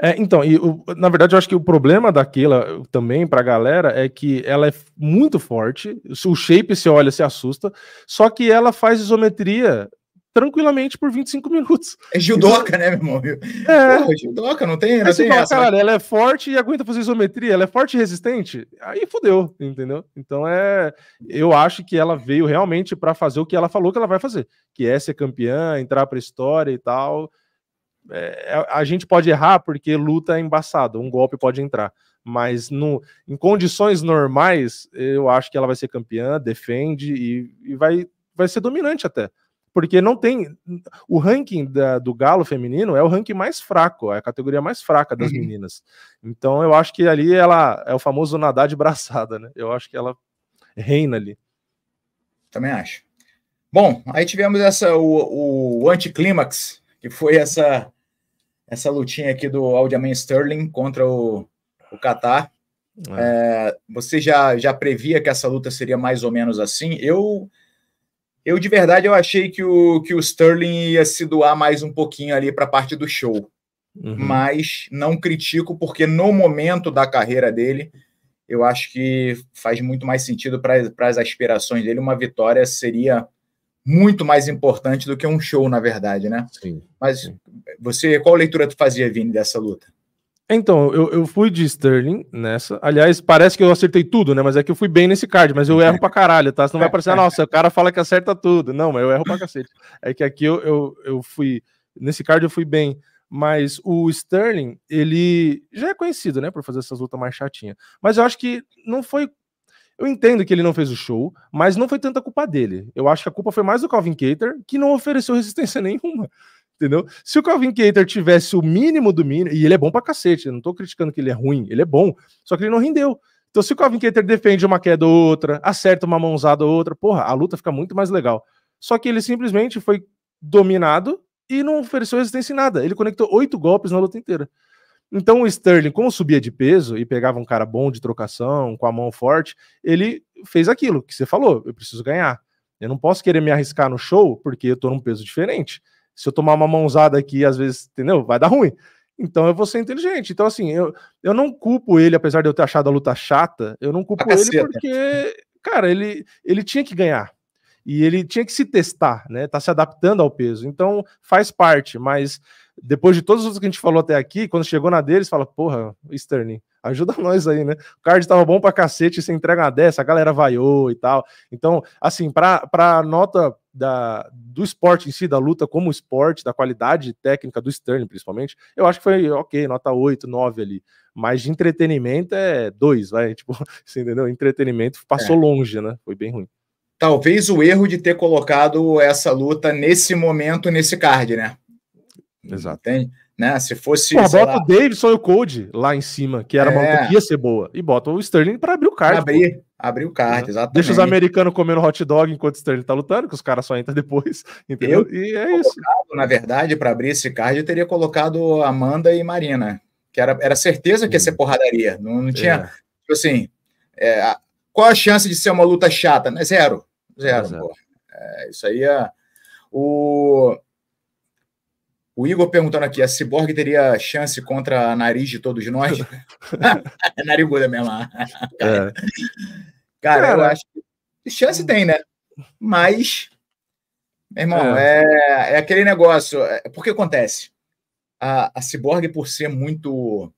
É, então, e o, na verdade, eu acho que o problema daquela também para a galera é que ela é muito forte, o shape se olha, se assusta, só que ela faz isometria tranquilamente por 25 minutos. É judoca, né, meu irmão? É. Porra, é judoca, não tem, não tem essa. Né? Cara, ela é forte e aguenta fazer isometria, ela é forte e resistente, aí fodeu, entendeu? Então é, eu acho que ela veio realmente para fazer o que ela falou que ela vai fazer, que é ser campeã, entrar pra história e tal. É, é, a gente pode errar porque luta é embaçado, um golpe pode entrar. Mas no, em condições normais, eu acho que ela vai ser campeã, defende e, e vai, vai ser dominante até porque não tem. O ranking da, do galo feminino é o ranking mais fraco, é a categoria mais fraca das uhum. meninas. Então eu acho que ali ela é o famoso nadar de braçada, né? Eu acho que ela reina ali. Também acho. Bom, aí tivemos essa o, o anticlímax, que foi essa essa lutinha aqui do Alderman Sterling contra o, o Qatar. É. É, você já, já previa que essa luta seria mais ou menos assim? Eu eu, de verdade, eu achei que o, que o Sterling ia se doar mais um pouquinho ali para a parte do show. Uhum. Mas não critico, porque no momento da carreira dele, eu acho que faz muito mais sentido para as aspirações dele. Uma vitória seria muito mais importante do que um show, na verdade, né? Sim. Mas você, qual leitura tu fazia, Vini, dessa luta? Então, eu, eu fui de Sterling nessa. Aliás, parece que eu acertei tudo, né? Mas é que eu fui bem nesse card, mas eu erro pra caralho, tá? Não vai parecer, nossa, o cara fala que acerta tudo. Não, mas eu erro pra cacete. É que aqui eu, eu, eu fui. Nesse card eu fui bem. Mas o Sterling, ele já é conhecido, né? Por fazer essas lutas mais chatinhas. Mas eu acho que não foi. Eu entendo que ele não fez o show, mas não foi tanta culpa dele. Eu acho que a culpa foi mais do Calvin Cater, que não ofereceu resistência nenhuma entendeu? Se o Calvin Cater tivesse o mínimo do mínimo, e ele é bom pra cacete, não tô criticando que ele é ruim, ele é bom, só que ele não rendeu. Então, se o Calvin Cater defende uma queda ou outra, acerta uma mãozada ou outra, porra, a luta fica muito mais legal. Só que ele simplesmente foi dominado e não ofereceu resistência em nada. Ele conectou oito golpes na luta inteira. Então o Sterling, como subia de peso e pegava um cara bom de trocação, com a mão forte, ele fez aquilo que você falou: eu preciso ganhar. Eu não posso querer me arriscar no show porque eu tô num peso diferente. Se eu tomar uma mãozada aqui, às vezes, entendeu? Vai dar ruim. Então eu vou ser inteligente. Então, assim, eu, eu não culpo ele, apesar de eu ter achado a luta chata, eu não culpo ele porque, né? cara, ele, ele tinha que ganhar. E ele tinha que se testar, né? Tá se adaptando ao peso. Então faz parte, mas depois de todos os outros que a gente falou até aqui, quando chegou na deles, fala, porra, Sterling, ajuda nós aí, né? O card tava bom pra cacete, você entrega uma dessa, a galera vaiou e tal. Então, assim, pra, pra nota da, do esporte em si, da luta como esporte, da qualidade técnica do Sterling, principalmente, eu acho que foi ok, nota 8, 9 ali. Mas de entretenimento é 2, vai. Tipo, você entendeu? Entretenimento passou é. longe, né? Foi bem ruim. Talvez o erro de ter colocado essa luta nesse momento, nesse card, né? Exato. Entende? Né? Se fosse. Pô, bota lá... o Davidson e o Code lá em cima, que era é. uma que ia ser boa. E bota o Sterling para abrir o card. Abrir, abrir o né? card, exatamente. Deixa os americanos comendo hot dog enquanto o Sterling tá lutando, que os caras só entram depois. Entendeu? Eu e é isso. Na verdade, para abrir esse card, eu teria colocado Amanda e Marina. Que era, era certeza que ia ser uhum. porradaria. Não, não tinha. É. Tipo assim. É, qual a chance de ser uma luta chata? Né, zero. Zero, Zero. É, isso aí é. O... O Igor perguntando aqui, a Cyborg teria chance contra a nariz de todos nós? é nariguda mesmo. É. Cara, Cara, eu acho que chance tem, né? Mas, meu irmão, é, é, é aquele negócio. É, que acontece? A, a Cyborg, por ser muito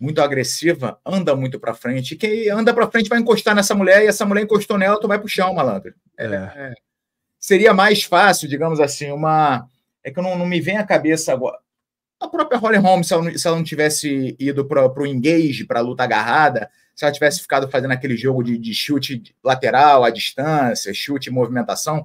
muito agressiva, anda muito para frente. E quem anda para frente vai encostar nessa mulher, e essa mulher encostou nela, tu vai puxar o malandro. É, é. É. Seria mais fácil, digamos assim, uma é que não, não me vem à cabeça agora. A própria Holly Holm, se ela, não, se ela não tivesse ido para o engage, para a luta agarrada, se ela tivesse ficado fazendo aquele jogo de, de chute lateral, à distância, chute e movimentação,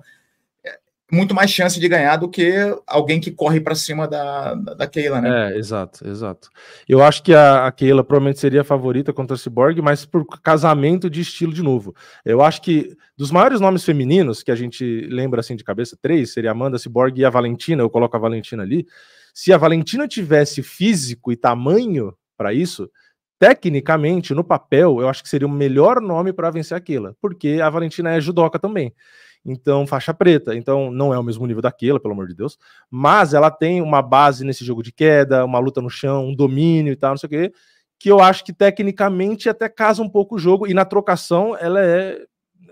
muito mais chance de ganhar do que alguém que corre para cima da, da Keila, né? É, exato, exato. Eu acho que a, a Keila provavelmente seria a favorita contra a Cyborg, mas por casamento de estilo de novo. Eu acho que dos maiores nomes femininos que a gente lembra assim de cabeça, três, seria a Amanda, a Cyborg e a Valentina, eu coloco a Valentina ali. Se a Valentina tivesse físico e tamanho para isso, tecnicamente, no papel, eu acho que seria o melhor nome para vencer a Keila, porque a Valentina é judoca também então faixa preta. Então não é o mesmo nível daquela, pelo amor de Deus, mas ela tem uma base nesse jogo de queda, uma luta no chão, um domínio e tal, não sei o quê, que eu acho que tecnicamente até casa um pouco o jogo e na trocação ela é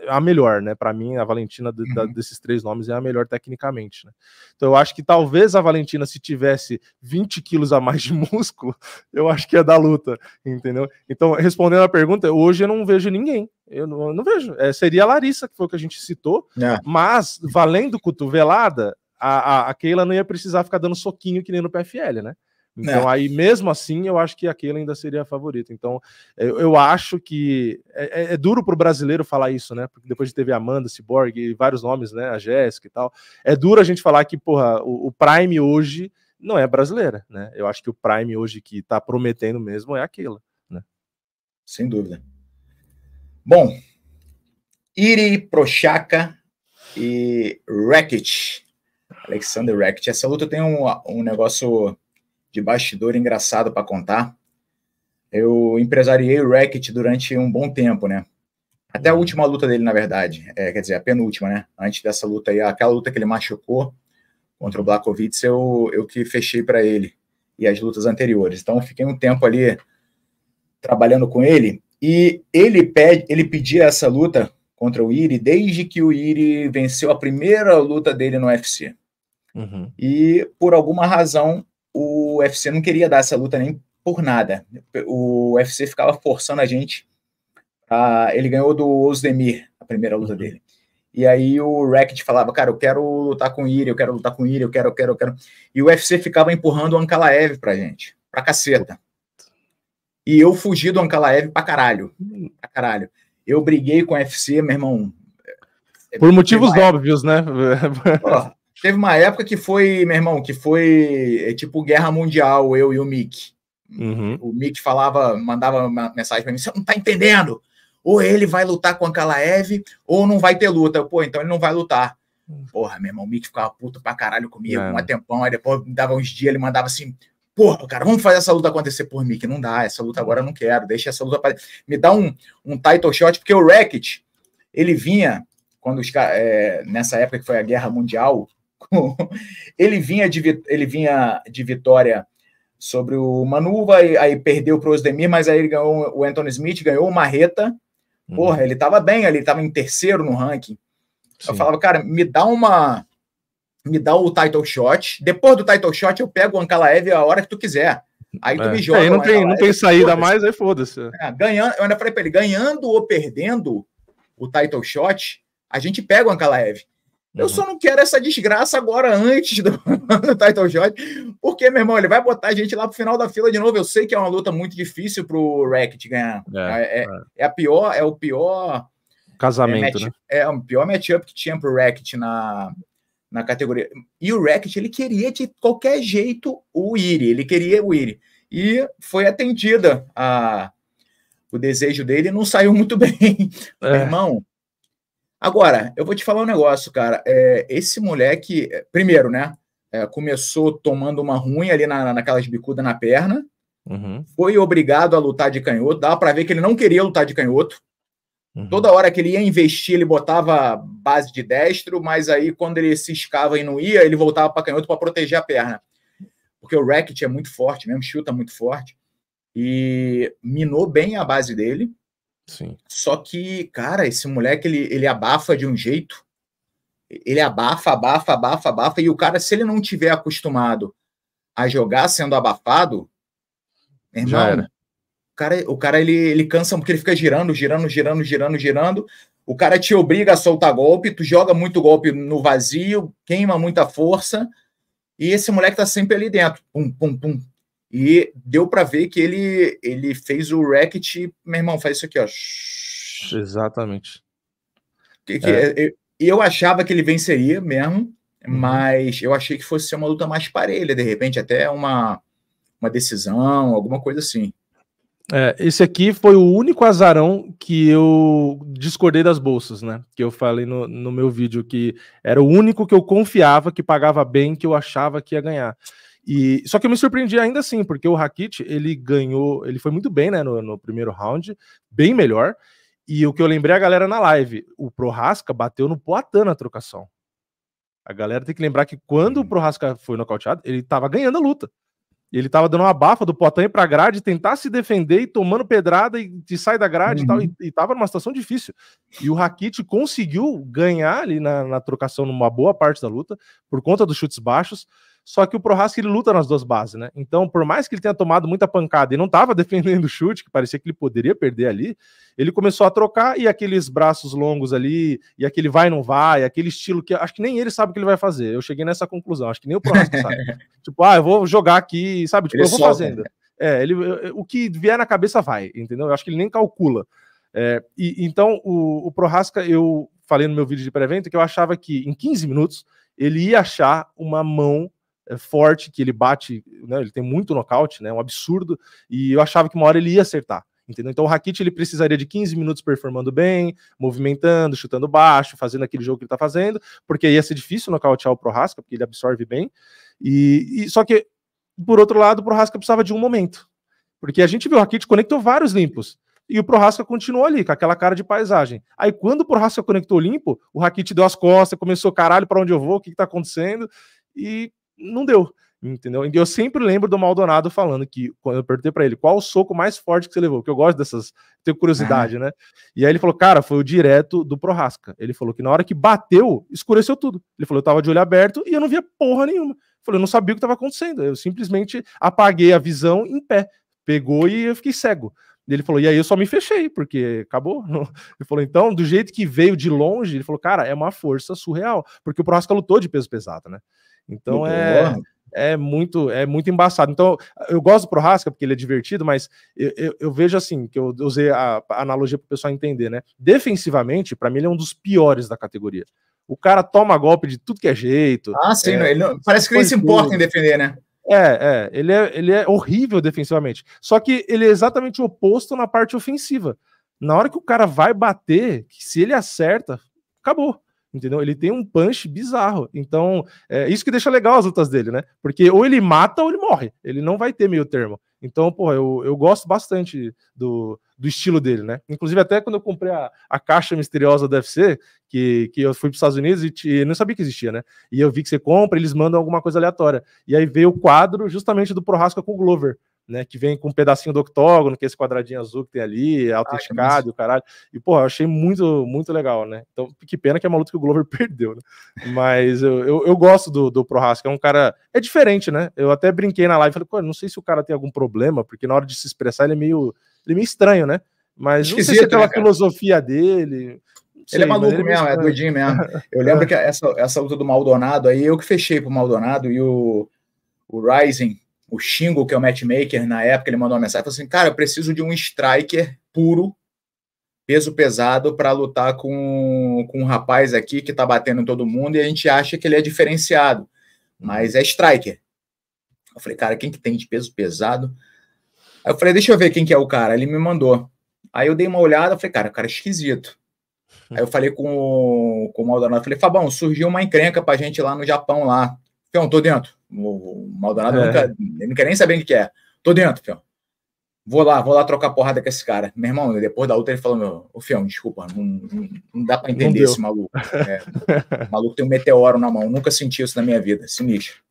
a melhor, né? Para mim, a Valentina da, uhum. desses três nomes é a melhor tecnicamente, né? Então eu acho que talvez a Valentina, se tivesse 20 quilos a mais de músculo, eu acho que ia dar luta, entendeu? Então, respondendo a pergunta, hoje eu não vejo ninguém. Eu não, eu não vejo. É, seria a Larissa, que foi o que a gente citou, é. mas valendo cotovelada, a, a, a Keila não ia precisar ficar dando soquinho que nem no PFL, né? Então, é. aí mesmo assim, eu acho que aquele ainda seria a favorita. Então, eu, eu acho que é, é, é duro para o brasileiro falar isso, né? Porque depois de teve Amanda, Cyborg e vários nomes, né? A Jéssica e tal. É duro a gente falar que, porra, o, o Prime hoje não é brasileira, né? Eu acho que o Prime hoje que está prometendo mesmo é aquela né? Sem dúvida. Bom, Iri Prochaca e Racket Alexander Racket Essa luta tem um, um negócio de bastidor engraçado para contar. Eu empresariei o Racket durante um bom tempo, né? Até a uhum. última luta dele, na verdade. É, quer dizer, a penúltima, né? Antes dessa luta aí, aquela luta que ele machucou contra o Blakovic, eu, eu que fechei para ele. E as lutas anteriores. Então, fiquei um tempo ali trabalhando com ele. E ele, pede, ele pedia essa luta contra o Iri desde que o Iri venceu a primeira luta dele no UFC. Uhum. E por alguma razão o UFC não queria dar essa luta nem por nada. O UFC ficava forçando a gente. A, ele ganhou do Ozdemir, a primeira luta uhum. dele. E aí o Racket falava, cara, eu quero lutar com o Iri, eu quero lutar com o Iri, eu quero, eu quero, eu quero. E o UFC ficava empurrando o Ankalaev pra gente, pra caceta. E eu fugi do Ankalaev pra caralho, pra caralho. Eu briguei com o UFC, meu irmão. É, é por motivos óbvios, né? Ó, Teve uma época que foi, meu irmão, que foi é, tipo guerra mundial, eu e o Mick. Uhum. O Mick falava, mandava uma mensagem para mim: você não tá entendendo? Ou ele vai lutar com a Kalaev, ou não vai ter luta. Eu, Pô, então ele não vai lutar. Uhum. Porra, meu irmão, o Mick ficava puto pra caralho comigo, é. um tempão. Aí depois dava uns dias, ele mandava assim: porra, cara, vamos fazer essa luta acontecer por mim, que não dá, essa luta agora eu não quero, deixa essa luta pra... me dá um, um title shot, porque o Racket, ele vinha, quando os é, nessa época que foi a guerra mundial, ele, vinha de, ele vinha de vitória sobre o Manuva, aí, aí perdeu para o Osdemir, mas aí ele ganhou o Anthony Smith, ganhou o Marreta. Uhum. Porra, uhum. ele estava bem ali, estava em terceiro no ranking. Sim. Eu falava, cara, me dá uma. Me dá o title shot. Depois do title shot, eu pego o Ankalaev a hora que tu quiser. Aí tu é. me é, joga. É, aí não, tem, não tem saída mais, aí foda-se. É, ganhando, eu ainda falei pra ele: ganhando ou perdendo o title shot, a gente pega o Ankalaev. Eu uhum. só não quero essa desgraça agora antes do, do title shot, porque, meu irmão, ele vai botar a gente lá pro final da fila de novo. Eu sei que é uma luta muito difícil pro Racket ganhar. É, ah, é, é, é, a pior, é o pior casamento, é, match, né? É o pior matchup que tinha pro Racket na, na categoria. E o Racket, ele queria de qualquer jeito o Iri, ele queria o Iri. E foi atendida a o desejo dele não saiu muito bem. É. Meu irmão, Agora, eu vou te falar um negócio, cara. É, esse moleque, é, primeiro, né? É, começou tomando uma ruim ali na, naquelas bicudas na perna. Uhum. Foi obrigado a lutar de canhoto. Dá para ver que ele não queria lutar de canhoto. Uhum. Toda hora que ele ia investir, ele botava base de destro, mas aí quando ele se escava e não ia, ele voltava para canhoto para proteger a perna. Porque o racket é muito forte mesmo, chuta muito forte. E minou bem a base dele. Sim. Só que, cara, esse moleque ele, ele abafa de um jeito. Ele abafa, abafa, abafa, abafa. E o cara, se ele não tiver acostumado a jogar sendo abafado, irmão, o cara, o cara ele, ele cansa porque ele fica girando, girando, girando, girando, girando. O cara te obriga a soltar golpe, tu joga muito golpe no vazio, queima muita força. E esse moleque tá sempre ali dentro. Pum, pum, pum, e deu para ver que ele, ele fez o racket, meu irmão, faz isso aqui, ó. Exatamente. Que, que é. é. eu, eu achava que ele venceria mesmo, uhum. mas eu achei que fosse ser uma luta mais parelha, de repente, até uma, uma decisão, alguma coisa assim. É, esse aqui foi o único azarão que eu discordei das bolsas, né? Que eu falei no, no meu vídeo que era o único que eu confiava, que pagava bem, que eu achava que ia ganhar. E só que eu me surpreendi ainda assim, porque o Rakit, ele ganhou, ele foi muito bem, né, no, no, primeiro round, bem melhor. E o que eu lembrei é a galera na live, o Prohaska bateu no Poatan na trocação. A galera tem que lembrar que quando o uhum. Prohaska foi nocauteado, ele tava ganhando a luta. Ele tava dando uma bafa do Poatan pra grade, tentar se defender e tomando pedrada e, e sai da grade uhum. e tal. E, uhum. e tava numa situação difícil. E o Rakit conseguiu ganhar ali na, na trocação numa boa parte da luta, por conta dos chutes baixos. Só que o Prohaska ele luta nas duas bases, né? Então, por mais que ele tenha tomado muita pancada e não estava defendendo o chute, que parecia que ele poderia perder ali, ele começou a trocar e aqueles braços longos ali, e aquele vai não vai, aquele estilo que acho que nem ele sabe o que ele vai fazer. Eu cheguei nessa conclusão, acho que nem o Prohaska sabe. tipo, ah, eu vou jogar aqui, sabe? Tipo, ele eu vou sobe. fazendo. É, ele, o que vier na cabeça vai, entendeu? Eu acho que ele nem calcula. É, e, então, o, o Prohaska, eu falei no meu vídeo de pré-venda que eu achava que em 15 minutos ele ia achar uma mão é forte, que ele bate, né, ele tem muito nocaute, né, é um absurdo, e eu achava que uma hora ele ia acertar. Entendeu? Então o Rakit ele precisaria de 15 minutos performando bem, movimentando, chutando baixo, fazendo aquele jogo que ele está fazendo, porque ia ser difícil nocautear o Prohaska, porque ele absorve bem. E, e só que por outro lado, o Prohaska precisava de um momento. Porque a gente viu o Rakit conectou vários limpos. E o Prohaska continuou ali, com aquela cara de paisagem. Aí, quando o Prohaska conectou limpo, o Rakit deu as costas, começou, caralho, para onde eu vou, o que, está acontecendo? E não deu, entendeu? E eu sempre lembro do Maldonado falando que, quando eu perguntei para ele, qual o soco mais forte que você levou? Que eu gosto dessas, tenho curiosidade, ah. né? E aí ele falou, cara, foi o direto do Prorasca. Ele falou que na hora que bateu, escureceu tudo. Ele falou, eu tava de olho aberto e eu não via porra nenhuma. Eu falei, eu não sabia o que estava acontecendo. Eu simplesmente apaguei a visão em pé. Pegou e eu fiquei cego. Ele falou, e aí eu só me fechei, porque acabou. Ele falou, então, do jeito que veio de longe, ele falou, cara, é uma força surreal, porque o Prohaska lutou de peso pesado, né? Então é. É muito, é muito embaçado. Então, eu gosto do Prohasca porque ele é divertido, mas eu, eu, eu vejo assim, que eu usei a, a analogia para o pessoal entender, né? Defensivamente, para mim, ele é um dos piores da categoria. O cara toma golpe de tudo que é jeito. Ah, sim, é, não, parece que ele se importa tudo. em defender, né? É, é ele, é, ele é horrível defensivamente. Só que ele é exatamente o oposto na parte ofensiva. Na hora que o cara vai bater, se ele acerta, acabou entendeu? Ele tem um punch bizarro. Então, é isso que deixa legal as lutas dele, né? Porque ou ele mata ou ele morre. Ele não vai ter meio termo. Então, pô, eu, eu gosto bastante do, do estilo dele, né? Inclusive, até quando eu comprei a, a caixa misteriosa do UFC, que, que eu fui para os Estados Unidos e, e, não sabia que existia, né? E eu vi que você compra, eles mandam alguma coisa aleatória. E aí veio o quadro justamente do Prohaska com o Glover né? Que vem com um pedacinho do octógono, que é esse quadradinho azul que tem ali, autenticado ah, e o caralho. E, pô, eu achei muito, muito legal, né? Então, que pena que é uma luta que o Glover perdeu, né? Mas eu, eu, eu, gosto do, do Prohaska, é um cara. É diferente, né? Eu até brinquei na live, falei, pô, não sei se o cara tem algum problema, porque na hora de se expressar ele é meio, ele é meio estranho, né? Mas não sei se é né, pela né, filosofia dele. Sei, ele é maluco ele é mesmo, é, é doidinho mesmo. Eu lembro que essa, essa luta do Maldonado aí, eu que fechei pro Maldonado e o, o Rising o Xingo, que é o matchmaker, na época, ele mandou uma mensagem falou assim: Cara, eu preciso de um striker puro, peso pesado, para lutar com, com um rapaz aqui que tá batendo em todo mundo e a gente acha que ele é diferenciado, mas é striker. Eu falei, cara, quem que tem de peso pesado? Aí eu falei, deixa eu ver quem que é o cara. Ele me mandou. Aí eu dei uma olhada, falei, cara, cara é esquisito. Hum. Aí eu falei com, com o Maldonado, falei, Fabão, surgiu uma encrenca pra gente lá no Japão lá. Fião, tô dentro. O Maldonado é. nunca, ele não quer nem saber o que é. Tô dentro, Fião. Vou lá, vou lá trocar porrada com esse cara. Meu irmão, depois da luta ele falou: meu, ô Fião, desculpa, não, não, não dá para entender esse maluco. É, o maluco tem um meteoro na mão, nunca senti isso na minha vida, sinistro.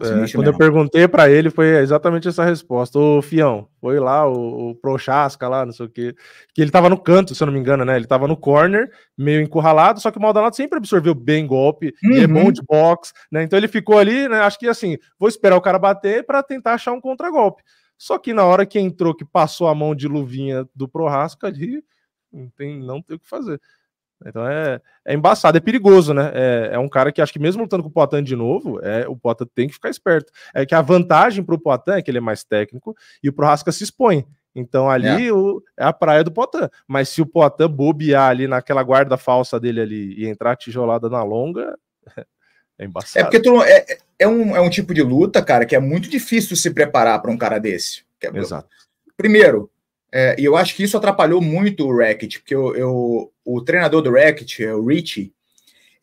É, quando eu é. perguntei para ele, foi exatamente essa resposta. o Fião, foi lá, o, o Prochasca lá, não sei o quê. Que ele tava no canto, se eu não me engano, né? Ele tava no corner, meio encurralado, só que o Maldonado sempre absorveu bem golpe, uhum. é bom uhum. de boxe, né? Então ele ficou ali, né? Acho que assim, vou esperar o cara bater para tentar achar um contragolpe. Só que na hora que entrou, que passou a mão de luvinha do Prochasca ali, não tem, não tem o que fazer. Então é, é embaçado, é perigoso, né? É, é um cara que acho que mesmo lutando com o Poitin de novo, é, o Poitin tem que ficar esperto. É que a vantagem pro Poitin é que ele é mais técnico e o Prohaska se expõe. Então ali é, o, é a praia do Poitin. Mas se o Poitin bobear ali naquela guarda falsa dele ali e entrar tijolada na longa, é, é embaçado. É porque tu, é, é, é, um, é um tipo de luta, cara, que é muito difícil se preparar para um cara desse. É, Exato. Primeiro, é, e eu acho que isso atrapalhou muito o Racket, porque eu, eu o treinador do Racket, é o Richie,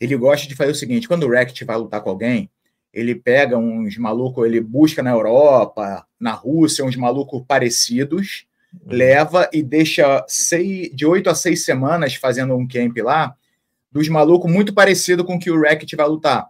ele gosta de fazer o seguinte: quando o Racket vai lutar com alguém, ele pega uns malucos, ele busca na Europa, na Rússia, uns malucos parecidos, uhum. leva e deixa seis, de oito a seis semanas fazendo um camp lá, dos malucos muito parecido com o que o Racket vai lutar.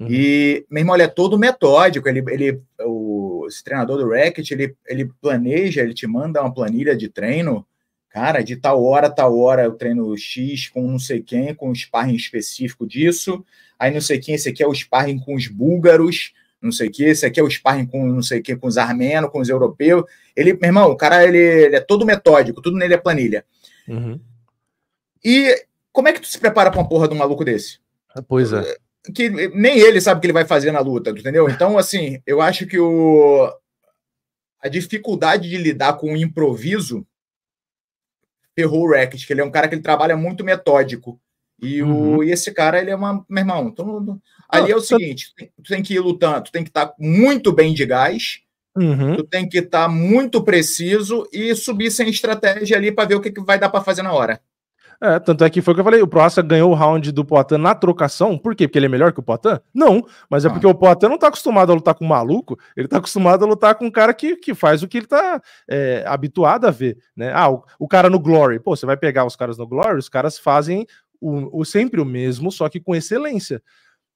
Uhum. E, meu irmão, ele é todo metódico, ele, ele o esse treinador do Racket, ele, ele planeja, ele te manda uma planilha de treino, cara, de tal hora, tal hora eu treino X com não sei quem, com um sparring específico disso, aí não sei quem, esse aqui é o sparring com os búlgaros, não sei o que, esse aqui é o sparring com não sei o que, com os armenos, com os europeus. Ele, meu irmão, o cara ele, ele é todo metódico, tudo nele é planilha. Uhum. E como é que tu se prepara pra uma porra de um maluco desse? Pois é que nem ele sabe o que ele vai fazer na luta, entendeu? Então, assim, eu acho que o, a dificuldade de lidar com o improviso ferrou o Rackett, que ele é um cara que ele trabalha muito metódico. E, uhum. o, e esse cara, ele é uma. Meu irmão, tu, ali é o seguinte: tu tem que ir lutando, tu tem que estar tá muito bem de gás, uhum. tu tem que estar tá muito preciso e subir sem estratégia ali para ver o que, que vai dar para fazer na hora. É, tanto é que foi o que eu falei, o Proaça ganhou o round do Poitin na trocação, por quê? Porque ele é melhor que o Poitin? Não, mas é ah. porque o Poitin não tá acostumado a lutar com um maluco, ele tá acostumado a lutar com um cara que, que faz o que ele tá é, habituado a ver, né? Ah, o, o cara no Glory, pô, você vai pegar os caras no Glory, os caras fazem o, o sempre o mesmo, só que com excelência.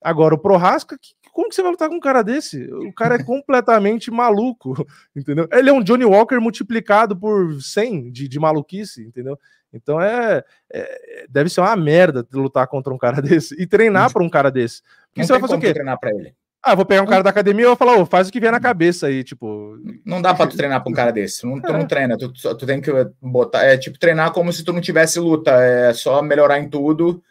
Agora, o Prohasca, como que você vai lutar com um cara desse? O cara é completamente maluco, entendeu? Ele é um Johnny Walker multiplicado por 100 de, de maluquice, entendeu? Então é, é, deve ser uma merda lutar contra um cara desse e treinar para um cara desse. Porque não você vai fazer o quê? Treinar para ele. Ah, vou pegar um cara da academia e vou falar, oh, faz o que vier na cabeça aí, tipo. Não dá para tu treinar pra um cara desse. Não, é. Tu não é. treina, tu, tu tem que botar. É tipo treinar como se tu não tivesse luta. É só melhorar em tudo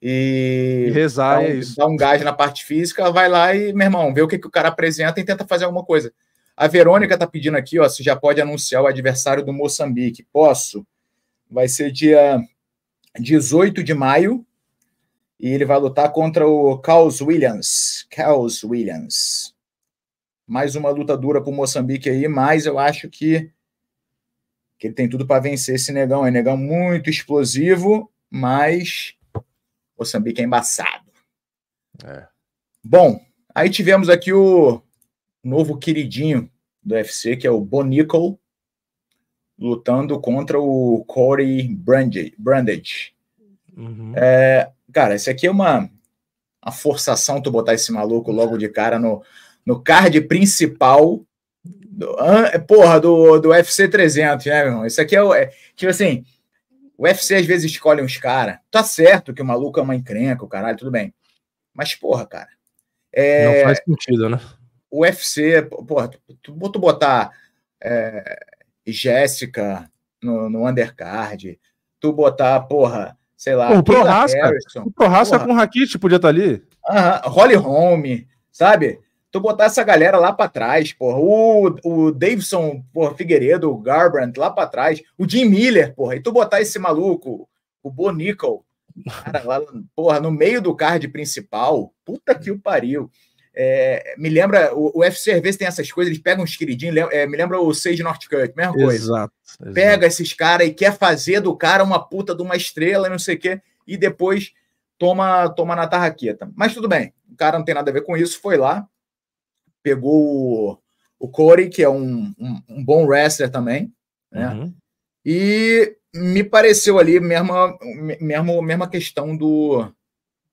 e. e rezar, é um, isso. Dar um gás na parte física, vai lá e, meu irmão, vê o que, que o cara apresenta e tenta fazer alguma coisa. A Verônica tá pedindo aqui, ó, se já pode anunciar o adversário do Moçambique. Posso? vai ser dia 18 de maio e ele vai lutar contra o Carlos Williams. Carlos Williams. Mais uma luta dura para o Moçambique aí, mas eu acho que, que ele tem tudo para vencer esse negão. É negão muito explosivo, mas Moçambique é embaçado. É. Bom, aí tivemos aqui o novo queridinho do UFC, que é o Bonico lutando contra o Corey Brandage. Uhum. É, cara, isso aqui é uma, uma forçação tu botar esse maluco logo de cara no, no card principal do, é, porra, do, do UFC 300, né, meu irmão? Isso aqui é, é tipo assim, o UFC às vezes escolhe uns caras. Tá certo que o maluco é uma encrenca, o caralho, tudo bem. Mas, porra, cara. É, Não faz sentido, né? O UFC, porra, tu, tu botar é, Jéssica no, no undercard, tu botar, porra, sei lá. O Prorasca. O com o Rakit podia estar tá ali. Aham, Holly Home, sabe? Tu botar essa galera lá para trás, porra. O, o Davidson, porra, Figueiredo, o Garbrandt lá para trás. O Jim Miller, porra. E tu botar esse maluco, o Bo Nickel, cara, lá, porra, no meio do card principal. Puta que o pariu. É, me lembra, o, o UFC às vezes tem essas coisas, eles pegam uns queridinhos, lembra, é, me lembra o Sage Northcutt, mesma coisa. Exato, Pega esses caras e quer fazer do cara uma puta de uma estrela e não sei o quê, e depois toma, toma na tarraqueta. Mas tudo bem, o cara não tem nada a ver com isso, foi lá, pegou o, o Corey, que é um, um, um bom wrestler também, né? Uhum. E me pareceu ali mesma, mesmo, mesma questão do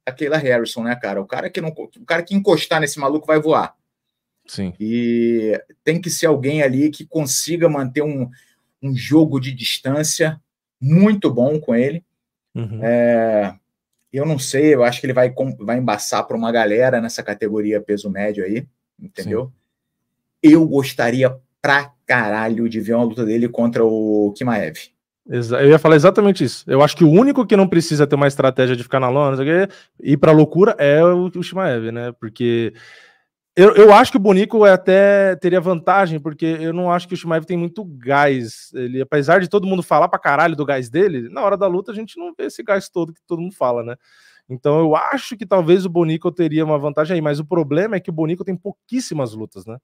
a Keila Harrison, né, cara? O cara que não, o cara que encostar nesse maluco vai voar. Sim. E tem que ser alguém ali que consiga manter um, um jogo de distância muito bom com ele. Uhum. É, eu não sei, eu acho que ele vai, vai embaçar para uma galera nessa categoria peso médio aí, entendeu? Sim. Eu gostaria pra caralho de ver uma luta dele contra o Kimaev. Eu ia falar exatamente isso. Eu acho que o único que não precisa ter uma estratégia de ficar na lona, e ir pra loucura é o, o Shimaev, né? Porque eu, eu acho que o Bonico é até teria vantagem, porque eu não acho que o Shimaev tem muito gás. Ele, apesar de todo mundo falar pra caralho do gás dele, na hora da luta a gente não vê esse gás todo que todo mundo fala, né? Então eu acho que talvez o Bonico teria uma vantagem aí, mas o problema é que o Bonico tem pouquíssimas lutas, né?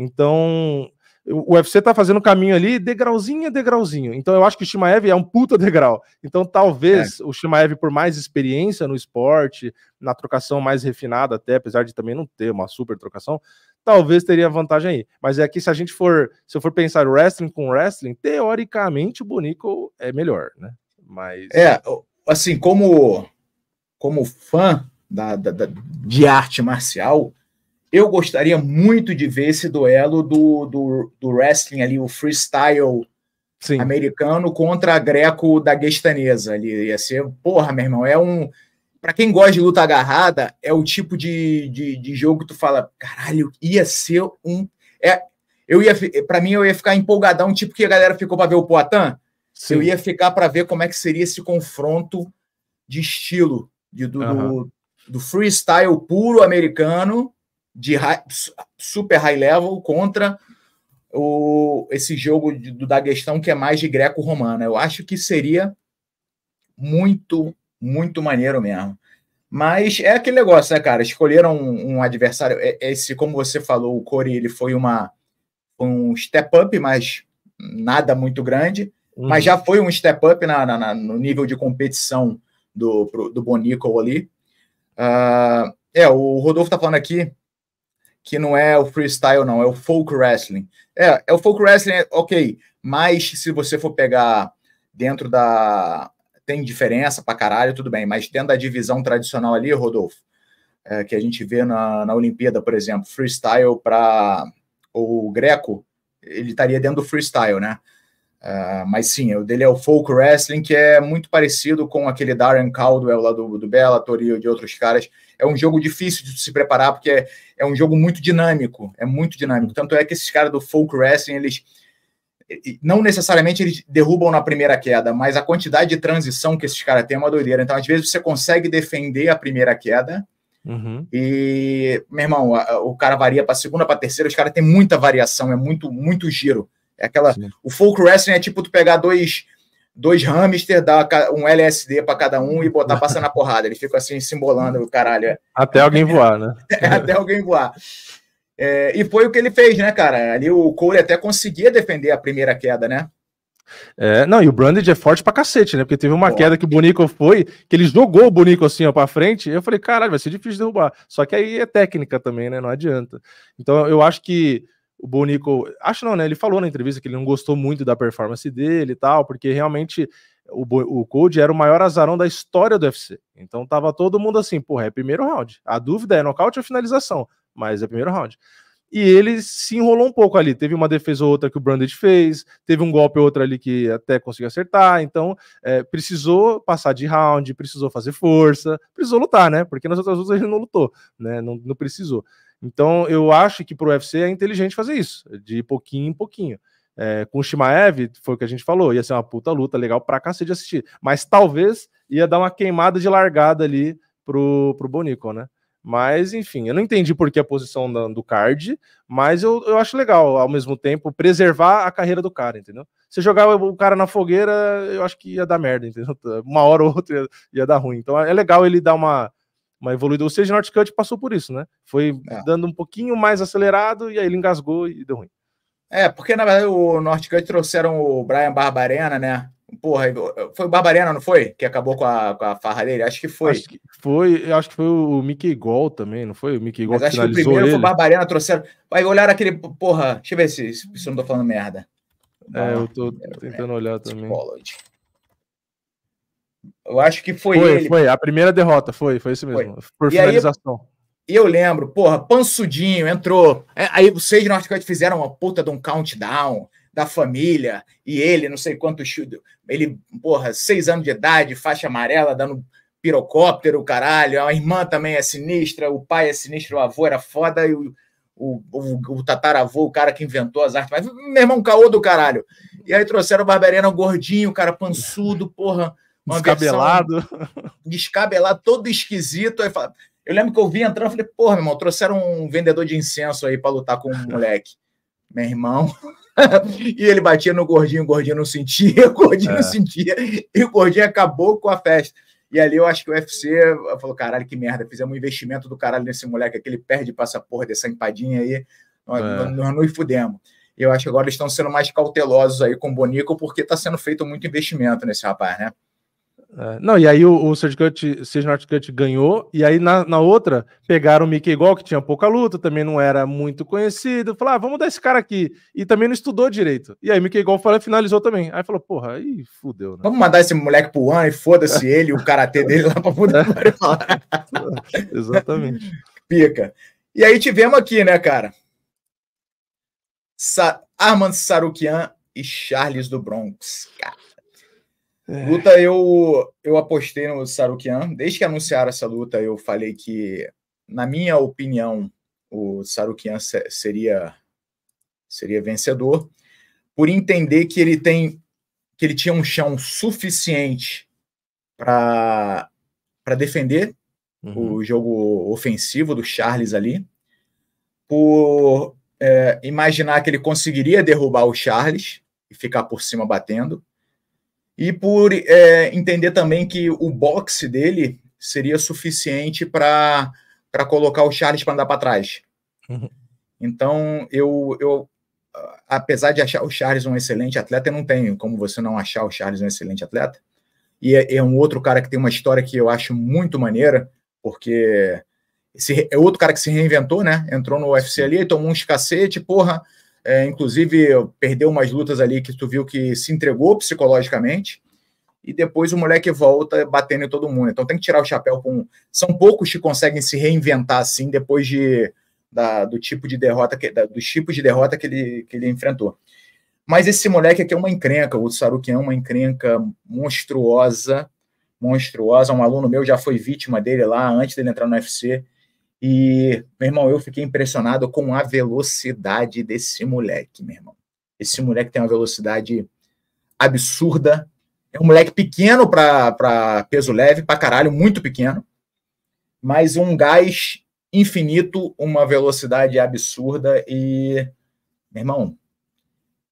Então, o UFC tá fazendo o caminho ali degrauzinho a degrauzinho. Então eu acho que o Shimaev é um puta degrau. Então talvez é. o Shimaev, por mais experiência no esporte, na trocação mais refinada até, apesar de também não ter uma super trocação, talvez teria vantagem aí. Mas é que se a gente for, se eu for pensar wrestling com wrestling, teoricamente o Bonico é melhor, né? Mas... É, assim, como, como fã da, da, da de arte marcial, eu gostaria muito de ver esse duelo do, do, do wrestling ali, o freestyle Sim. americano contra a greco daguestanesa ali. Ia ser, porra, meu irmão, é um. para quem gosta de luta agarrada, é o tipo de, de, de jogo que tu fala, caralho, ia ser um. É, eu ia, para mim, eu ia ficar empolgadão, tipo que a galera ficou para ver o Poitin. Sim. Eu ia ficar para ver como é que seria esse confronto de estilo, de, do, uhum. do, do freestyle puro americano de high, super high level contra o, esse jogo de, do Daguestão que é mais de greco romano Eu acho que seria muito, muito maneiro mesmo. Mas é aquele negócio, né, cara? Escolheram um, um adversário. É, é esse, como você falou, o Corey, ele foi uma, um step up, mas nada muito grande. Uhum. Mas já foi um step up na, na, na no nível de competição do, pro, do Bonico ali. Uh, é, o Rodolfo tá falando aqui que não é o freestyle, não, é o folk wrestling. É, é o folk wrestling, é, ok, mas se você for pegar dentro da. Tem diferença pra caralho, tudo bem, mas dentro da divisão tradicional ali, Rodolfo, é, que a gente vê na, na Olimpíada, por exemplo, freestyle para o greco, ele estaria dentro do freestyle, né? Uh, mas sim, o dele é o folk wrestling, que é muito parecido com aquele Darren Caldwell lá do, do Bellator e de outros caras, é um jogo difícil de se preparar, porque é, é um jogo muito dinâmico, é muito dinâmico. Tanto é que esses caras do folk wrestling, eles não necessariamente eles derrubam na primeira queda, mas a quantidade de transição que esses caras têm é uma doideira. Então, às vezes, você consegue defender a primeira queda, Uhum. E, meu irmão, o cara varia para segunda, para terceira, os caras têm muita variação, é muito, muito giro. É aquela. Sim. O folk wrestling é tipo tu pegar dois dois hamster, dar um LSD para cada um e botar passando na porrada. Eles ficam assim simbolando o caralho. É. Até alguém voar, né? É, até alguém voar. É, e foi o que ele fez, né, cara? Ali o Cole até conseguia defender a primeira queda, né? É, não, e o Branded é forte pra cacete, né? Porque teve uma Pô. queda que o Bonico foi, que ele jogou o Bonico assim, ó, pra frente. eu falei, caralho, vai ser difícil derrubar. Só que aí é técnica também, né? Não adianta. Então eu acho que o Bonico, acho não, né? Ele falou na entrevista que ele não gostou muito da performance dele e tal, porque realmente o, o Code era o maior azarão da história do UFC. Então tava todo mundo assim, porra, é primeiro round. A dúvida é nocaute ou finalização, mas é primeiro round. E ele se enrolou um pouco ali. Teve uma defesa ou outra que o Branded fez, teve um golpe ou outra ali que até conseguiu acertar. Então, é, precisou passar de round, precisou fazer força, precisou lutar, né? Porque nas outras lutas ele não lutou, né? Não, não precisou. Então, eu acho que para o UFC é inteligente fazer isso, de pouquinho em pouquinho. É, com o Shimaev, foi o que a gente falou, ia ser uma puta luta, legal pra cacete de assistir. Mas talvez ia dar uma queimada de largada ali pro, pro Bonico, né? Mas, enfim, eu não entendi por que a posição do, do card, mas eu, eu acho legal, ao mesmo tempo, preservar a carreira do cara, entendeu? Se jogar o cara na fogueira, eu acho que ia dar merda, entendeu? Uma hora ou outra ia, ia dar ruim. Então é legal ele dar uma, uma evoluída. O norte Northcutt passou por isso, né? Foi é. dando um pouquinho mais acelerado e aí ele engasgou e deu ruim. É, porque na verdade o Northcutt trouxeram o Brian Barbarena, né? Porra, foi o Barbarena, não foi? Que acabou com a, com a farra dele? Acho que foi. Acho que foi, acho que foi o Mickey Gol também, não foi? O Mickey Gol Mas acho que o primeiro ele. foi o Barbarena, trouxeram. Aí olharam aquele. Porra, deixa eu ver se, se eu não tô falando merda. É, eu tô é, tentando olhar é, também. Psychology. Eu acho que foi, foi ele. Foi, a primeira derrota, foi, foi isso mesmo. Foi. Por e finalização. eu lembro, porra, Pansudinho entrou. É, aí vocês no Northcote fizeram uma puta de um countdown da família e ele, não sei quanto chute. Ele, porra, seis anos de idade, faixa amarela, dando pirocóptero, caralho. A irmã também é sinistra, o pai é sinistro, o avô era foda e o, o, o, o tataravô, o cara que inventou as artes. Mas, meu irmão, caô do caralho. E aí trouxeram o Barberena o gordinho, cara pansudo porra descabelado. Descabelado, todo esquisito. Aí fala, eu lembro que eu vi entrando e falei, porra, meu irmão, trouxeram um vendedor de incenso aí para lutar com um moleque. meu irmão. e ele batia no gordinho, o gordinho não sentia, o gordinho é. não sentia, e o gordinho acabou com a festa. E ali eu acho que o UFC falou: caralho, que merda, fizemos um investimento do caralho nesse moleque aqui, ele perde essa porra dessa empadinha aí, nós, é. nós nos fudemos. E eu acho que agora eles estão sendo mais cautelosos aí com o Bonico, porque está sendo feito muito investimento nesse rapaz, né? É. não, e aí o, o Serge Cut, ganhou, e aí na, na outra pegaram o Mickey igual, que tinha pouca luta, também não era muito conhecido. Falaram, ah, vamos dar esse cara aqui. E também não estudou direito. E aí Mickey igual falou, finalizou também. Aí falou, porra, aí fudeu, né? Vamos mandar esse moleque pro One e foda-se ele, o karatê dele lá pra puta. É. Exatamente. Pica. E aí tivemos aqui, né, cara? Sa Armand Sarukian e Charles do Bronx. Cara é. Luta, eu, eu apostei no Sarukian. Desde que anunciaram essa luta, eu falei que, na minha opinião, o Sarukian seria, seria vencedor. Por entender que ele tem que ele tinha um chão suficiente para defender uhum. o jogo ofensivo do Charles ali, por é, imaginar que ele conseguiria derrubar o Charles e ficar por cima batendo, e por é, entender também que o boxe dele seria suficiente para colocar o Charles para andar para trás. Uhum. Então, eu, eu, apesar de achar o Charles um excelente atleta, eu não tenho como você não achar o Charles um excelente atleta. E é, é um outro cara que tem uma história que eu acho muito maneira, porque esse, é outro cara que se reinventou, né? Entrou no UFC ali, tomou uns cacete, porra, é, inclusive, perdeu umas lutas ali que tu viu que se entregou psicologicamente. E depois o moleque volta batendo em todo mundo. Então tem que tirar o chapéu com. São poucos que conseguem se reinventar assim depois de, da, do tipo de derrota que, da, dos tipos de derrota que ele, que ele enfrentou. Mas esse moleque aqui é uma encrenca, o Sarukian é uma encrenca monstruosa, monstruosa. Um aluno meu já foi vítima dele lá antes dele entrar no UFC e, meu irmão, eu fiquei impressionado com a velocidade desse moleque, meu irmão. Esse moleque tem uma velocidade absurda. É um moleque pequeno para peso leve, para caralho, muito pequeno. Mas um gás infinito, uma velocidade absurda. E, meu irmão,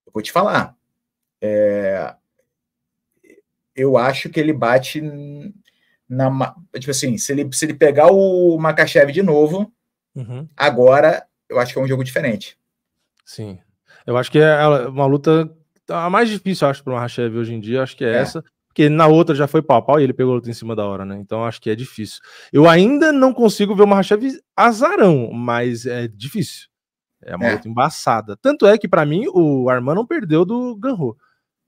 eu vou te falar. É, eu acho que ele bate na, tipo assim, se ele, se ele pegar o Makachev de novo, uhum. agora eu acho que é um jogo diferente. Sim. Eu acho que é, é uma luta a mais difícil, acho, para o Makachev hoje em dia, acho que é, é. essa. Porque na outra já foi pau pau e ele pegou a luta em cima da hora, né? Então acho que é difícil. Eu ainda não consigo ver o Mahashev azarão, mas é difícil. É uma é. luta embaçada. Tanto é que, para mim, o Arman não perdeu do Ganro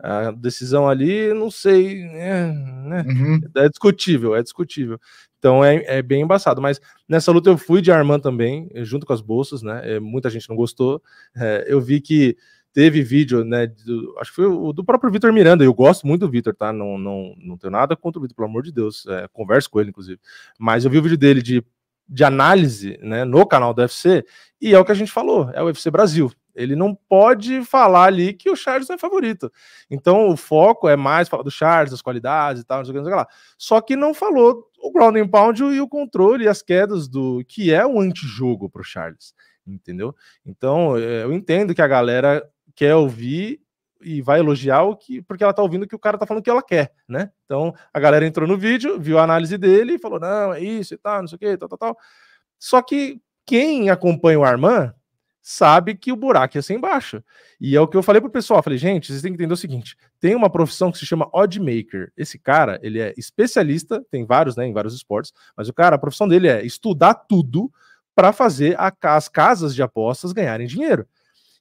a decisão ali, não sei, é, né? uhum. é discutível, é discutível. Então é, é, bem embaçado. Mas nessa luta eu fui de Armand também, junto com as bolsas, né? É, muita gente não gostou. É, eu vi que teve vídeo, né? Do, acho que foi o do próprio Vitor Miranda. Eu gosto muito do Vitor, tá? Não, não, não tenho nada contra o Vitor, pelo amor de Deus. É, converso com ele, inclusive. Mas eu vi o vídeo dele de, de análise né, no canal do UFC, e é o que a gente falou: é o UFC Brasil. Ele não pode falar ali que o Charles é favorito. Então o foco é mais falar do Charles, das qualidades e tal, não sei o que, não sei o que lá. Só que não falou o ground and pound e o controle e as quedas do que é o antijogo para o Charles, entendeu? Então é, eu entendo que a galera quer ouvir e vai elogiar o que, porque ela tá ouvindo que o cara tá falando que ela quer, né? Então a galera entrou no vídeo, viu a análise dele e falou: não, é isso e tal, não sei o que, tal, tal, tal. Só que quem acompanha o Arman sabe que o buraco ia ser embaixo. E é o que eu falei pro pessoal, falei, gente, vocês têm que entender o seguinte, tem uma profissão que se chama odd maker. Esse cara, ele é especialista, tem vários, né, em vários esportes, mas o cara, a profissão dele é estudar tudo para fazer a, as casas de apostas ganharem dinheiro.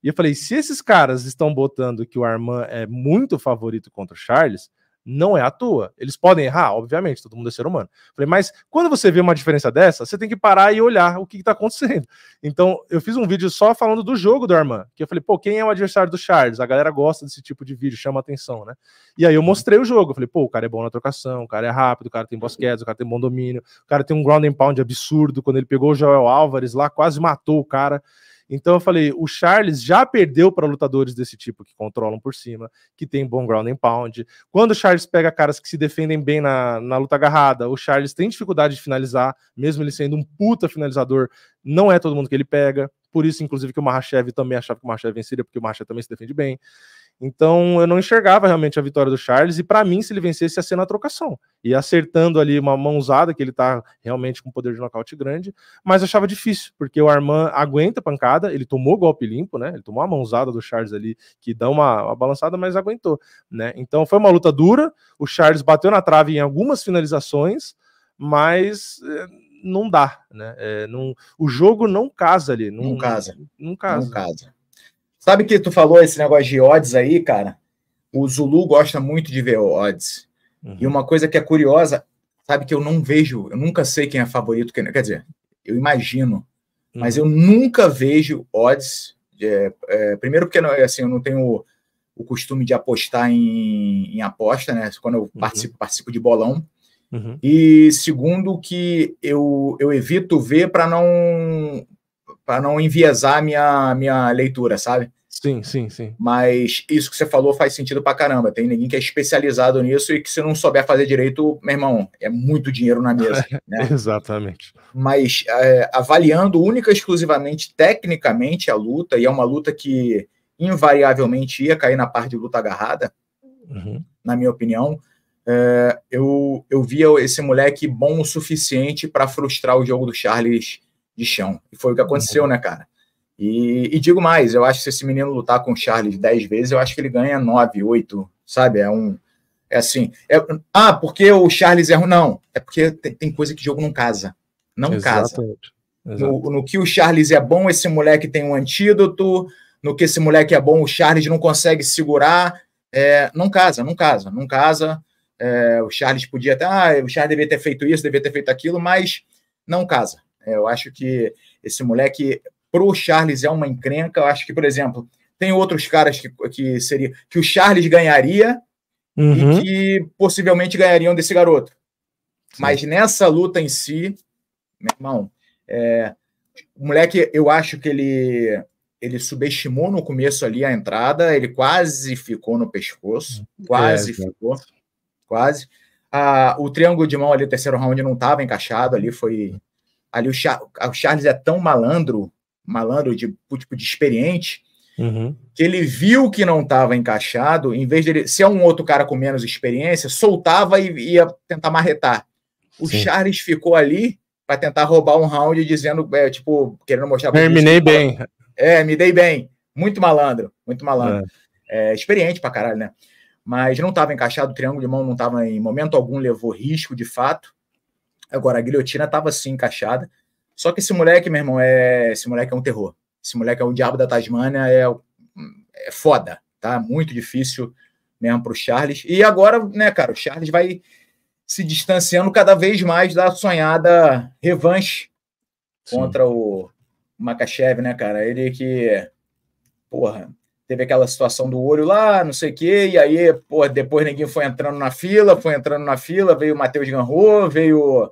E eu falei, se esses caras estão botando que o Armand é muito favorito contra o Charles, não é a tua. Eles podem errar, obviamente, todo mundo é ser humano. Falei, mas quando você vê uma diferença dessa, você tem que parar e olhar o que está acontecendo. Então, eu fiz um vídeo só falando do jogo do Armand, que eu falei, pô, quem é o adversário do Charles? A galera gosta desse tipo de vídeo, chama atenção, né? E aí eu uhum. mostrei o jogo, eu falei, pô, o cara é bom na trocação, o cara é rápido, o cara tem bosquetes, uhum. o cara tem bom domínio, o cara tem um ground and pound absurdo, quando ele pegou o Joel Álvares lá, quase matou o cara. Então eu falei, o Charles já perdeu para lutadores desse tipo que controlam por cima, que tem bom ground and pound. Quando o Charles pega caras que se defendem bem na, na luta agarrada, o Charles tem dificuldade de finalizar, mesmo ele sendo um puta finalizador, não é todo mundo que ele pega. Por isso, inclusive, que o Mahashev também achava que o Mahashev venceria, porque o Mahashev também se defende bem. Então eu não enxergava realmente a vitória do Charles, e para mim, se ele vencesse, ia ser na trocação. E acertando ali uma mãozada, que ele tá realmente com poder de nocaute grande, mas achava difícil, porque o Armand aguenta a pancada, ele tomou golpe limpo, né? Ele tomou a mãozada do Charles ali, que dá uma, uma balançada, mas aguentou, né? Então foi uma luta dura, o Charles bateu na trave em algumas finalizações, mas eh, não dá, né? É, não, o jogo não casa ali. Não, não casa. não casa. Não casa. Sabe que tu falou esse negócio de odds aí, cara? O Zulu gosta muito de ver odds. Uhum. E uma coisa que é curiosa, sabe que eu não vejo, eu nunca sei quem é favorito, quer dizer, eu imagino, uhum. mas eu nunca vejo odds. É, é, primeiro porque assim, eu não tenho o costume de apostar em, em aposta, né? Quando eu uhum. participo, participo de bolão. Uhum. E segundo, que eu, eu evito ver para não para não enviesar minha minha leitura, sabe? Sim, sim, sim. Mas isso que você falou faz sentido pra caramba. Tem ninguém que é especializado nisso e que se não souber fazer direito, meu irmão, é muito dinheiro na mesa. Né? Exatamente. Mas é, avaliando única e exclusivamente tecnicamente a luta, e é uma luta que invariavelmente ia cair na parte de luta agarrada, uhum. na minha opinião, é, eu, eu via esse moleque bom o suficiente para frustrar o jogo do Charles de chão. E foi o que aconteceu, uhum. né, cara? E, e, digo mais, eu acho que se esse menino lutar com o Charles 10 vezes, eu acho que ele ganha 9, 8, sabe? É um. É assim. É, ah, porque o Charles errou. não, é porque tem, tem, coisa que o jogo não casa. Não casa. Exato. No, no que o Charles é bom, esse moleque tem um antídoto. No que esse moleque é bom, o Charles não consegue segurar. É, não casa, não casa, não casa. É, o Charles podia até. Ah, o Charles devia ter feito isso, devia ter feito aquilo, mas não casa. É, eu acho que esse moleque para o Charles é uma encrenca. Eu acho que, por exemplo, tem outros caras que, que seria que o Charles ganharia uhum. e que possivelmente ganhariam desse garoto. Sim. Mas nessa luta em si, meu irmão, é, o moleque, eu acho que ele ele subestimou no começo ali a entrada, ele quase ficou no pescoço, uhum. quase é, ficou, quase. Ah, o triângulo de mão ali, o terceiro round, não estava encaixado ali, foi... Uhum. Ali o, Char o Charles é tão malandro malandro, de tipo de experiente, uhum. que ele viu que não estava encaixado, em vez dele, se é um outro cara com menos experiência, soltava e ia tentar marretar. O Sim. Charles ficou ali para tentar roubar um round, dizendo, é, tipo, querendo mostrar. Terminei bem. É, me dei bem. Muito malandro, muito malandro. É. É, experiente pra caralho, né? Mas não estava encaixado, o triângulo de mão não estava em momento algum, levou risco de fato. Agora, a guilhotina estava sim encaixada. Só que esse moleque, meu irmão, é, esse moleque é um terror. Esse moleque é o diabo da Tasmânia, é, é foda, tá? Muito difícil mesmo pro Charles. E agora, né, cara, o Charles vai se distanciando cada vez mais da sonhada revanche Sim. contra o Makachev, né, cara? Ele que, porra, teve aquela situação do olho lá, não sei o quê, e aí, pô, depois ninguém foi entrando na fila, foi entrando na fila, veio o Matheus Ganrou, veio.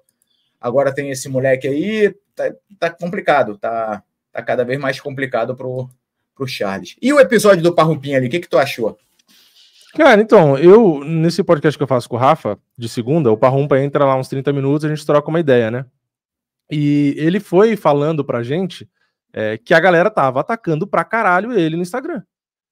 Agora tem esse moleque aí, tá, tá complicado, tá, tá cada vez mais complicado pro, pro Charles. E o episódio do Parrupinha ali, o que, que tu achou? Cara, então, eu, nesse podcast que eu faço com o Rafa, de segunda, o Parrumpa entra lá uns 30 minutos, a gente troca uma ideia, né? E ele foi falando pra gente é, que a galera tava atacando pra caralho ele no Instagram.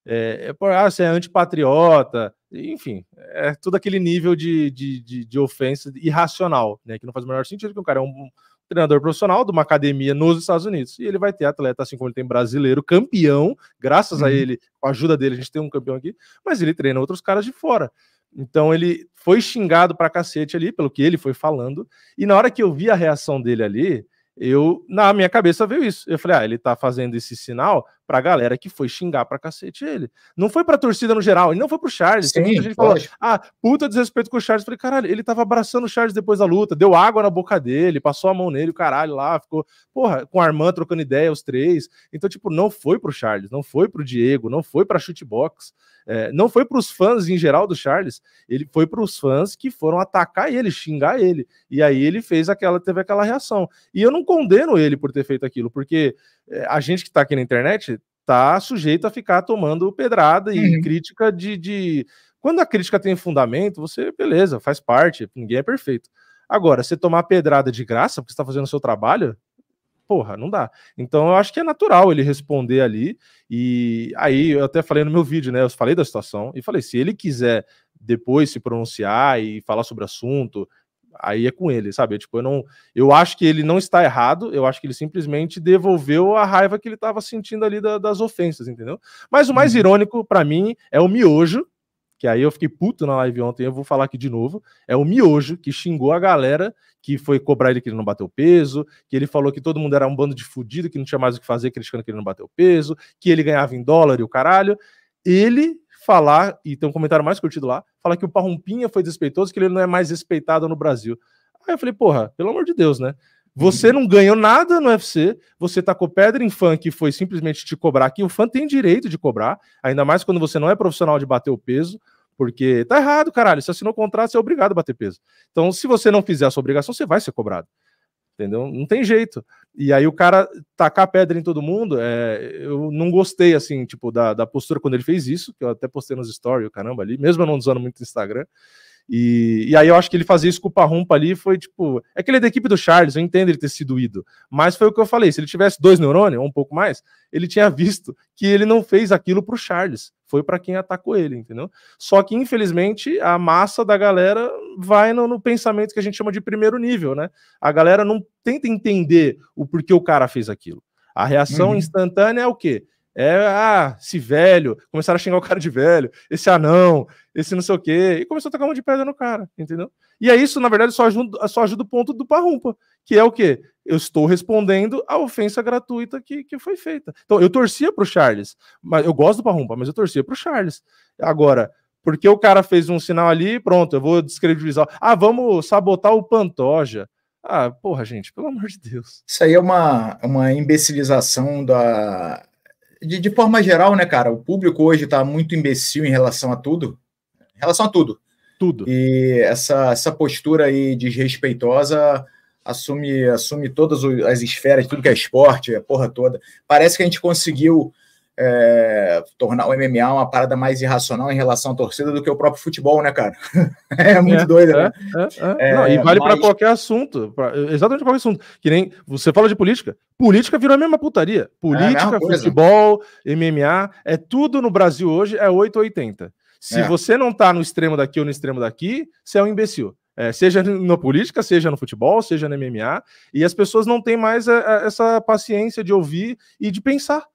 É, é por, ah, você é antipatriota, enfim, é todo aquele nível de, de, de, de ofensa irracional, né? Que não faz o menor sentido que um cara é um, treinador profissional de uma academia nos Estados Unidos. E ele vai ter atleta, assim como ele tem brasileiro, campeão, graças uhum. a ele, com a ajuda dele, a gente tem um campeão aqui, mas ele treina outros caras de fora. Então ele foi xingado pra cacete ali, pelo que ele foi falando, e na hora que eu vi a reação dele ali, eu, na minha cabeça veio isso. Eu falei, ah, ele tá fazendo esse sinal pra galera que foi xingar pra cacete ele. Não foi pra torcida no geral, e não foi pro Charles. Sim, muita gente falou, ah, puta desrespeito com o Charles. falei, caralho, ele tava abraçando o Charles depois da luta, deu água na boca dele, passou a mão nele, o caralho lá, ficou, porra, com a Armand trocando ideia, os três. Então, tipo, não foi pro Charles, não foi pro Diego, não foi pra chutebox, é, não foi pros fãs em geral do Charles, ele foi pros fãs que foram atacar ele, xingar ele. E aí ele fez aquela, teve aquela reação. E eu não condeno ele por ter feito aquilo, porque é, a gente que está aqui na internet está sujeito a ficar tomando pedrada e uhum. crítica de, de. Quando a crítica tem fundamento, você, beleza, faz parte, ninguém é perfeito. Agora, você tomar pedrada de graça, porque você está fazendo o seu trabalho, porra, não dá. Então eu acho que é natural ele responder ali. E aí eu até falei no meu vídeo, né? Eu falei da situação e falei: se ele quiser depois se pronunciar e falar sobre o assunto, aí é com ele, sabe? Tipo, eu não, eu acho que ele não está errado, eu acho que ele simplesmente devolveu a raiva que ele estava sentindo ali da, das ofensas, entendeu? Mas o mais uhum. irônico para mim é o miojo, que aí eu fiquei puto na live ontem, eu vou falar aqui de novo, é o miojo que xingou a galera que foi cobrar ele que ele não bateu peso, que ele falou que todo mundo era um bando de fudido, que não tinha mais o que fazer criticando que ele não bateu peso, que ele ganhava em dólar e o caralho. Ele falar, e tem um comentário mais curtido lá, falar que o Parrumpinha foi desrespeitoso, que ele não é mais respeitado no Brasil. Aí eu falei, porra, pelo amor de Deus, né? Você uhum. não ganhou nada no UFC, você tacou tá pedra em fã que foi simplesmente te cobrar, que o fã tem direito de cobrar, ainda mais quando você não é profissional de bater o peso, porque tá errado, caralho. Se assinou o contrato, você é obrigado a bater peso. Então, se você não fizer a sua obrigação, você vai ser cobrado entendeu? Não tem jeito. E aí o cara tacar pedra em todo mundo, é, eu não gostei, assim, tipo, da, da postura quando ele fez isso, que eu até postei nos stories, caramba, ali, mesmo eu não usando muito Instagram. E, e aí eu acho que ele fazer isso com o Parrumpa ali foi, tipo... É que ele é da equipe do Charles, eu entendo ele ter sido ido. Mas foi o que eu falei, se ele tivesse dois neurônios, ou um pouco mais, ele tinha visto que ele não fez aquilo pro Charles foi para quem atacou ele, entendeu? Só que, infelizmente, a massa da galera vai no, no, pensamento que a gente chama de primeiro nível, né? A galera não tenta entender o porquê o cara fez aquilo. A reação uhum. instantânea é o quê? É, ah, esse velho, começaram a xingar o cara de velho, esse anão, esse não sei o quê, e começou a tacar uma de pedra no cara, entendeu? E é isso, na verdade, só ajuda, só ajuda o ponto do Parrumpa, que é o quê? eu estou respondendo à ofensa gratuita que, que foi feita. Então, eu torcia para o Charles, mas eu gosto do Parrumpa, mas eu torcia para o Charles. Agora, porque o cara fez um sinal ali, pronto, eu vou descredibilizar. Ah, vamos sabotar o Pantoja. Ah, porra, gente, pelo amor de Deus. Isso aí é uma, uma imbecilização da. De, de forma geral, né, cara? O público hoje está muito imbecil em relação a tudo. Em relação a tudo. Tudo. E essa, essa postura aí desrespeitosa assume, assume todas as esferas, tudo que é esporte, a porra toda. Parece que a gente conseguiu é, tornar o MMA uma parada mais irracional em relação à torcida do que o próprio futebol, né, cara? é muito é, doido, é, né? É, é. É, não, e vale mas... para qualquer assunto, pra, exatamente qualquer assunto. Que nem você fala de política, política virou a mesma putaria. Política, mesma futebol, MMA, é tudo no Brasil hoje é 880. Se você não tá no extremo daqui ou no extremo daqui, você é um imbecil. É, seja na política, seja no futebol, seja no MMA, e as pessoas não têm mais a, é, a, é, essa paciência de ouvir e de pensar.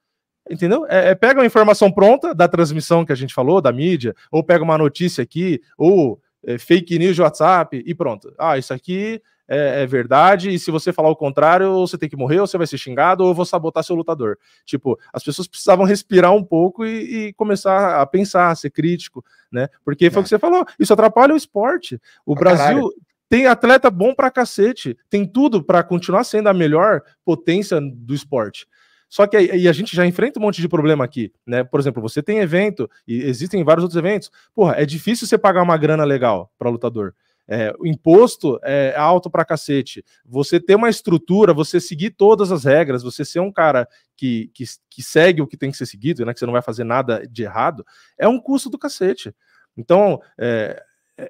Entendeu? É, é, pega uma informação pronta da transmissão que a gente falou, da mídia, ou pega uma notícia aqui, ou é, fake news de WhatsApp e pronto. Ah, isso aqui é, é, verdade, e se você falar o contrário, você tem que morrer, ou você vai ser xingado, ou eu vou sabotar seu lutador. Tipo, as pessoas precisavam respirar um pouco e, e começar a pensar, a ser crítico, né? Porque foi o é. que você falou, isso atrapalha o esporte. O Brasil caralho. tem atleta bom pra cacete, tem tudo para continuar sendo a melhor potência do esporte. Só que e a gente já enfrenta um monte de problema aqui, né? Por exemplo, você tem evento e existem vários outros eventos. Porra, é difícil você pagar uma grana legal para lutador. É, o imposto é alto pra cacete. Você ter uma estrutura, você seguir todas as regras, você ser um cara que, que, que segue o que tem que ser seguido, né? Que você não vai fazer nada de errado, é um custo do cacete. Então, é,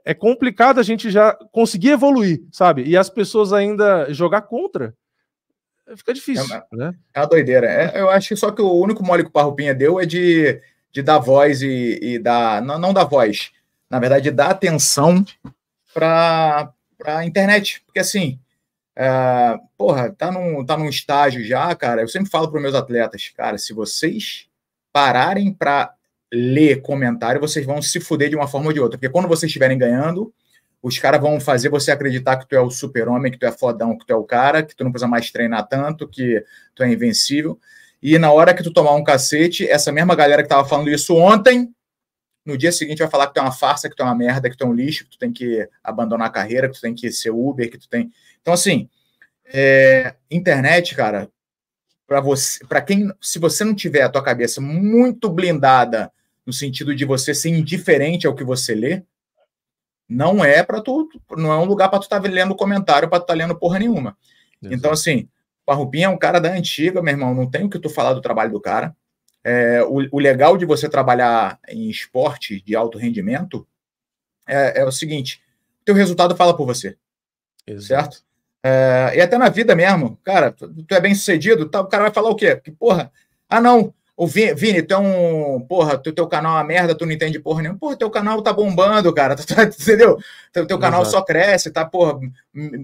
é complicado a gente já conseguir evoluir, sabe? E as pessoas ainda jogar contra. Fica difícil. É uma, né? é doideira. É, eu acho que só que o único mole que o Parrupinha deu é de, de dar voz e, e dar. Não, não dar voz. Na verdade, dar atenção para a internet. Porque assim, é, porra, tá num, tá num estágio já, cara. Eu sempre falo para meus atletas, cara, se vocês pararem para ler comentário, vocês vão se fuder de uma forma ou de outra. Porque quando vocês estiverem ganhando, os caras vão fazer você acreditar que tu é o super-homem, que tu é fodão, que tu é o cara, que tu não precisa mais treinar tanto, que tu é invencível. E na hora que tu tomar um cacete, essa mesma galera que tava falando isso ontem no dia seguinte vai falar que tu é uma farsa, que tu é uma merda, que tu é um lixo, que tu tem que abandonar a carreira, que tu tem que ser Uber, que tu tem. Então, assim, é, internet, cara, para você, para quem, se você não tiver a tua cabeça muito blindada no sentido de você ser indiferente ao que você lê, não é para tu, não é um lugar para tu estar tá lendo comentário, para tu estar tá lendo porra nenhuma. Então, Exato. Então, assim, Parrupinha é um cara da antiga, meu irmão, não tem o que tu falar do trabalho do cara. É, o, o, legal de você trabalhar em esporte de alto rendimento é, é o seguinte: teu resultado fala por você. Exato. Certo? É, e até na vida mesmo, cara, tu, tu é bem sucedido, tá, o cara vai falar o quê? Que, porra, ah não, o Vini, tu é um, porra, tu, teu canal é uma merda, tu não entende porra nenhuma, porra, teu canal tá bombando, cara, tu, tá, entendeu? Teu, teu canal só cresce, tá, porra,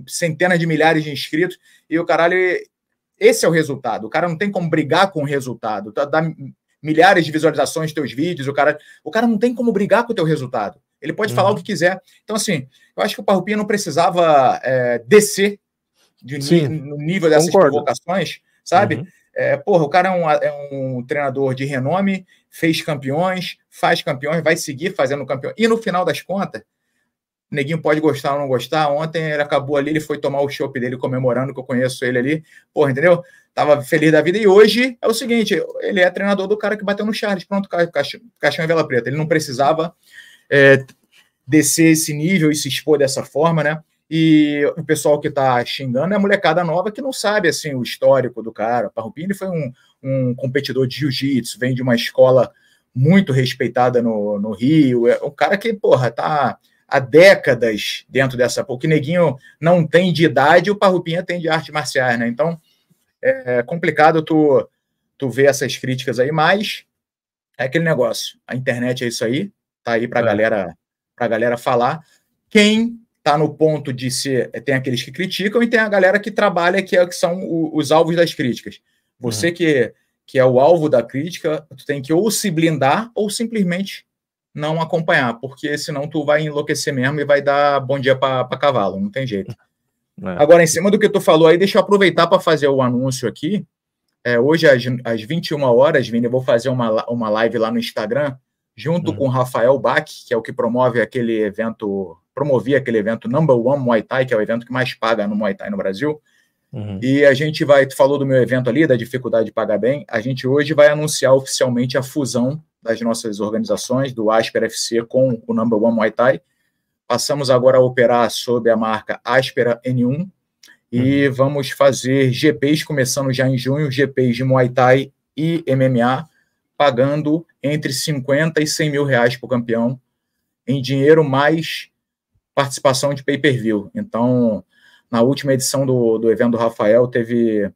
centenas de milhares de inscritos, e o caralho, esse é o resultado. O cara não tem como brigar com o resultado. Tá, dá milhares de visualizações teus vídeos, o cara, o cara não tem como brigar com o teu resultado. Ele pode uhum. falar o que quiser. Então, assim, eu acho que o Parrupinha não precisava é, descer de, Sim, no nível dessas concordo. provocações, sabe? Uhum. É, porra, o cara é um, é um, treinador de renome, fez campeões, faz campeões, vai seguir fazendo campeão. E no final das contas, neguinho pode gostar ou não gostar. Ontem ele acabou ali, ele foi tomar o chopp dele comemorando, que eu conheço ele ali. Porra, entendeu? Tava feliz da vida. E hoje é o seguinte: ele é treinador do cara que bateu no Charles. Pronto, caixão e vela preta. Ele não precisava é, descer esse nível e se expor dessa forma, né? E o pessoal que tá xingando é a molecada nova que não sabe assim o histórico do cara. Parrupini foi um, um competidor de jiu-jitsu, vem de uma escola muito respeitada no, no Rio. É um cara que, porra, tá há décadas dentro dessa. Porque Neguinho não tem de idade e o Parrupinha tem de artes marciais, né? Então é, é complicado tu, tu ver essas críticas aí, mas é aquele negócio. A internet é isso aí, tá aí pra, é. galera, pra galera falar. Quem tá no ponto de ser. É, tem aqueles que criticam e tem a galera que trabalha, que, é, que são o, os alvos das críticas. Você uhum. que, que é o alvo da crítica, tu tem que ou se blindar ou simplesmente não acompanhar, porque senão tu vai enlouquecer mesmo e vai dar bom dia para cavalo, não tem jeito. É. Agora, em cima do que tu falou aí, deixa eu aproveitar para fazer o anúncio aqui. É, hoje, às, às 21 horas, Vini, eu vou fazer uma, uma live lá no Instagram, junto uhum. com o Rafael Bach, que é o que promove aquele evento, promovia aquele evento Number One Muay Thai, que é o evento que mais paga no Muay Thai no Brasil. Uhum. E a gente vai, tu falou do meu evento ali, da dificuldade de pagar bem, a gente hoje vai anunciar oficialmente a fusão das nossas organizações, do Asper FC com o Number One Muay Thai. Passamos agora a operar sob a marca Aspera N1 e uhum. vamos fazer GPs começando já em junho, GPs de Muay Thai e MMA, pagando entre 50 e 100 mil reais por campeão em dinheiro mais participação de pay-per-view. Então, na última edição do, do evento do Rafael, teve,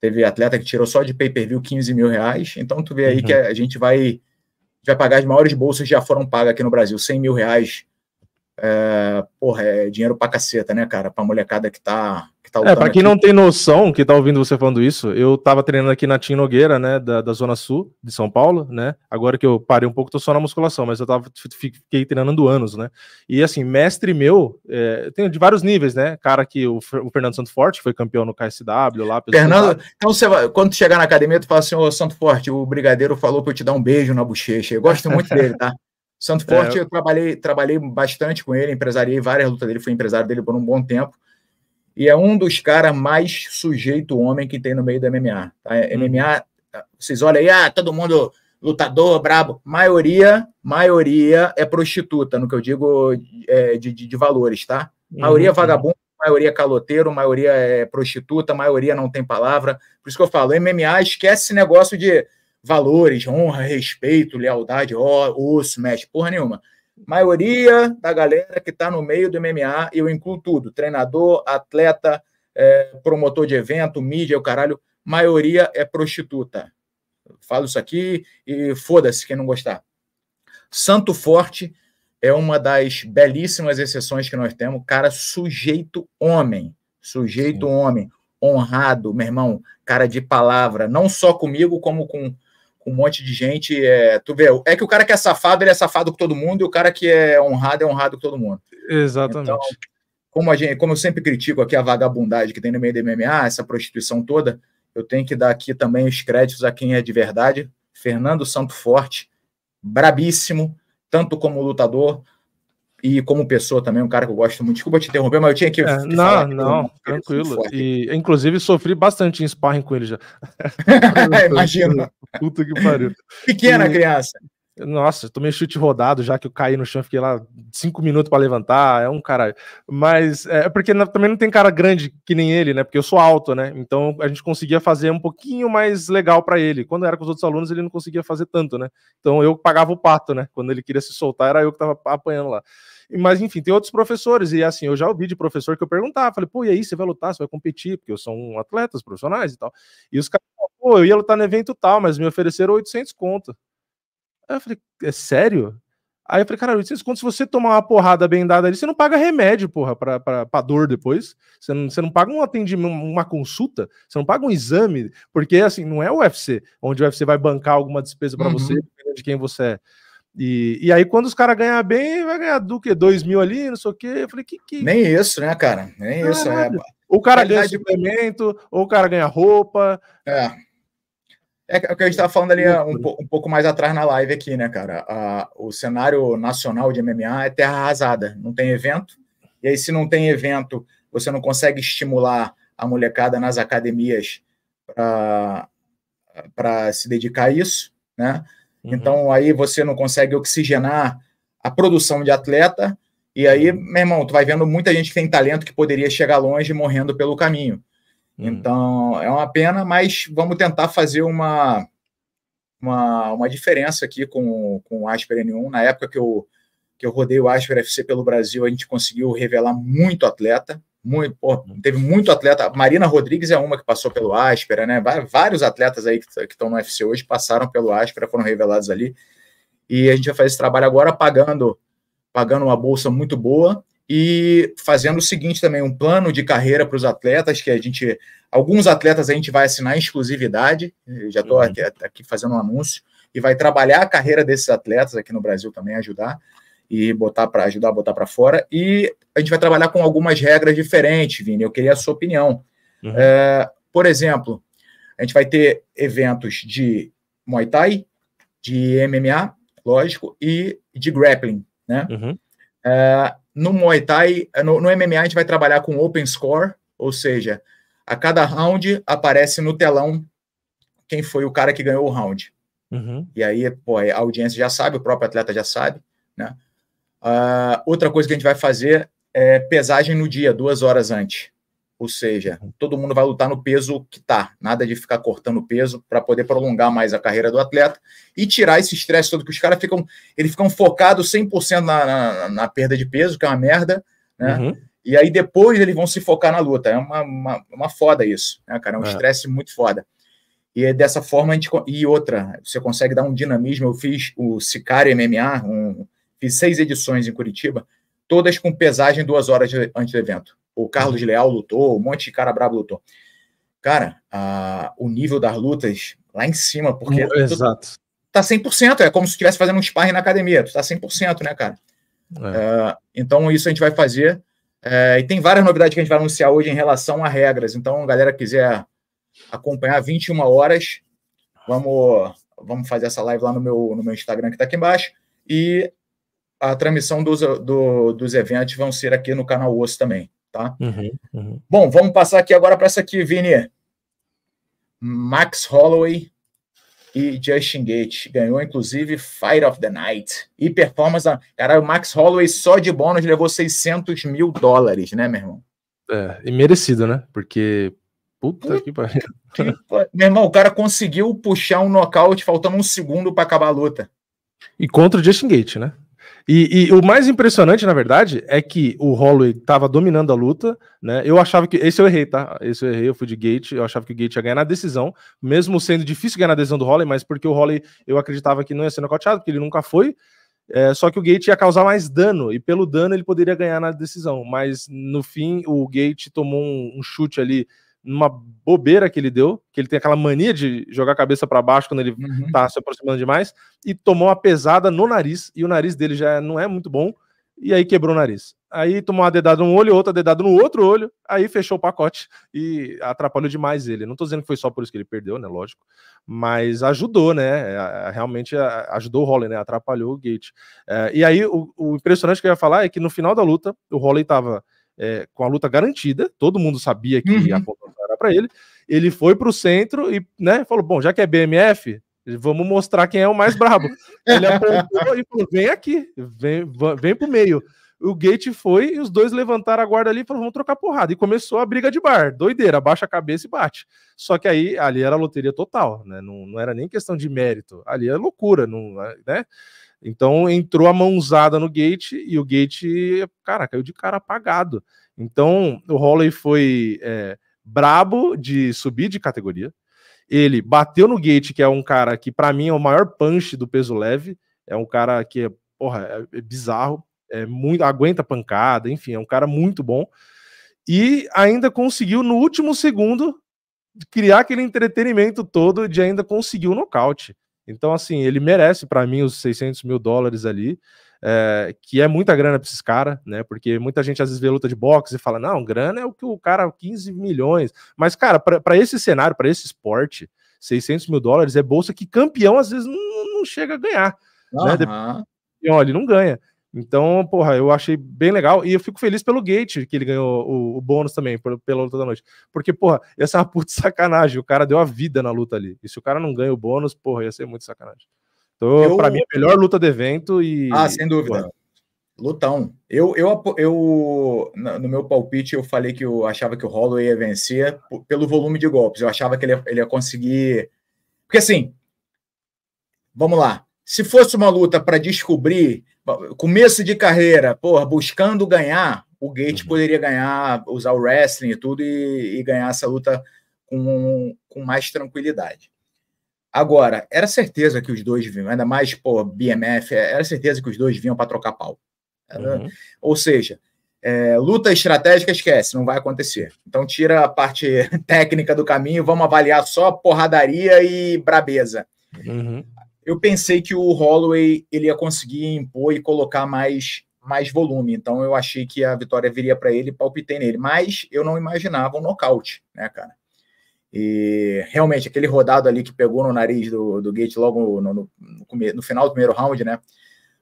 teve atleta que tirou só de pay-per-view 15 mil reais. Então, tu vê aí uhum. que a gente vai vai pagar as maiores bolsas já foram pagas aqui no Brasil, 100 mil reais é, porra, é dinheiro pra caceta, né, cara? Pra molecada que tá. Que tá é, pra quem aqui. não tem noção, que tá ouvindo você falando isso, eu tava treinando aqui na Tim Nogueira, né, da, da Zona Sul de São Paulo, né? Agora que eu parei um pouco, tô só na musculação, mas eu tava, fiquei treinando anos, né? E assim, mestre meu, é, tem de vários níveis, né? Cara que o, o Fernando Santo Forte foi campeão no KSW lá. Fernando, tá então você vai, quando tu chegar na academia, tu fala assim, ô Santo Forte, o brigadeiro falou pra eu te dar um beijo na bochecha. Eu gosto muito dele, tá? Santo é. Forte, é. eu trabalhei, trabalhei bastante com ele, empresariei várias lutas dele, fui empresário dele por um bom tempo. E é um dos caras mais sujeito homem que tem no meio da MMA. Tá? Hum. MMA, vocês olham aí, ah, todo mundo lutador, brabo. Maioria, maioria é prostituta, no que eu digo é, de, de, de, valores, tá? Uhum. Maioria é uhum. vagabundo, maioria é caloteiro, maioria é prostituta, maioria não tem palavra. Por isso que eu falo, MMA esquece esse negócio de valores, honra, respeito, lealdade, ó, osso, mexe, porra nenhuma. Maioria da galera que está no meio do MMA, eu incluo tudo: treinador, atleta, é, promotor de evento, mídia, o caralho. Maioria é prostituta. Falo isso aqui e foda-se quem não gostar. Santo Forte é uma das belíssimas exceções que nós temos. Cara, sujeito homem. Sujeito Sim. homem honrado, meu irmão, cara de palavra, não só comigo, como com com um monte de gente. É, tu vê, é que o cara que é safado, ele é safado com todo mundo, e o cara que é honrado é honrado com todo mundo. Exatamente. Então, como, a gente, como eu sempre critico aqui a vagabundagem que tem no meio do MMA, essa prostituição toda, eu tenho que dar aqui também os créditos a quem é de verdade. Fernando Santo Forte, brabíssimo, tanto como lutador, e como pessoa também, um cara que eu gosto muito. Desculpa te interromper, mas eu tinha que. É, não, que não, tranquilo. E, inclusive, sofri bastante em sparring com ele já. Imagina. Puta que pariu. Pequena e, criança. Nossa, tomei chute rodado já que eu caí no chão, fiquei lá cinco minutos para levantar, é um caralho. Mas é, é porque também não tem cara grande que nem ele, né? Porque eu sou alto, né? Então a gente conseguia fazer um pouquinho mais legal para ele. Quando era com os outros alunos, ele não conseguia fazer tanto, né? Então eu pagava o pato, né? Quando ele queria se soltar, era eu que tava apanhando lá. Mas, enfim, tem outros professores, e assim, eu já ouvi de professor que eu perguntava, falei, pô, e aí, você vai lutar, você vai competir, porque eu sou um atleta profissionais e tal. E os caras, pô, eu ia lutar no evento tal, mas me ofereceram 800 conto. Aí eu falei, é sério? Aí eu falei, cara, 800 conto, se você tomar uma porrada bem dada ali, você não paga remédio, porra, pra, pra, pra dor depois. Você não, você não paga um atendimento, uma consulta, você não paga um exame, porque assim, não é o UFC, onde o UFC vai bancar alguma despesa para uhum. você, de quem você é. E, e aí, quando os caras ganhar bem, vai ganhar do que? 2 mil ali, não sei o quê. Eu falei, que, que... Nem isso, né, cara? Nem Caralho. isso. Né? Ou o cara ganha suplemento, ou o cara ganha roupa. É. É, é o que a gente estava falando ali um, um, pouco mais atrás na live aqui, né, cara? o cenário nacional de MMA é terra arrasada, não tem evento. E aí, se não tem evento, você não consegue estimular a molecada nas academias para se dedicar a isso, né? Uhum. Então, aí você não consegue oxigenar a produção de atleta. E aí, meu irmão, tu vai vendo muita gente que tem talento que poderia chegar longe morrendo pelo caminho. Uhum. Então, é uma pena, mas vamos tentar fazer uma, uma, uma diferença aqui com, com o Asper N1. Na época que eu, que eu rodei o Asper FC pelo Brasil, a gente conseguiu revelar muito atleta. Muito, pô, teve muito atleta. Marina Rodrigues é uma que passou pelo Áspera, né? Vários atletas aí que estão no UFC hoje passaram pelo Áspera, foram revelados ali. E a gente vai fazer esse trabalho agora pagando, pagando uma bolsa muito boa e fazendo o seguinte também, um plano de carreira para os atletas, que a gente. Alguns atletas a gente vai assinar exclusividade. já estou uhum. aqui, aqui fazendo um anúncio, e vai trabalhar a carreira desses atletas aqui no Brasil também, ajudar e botar para ajudar a botar para fora. E a gente vai trabalhar com algumas regras diferentes, Vini. Eu queria a sua opinião. Uhum. É, por exemplo, a gente vai ter eventos de Muay Thai, de MMA, lógico, e de grappling, né? Uhum. É, no Muay Thai, no, no, MMA, a gente vai trabalhar com open score, ou seja, a cada round aparece no telão quem foi o cara que ganhou o round. Uhum. E aí, pô, a audiência já sabe, o próprio atleta já sabe, né? Uh, outra coisa que a gente vai fazer é pesagem no dia, duas horas antes. Ou seja, todo mundo vai lutar no peso que tá, nada de ficar cortando peso para poder prolongar mais a carreira do atleta e tirar esse estresse todo que os caras ficam, eles ficam focados 100% na, na, na perda de peso, que é uma merda, né? Uhum. E aí depois eles vão se focar na luta. É uma, uma, uma foda isso, né, cara? É um é. estresse é. muito foda. E é dessa forma a gente. E outra, você consegue dar um dinamismo. Eu fiz o Sicário MMA, um, fiz seis edições em Curitiba, todas com pesagem duas horas antes do evento. O Carlos uhum. Leal lutou, um monte de cara brabo lutou. Cara, a, o nível das lutas lá em cima, porque. Exato. Tu, tá 100%, é como se estivesse fazendo um sparring na academia, tu tá 100%, né, cara? É. Uh, então, isso a gente vai fazer. Uh, e tem várias novidades que a gente vai anunciar hoje em relação a regras. Então, galera quiser acompanhar 21 horas, vamos, vamos fazer essa live lá no meu, no meu Instagram que tá aqui embaixo. E a transmissão dos, do, dos eventos vão ser aqui no canal Osso também, tá? Uhum, uhum. Bom, vamos passar aqui agora para essa aqui, Vini. Max Holloway e Justin Gate. Ganhou, inclusive, Fight of the Night. E performance... Caralho, Cara, o Max Holloway só de bônus levou 600 mil dólares, né, meu irmão? É, e merecido, né? Porque... Puta, Puta que pariu. Meu irmão, o cara conseguiu puxar um nocaute faltando um segundo para acabar a luta. E contra o Justin Gate, né? E, e, o mais impressionante, na verdade, é que o Holloway estava dominando a luta, né? Eu achava que. Esse eu errei, tá? Esse eu errei, eu fui de Gate, eu achava que o Gate ia ganhar na decisão, mesmo sendo difícil ganhar na decisão do Holloway, mas porque o Holloway eu acreditava que não ia ser nocauteado, porque ele nunca foi. É, só que o Gate ia causar mais dano, e pelo dano ele poderia ganhar na decisão. Mas no fim, o Gate tomou um, um chute ali numa bobeira que ele deu, que ele tem aquela mania de jogar a cabeça para baixo quando ele uhum. tá se aproximando demais, e tomou uma pesada no nariz, e o nariz dele já não é muito bom, e aí quebrou o nariz. Aí tomou uma dedada num olho, outra dedada no outro olho, aí fechou o pacote e atrapalhou demais ele. Não tô dizendo que foi só por isso que ele perdeu, né? Lógico, mas ajudou, né? Realmente ajudou o Holly, né? Atrapalhou o Gate. É, e aí o, impressionante que eu ia falar é que no final da luta, o Holly tava é, com a luta garantida, todo mundo sabia que uhum. a pontuação era para ele. Ele foi para o centro e né, falou: Bom, já que é BMF, vamos mostrar quem é o mais brabo. ele apontou e falou: Vem aqui, vem, vem para o meio. O Gate foi e os dois levantaram a guarda ali e falaram: Vamos trocar porrada. E começou a briga de bar, doideira, abaixa a cabeça e bate. Só que aí ali era loteria total, né? Não, não era nem questão de mérito, ali é loucura, não, né? Então entrou a mãozada no Gate e o Gate, cara, caiu de cara apagado. Então o Holloway foi é, brabo de subir de categoria. Ele bateu no Gate, que é um cara que para mim é o maior punch do peso leve. É um cara que é, porra, é bizarro, é muito aguenta pancada, enfim, é um cara muito bom. E ainda conseguiu no último segundo criar aquele entretenimento todo de ainda conseguir o nocaute. Então, assim, ele merece para mim os 600 mil dólares ali, é, que é muita grana para esses caras, né? Porque muita gente às vezes vê luta de boxe e fala, não, grana é o que o cara, 15 milhões. Mas, cara, para esse cenário, para esse esporte, 600 mil dólares é bolsa que campeão às vezes não, não chega a ganhar. Uhum. Né? Depois, ele não ganha. Então, porra, eu achei bem legal. E eu fico feliz pelo Gate, que ele ganhou o, o bônus também, por, pela luta da noite. Porque, porra, ia ser uma puta sacanagem. O cara deu a vida na luta ali. E se o cara não ganha o bônus, porra, ia ser muito sacanagem. Então, eu... pra mim, a melhor luta do evento e. Ah, sem dúvida. Porra. Lutão. Eu, eu, eu, no meu palpite, eu falei que eu achava que o Holloway ia vencer pelo volume de golpes. Eu achava que ele ia, ele ia conseguir. Porque assim. Vamos lá se fosse uma luta para descobrir, começo de carreira, porra, buscando ganhar, o Gate uhum. poderia ganhar, usar o wrestling e tudo e, e ganhar essa luta com, com mais tranquilidade. Agora, era certeza que os dois vinham, ainda mais por BMF, é, era certeza que os dois vinham para trocar pau. uhum. Ou seja, é, luta estratégica, esquece, não vai acontecer. Então, tira a parte técnica do caminho, vamos avaliar só porradaria e brabeza. Uhum eu pensei que o Holloway ele ia conseguir impor e colocar mais, mais volume. Então eu achei que a vitória viria para ele e palpitei nele. Mas eu não imaginava um nocaute, né, cara? E realmente, aquele rodado ali que pegou no nariz do, do Gate logo no, no, no, no final do primeiro round, né?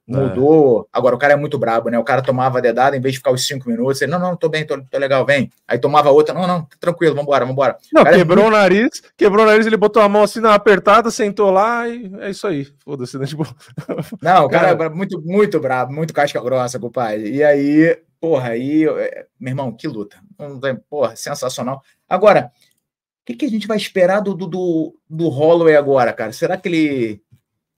É. mudou. É. Agora, o cara é muito brabo, né? O cara tomava dedada, em vez de ficar os cinco minutos, ele, não, não, tô bem, tô, tô legal, vem. Aí tomava outra, não, não, tranquilo, vambora, vambora. Não, é quebrou é muito... o nariz, quebrou o nariz, ele botou a mão assim na apertada, sentou lá e é isso aí. Foda-se, né? Tipo... Não, o cara, cara é muito, muito brabo, muito casca grossa, compadre. E aí, porra, aí, é, meu irmão, que luta. Porra, sensacional. Agora, o que, que, a gente vai esperar do, do, do Holloway agora, cara? Será que ele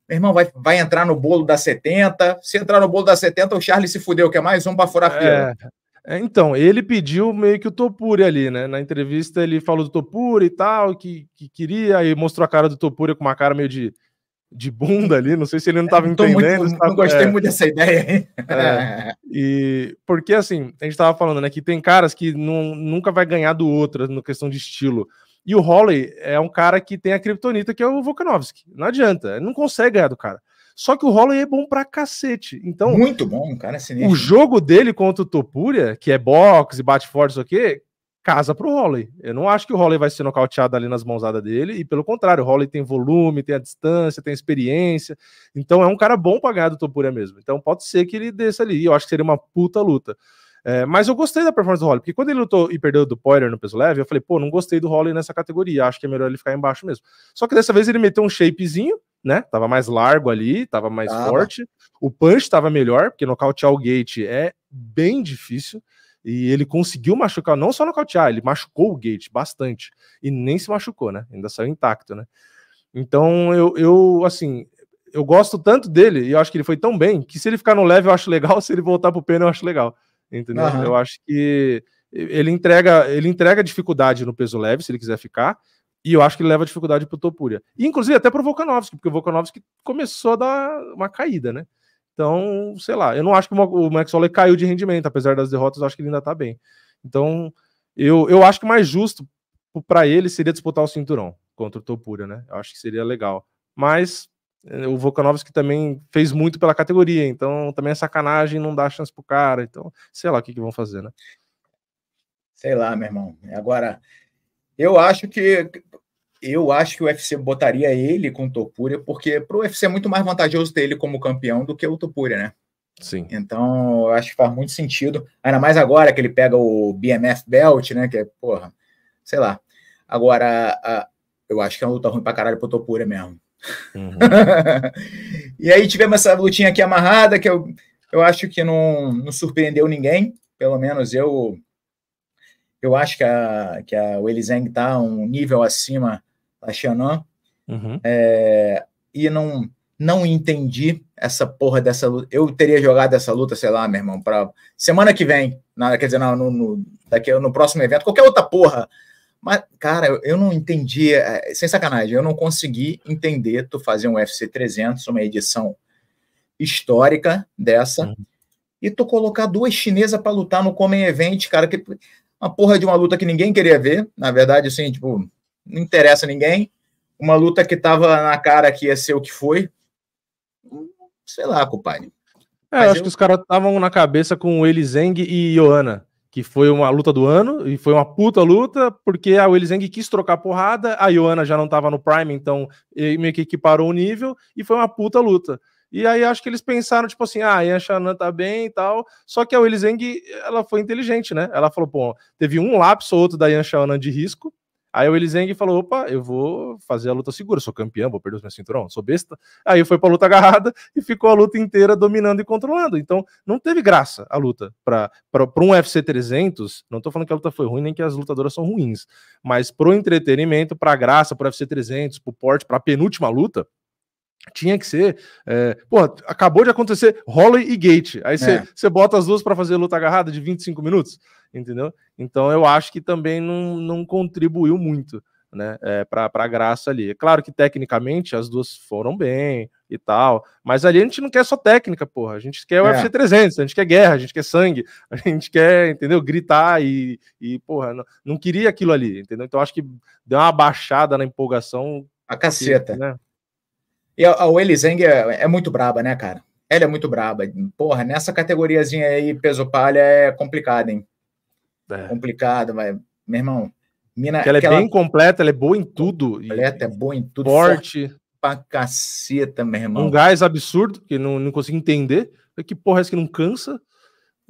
meu irmão, vai, vai entrar no bolo da 70. Se entrar no bolo da 70, o Charles se fudeu, que é mais um para furar a é. fila. É, então, ele pediu meio que o Topuri ali, né? Na entrevista ele falou do Topuri e tal, que, que queria, e mostrou a cara do Topuri com uma cara meio de, de bunda ali. Não sei se ele não estava entendendo. Muito, não, tava, não gostei é, muito dessa ideia, hein? É, e porque assim, a gente estava falando, né? Que tem caras que não, nunca vai ganhar do outro na né, questão de estilo. E o Holly é um cara que tem a criptonita que é o Volkanovski. Não adianta, ele não consegue ganhar do cara. Só que o Holly é bom pra cacete. Então, Muito bom, cara. É o jogo dele contra o Topuria, que é boxe, bate forte, isso aqui, casa pro Holly. Eu não acho que o Holly vai ser nocauteado ali nas mãozadas dele, e pelo contrário, o Holly tem volume, tem a distância, tem a experiência. Então é um cara bom pra ganhar do Topuria mesmo. Então pode ser que ele desça ali. Eu acho que seria uma puta luta. É, mas eu gostei da performance do Holly, porque quando ele lutou e perdeu do Poirier no peso leve, eu falei, pô, não gostei do Holly nessa categoria, acho que é melhor ele ficar embaixo mesmo. Só que dessa vez ele meteu um shapezinho, né? Tava mais largo ali, tava mais ah, forte. O punch tava melhor, porque nocautear o Gate é bem difícil. E ele conseguiu machucar, não só nocautear, ele machucou o Gate bastante. E nem se machucou, né? Ainda saiu intacto, né? Então, eu, eu assim, eu gosto tanto dele e eu acho que ele foi tão bem que se ele ficar no leve eu acho legal, se ele voltar pro pena eu acho legal entendeu? Uhum. Eu acho que ele entrega, ele entrega dificuldade no peso leve, se ele quiser ficar, e eu acho que ele leva dificuldade pro Topuria. E, inclusive até pro Volkanovski, porque o Volkanovski começou a dar uma caída, né? Então, sei lá, eu não acho que o Max Holloway caiu de rendimento, apesar das derrotas, eu acho que ele ainda tá bem. Então, eu, eu acho que mais justo para ele seria disputar o cinturão contra o Topuria, né? Eu acho que seria legal. Mas o Volkanovski também fez muito pela categoria, então também é sacanagem não dá chance pro cara, então sei lá o que, que vão fazer, né? Sei lá, meu irmão. Agora, eu acho que eu acho que o UFC botaria ele com o Topuria, porque pro UFC é muito mais vantajoso ter ele como campeão do que o Topuria, né? Sim. Então, eu acho que faz muito sentido, ainda mais agora que ele pega o BMF Belt, né, que é, porra, sei lá. Agora, a, eu acho que é uma luta ruim pra caralho pro Topuria mesmo. Uhum. e aí tivemos essa lutinha aqui amarrada, que eu, eu acho que não, não surpreendeu ninguém, pelo menos eu eu acho que a, que a Weilizeng está um nível acima da Xanã. Uhum. É, e não, não entendi essa porra dessa luta. Eu teria jogado essa luta, sei lá, meu irmão, para semana que vem, na, quer dizer, no, no, daqui, no próximo evento, qualquer outra porra mas, cara, eu não entendi, é, sem sacanagem, eu não consegui entender tu fazer um UFC 300, uma edição histórica dessa, uhum. e tu colocar duas chinesas para lutar no Common Event, cara, que uma porra de uma luta que ninguém queria ver, na verdade, assim, tipo, não interessa a ninguém, uma luta que tava na cara que ia ser o que foi, sei lá, compadre. É, eu acho eu... que os caras estavam na cabeça com Elizeng e Joana que foi uma luta do ano, e foi uma puta luta, porque a Willy Zeng quis trocar porrada, a Ioana já não tava no Prime, então meio que equiparou o nível, e foi uma puta luta. E aí acho que eles pensaram, tipo assim, ah, a Yan Shanan tá bem e tal. Só que a Willy Zeng, ela foi inteligente, né? Ela falou, pô, teve um lapso ou outro da Yan Shanan de risco, Aí o Elizeng falou: opa, eu vou fazer a luta segura, sou campeão, vou perder os meus cinturões, sou besta. Aí foi pra luta agarrada e ficou a luta inteira dominando e controlando. Então não teve graça a luta. para um UFC 300, não tô falando que a luta foi ruim, nem que as lutadoras são ruins, mas pro entretenimento, pra graça, pro UFC 300, pro porte, pra penúltima luta, tinha que ser. É, eh, porra, acabou de acontecer Holly e Gate. Aí você é. bota as duas para fazer luta agarrada de 25 minutos entendeu? Então eu acho que também não, não contribuiu muito né, é, para a graça ali. É claro que tecnicamente as duas foram bem e tal, mas ali a gente não quer só técnica, porra. A gente quer o é. UFC 300, a gente quer guerra, a gente quer sangue, a gente quer, entendeu? Gritar e, e porra, não, não queria aquilo ali, entendeu? Então eu acho que deu uma baixada na empolgação. A caceta. Que, né? E a, a Welizeng é, é muito braba, né, cara? Ela é muito braba. Porra, nessa categoriazinha aí, peso palha é complicado, hein? é. complicado, mas, meu irmão, mina. Ela é aquela... é bem completa, ela é boa em tudo. Completa, e... é boa em tudo. Forte. forte pra caceta, meu irmão. Um gás absurdo, que não, não consigo entender. Que porra é essa que não cansa?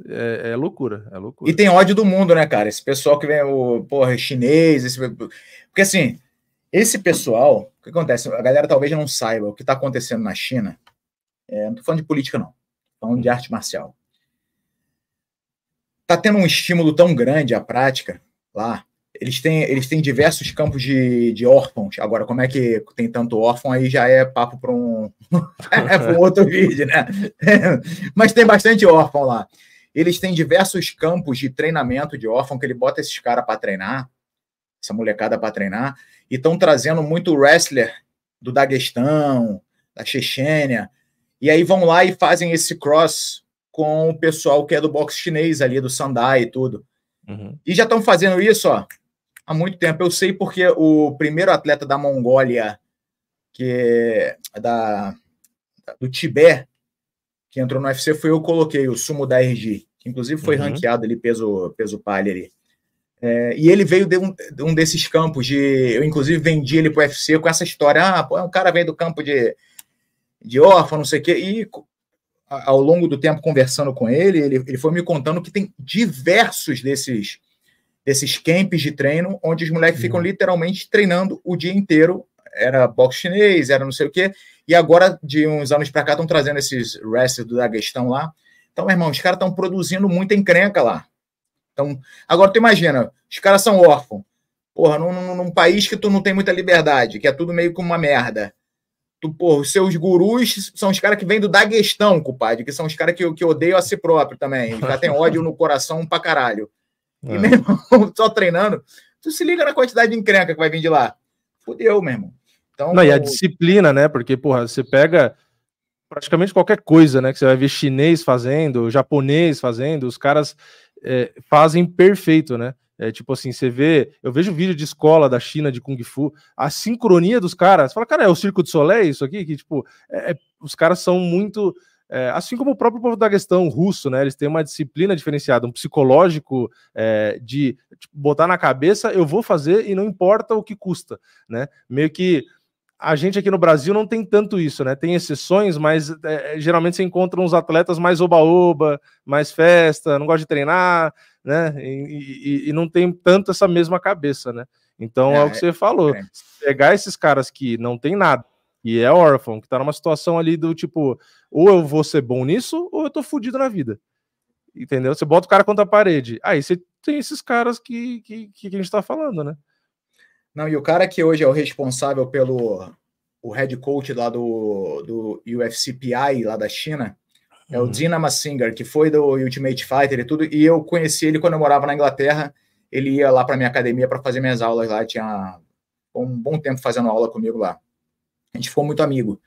É, é, loucura, é loucura. E tem ódio do mundo, né, cara? Esse pessoal que vem, o porra, é chinês, esse... porque assim, esse pessoal, o que acontece? A galera talvez não saiba o que está acontecendo na China. É, não tô falando de política, não. Tô falando de hum. arte marcial tá tendo um estímulo tão grande à prática lá. Eles têm, eles têm diversos campos de, de órfãos. Agora, como é que tem tanto órfão aí já é papo para um, é, é um outro vídeo, né? Mas tem bastante órfão lá. Eles têm diversos campos de treinamento de órfão que ele bota esses caras para treinar, essa molecada para treinar, e estão trazendo muito wrestler do Daguestão, da Chechênia, e aí vão lá e fazem esse cross com o pessoal que é do boxe chinês ali, do Sandai e tudo. Uhum. E já estão fazendo isso ó, há muito tempo. Eu sei porque o primeiro atleta da Mongólia, que é da, do Tibete, que entrou no UFC, foi eu coloquei, o Sumo da RG, que inclusive foi uhum. ranqueado ali, peso, peso palha ali. É, e ele veio de um, de um, desses campos de. Eu, inclusive, vendi ele pro UFC com essa história. Ah, pô, um cara vem do campo de, de órfão, não sei o quê. E ao longo do tempo conversando com ele, ele, ele foi me contando que tem diversos desses desses camps de treino onde os moleques uhum. ficam literalmente treinando o dia inteiro. Era boxe chinês, era não sei o quê. E agora, de uns anos para cá, estão trazendo esses wrestlers da gestão lá. Então, meu irmão, os caras estão produzindo muita encrenca lá. Então, agora tu imagina, os caras são órfãos. Porra, num, num, num país que tu não tem muita liberdade, que é tudo meio que uma merda. Tu, pô, os seus gurus são os caras que vêm do Daguestão, compadre, que são os caras que, que odeiam a si próprio também. Já tem ódio no coração pra caralho. E, é. só treinando, tu se liga na quantidade de encrenca que vai vir de lá. Fudeu, mesmo Então, Não, eu... e a disciplina, né? Porque, porra, você pega praticamente qualquer coisa, né? Que você vai ver chinês fazendo, japonês fazendo, os caras é, fazem perfeito, né? É, tipo assim, você vê, eu vejo vídeo de escola da China de Kung Fu, a sincronia dos caras, fala, cara, é o Circo de Solé isso aqui? Que, tipo, é, é, os caras são muito. É, assim como o próprio povo da questão russo, né? Eles têm uma disciplina diferenciada, um psicológico é, de tipo, botar na cabeça, eu vou fazer e não importa o que custa, né? Meio que a gente aqui no Brasil não tem tanto isso, né? Tem exceções, mas é, é geralmente você encontra uns atletas mais oba-oba, mais festa, não gosta de treinar né? E, e, e não tem tanto essa mesma cabeça, né? Então é, é o que é, você falou. É. Pegar esses caras que não tem nada, e é órfão, que tá numa situação ali do tipo, ou eu vou ser bom nisso, ou eu tô fudido na vida. Entendeu? Você bota o cara contra a parede. Aí você tem esses caras que, que, que a gente tá falando, né? Não, e o cara que hoje é o responsável pelo o head coach lá do, do UFCPI, lá da China, é o uhum. Dinama Singer, que foi do Ultimate Fighter e tudo. E eu conheci ele quando eu morava na Inglaterra. Ele ia lá para minha academia para fazer minhas aulas lá. Tinha um bom tempo fazendo aula comigo lá. A gente ficou muito amigo.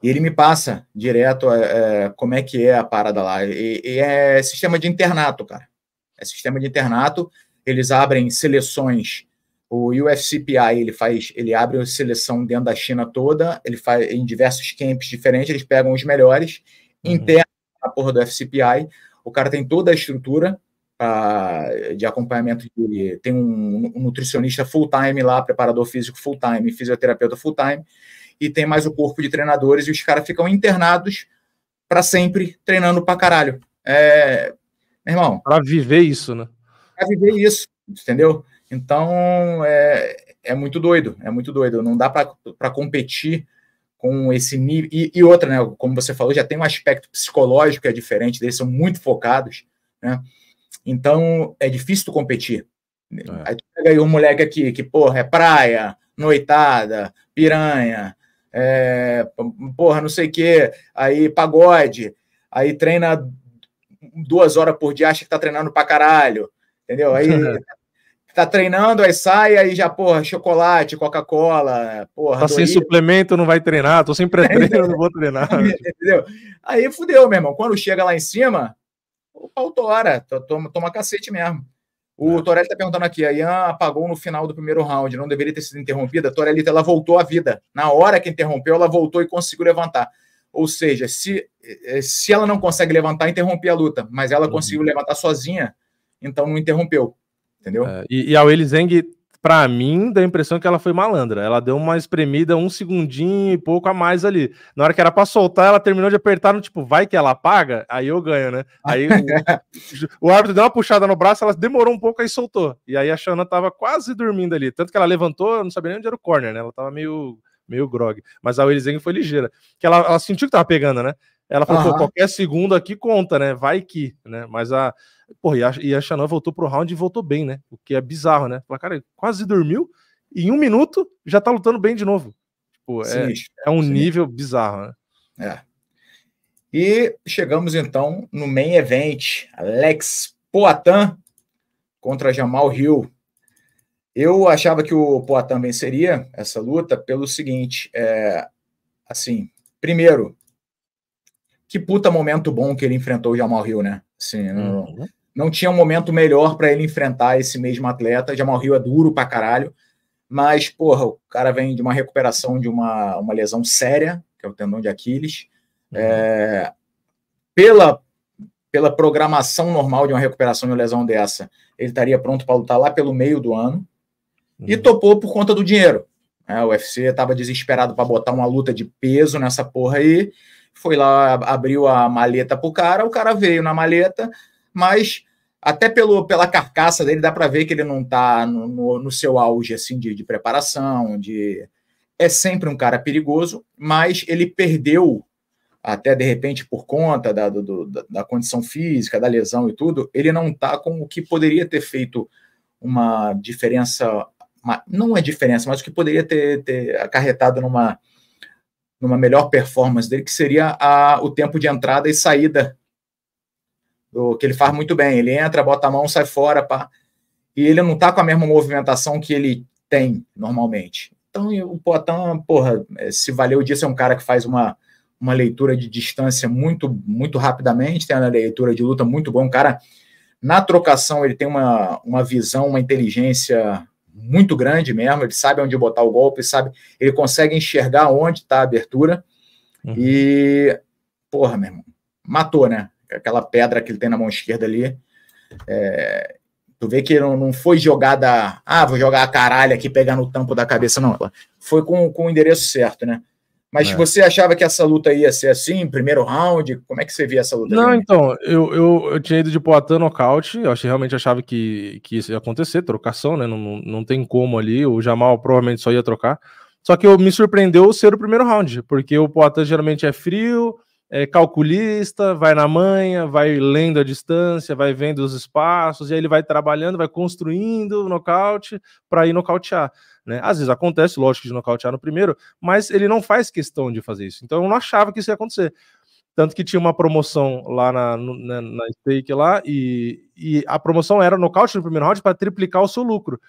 E ele me passa direto é, é como é que é a parada lá. E, e é sistema de internato, cara. É sistema de internato. Eles abrem seleções o UFCPI ele faz, ele abre a seleção dentro da China toda, ele faz em diversos camps diferentes, eles pegam os melhores uhum. a porra do FCPI. O cara tem toda a estrutura uh, de acompanhamento, de, tem um, um nutricionista full-time lá, preparador físico full-time, fisioterapeuta full-time, e tem mais o corpo de treinadores, e os caras ficam internados para sempre, treinando para caralho. É, meu irmão. Para viver isso, né? Para viver isso, entendeu? Então, é, é muito doido, é muito doido. Não dá para competir com esse nível. E, e, outra, né, como você falou, já tem um aspecto psicológico que é diferente, eles são muito focados, né? Então é difícil tu competir. É. Aí tu pega aí um moleque aqui que, porra, é praia, noitada, piranha, é, porra, não sei o quê, aí pagode, aí treina duas horas por dia, acha que tá treinando pra caralho, entendeu? Aí tá treinando, aí sai, aí já, porra, chocolate, Coca-Cola, porra. Tá sem suplemento, não vai treinar, tô sem pré-treino, não vou treinar. Entendeu? Aí fudeu, meu irmão. Quando chega lá em cima, o pau tora, toma, toma cacete mesmo. O é. Torelli tá perguntando aqui, a Ian apagou no final do primeiro round, não deveria ter sido interrompida. Torelli, ela voltou à vida. Na hora que interrompeu, ela voltou e conseguiu levantar. Ou seja, se, eh, eh, se ela não consegue levantar, interrompe a luta. Mas ela uhum. conseguiu levantar sozinha, então não interrompeu. Entendeu? É, e, e, a Willy Zeng, pra mim, dá a impressão que ela foi malandra. Ela deu uma espremida um segundinho e pouco a mais ali. Na hora que era pra soltar, ela terminou de apertar no tipo, vai que ela apaga, aí eu ganho, né? Aí o, o, árbitro deu uma puxada no braço, ela demorou um pouco, aí soltou. E aí a Shana tava quase dormindo ali. Tanto que ela levantou, não sabia nem onde era o corner, né? Ela tava meio meio grog. Mas a Willy Zeng foi ligeira. Que ela, ela sentiu que tava pegando, né? Ela falou, uhum. pô, qualquer segundo aqui conta, né? Vai que, né? Mas a. Pô, e a, e a Xanã voltou pro round e voltou bem, né? O que é bizarro, né? Fala, cara, quase dormiu e em um minuto já tá lutando bem de novo. Tipo, é, é, um Sim. nível bizarro, né? É. E chegamos então no main event: Alex Poatan contra Jamal Hill. Eu achava que o Poatan venceria essa luta pelo seguinte: é, assim, primeiro, que puta momento bom que ele enfrentou o Jamal Hill, né? Assim, uhum. não, não, tinha um momento melhor para ele enfrentar esse mesmo atleta. Jamal Hill é duro pra caralho, mas, porra, o cara vem de uma recuperação de uma, uma lesão séria, que é o tendão de Aquiles. Uhum. É, pela, pela programação normal de uma recuperação de uma lesão dessa, ele estaria pronto para lutar lá pelo meio do ano. Uhum. E topou por conta do dinheiro. É, o UFC estava desesperado para botar uma luta de peso nessa porra aí foi lá, abriu a maleta para o cara, o cara veio na maleta, mas até pelo, pela carcaça dele dá para ver que ele não está no, no, no, seu auge assim de, de preparação, de é sempre um cara perigoso, mas ele perdeu até de repente por conta da, do, da, da, condição física, da lesão e tudo, ele não está com o que poderia ter feito uma diferença, uma, não é diferença, mas o que poderia ter, ter acarretado numa numa melhor performance dele, que seria a, o tempo de entrada e saída, do, que ele faz muito bem. Ele entra, bota a mão, sai fora, pá. E ele não está com a mesma movimentação que ele tem normalmente. Então, o Poitin, porra, é, se valeu disso, é um cara que faz uma, uma leitura de distância muito, muito rapidamente, tem uma leitura de luta muito boa. Um cara, na trocação, ele tem uma, uma visão, uma inteligência muito grande mesmo, ele sabe onde botar o golpe, sabe, ele consegue enxergar onde está a abertura. Uhum. E, porra, meu irmão, matou, né? Aquela pedra que ele tem na mão esquerda ali. É, tu vê que não, não foi jogada, ah, vou jogar a caralho aqui, pegar no tampo da cabeça, não. Foi com, com o endereço certo, né? Mas é. você achava que essa luta ia ser assim, primeiro round? Como é que você via essa luta? Não, então, eu, eu, eu, tinha ido de Poatan nocaute, eu achei, realmente achava que, que isso ia acontecer, trocação, né? Não, não tem como ali, o Jamal provavelmente só ia trocar. Só que eu, me surpreendeu ser o primeiro round, porque o Poatan geralmente é frio, é calculista, vai na manha, vai lendo a distância, vai vendo os espaços, e aí ele vai trabalhando, vai construindo o nocaute para ir nocautear. Né? Às vezes acontece, lógico, de nocautear no primeiro, mas ele não faz questão de fazer isso. Então eu não achava que isso ia acontecer. Tanto que tinha uma promoção lá na, na, né, na stake lá, e, e a promoção era nocaute no primeiro round para triplicar o seu lucro.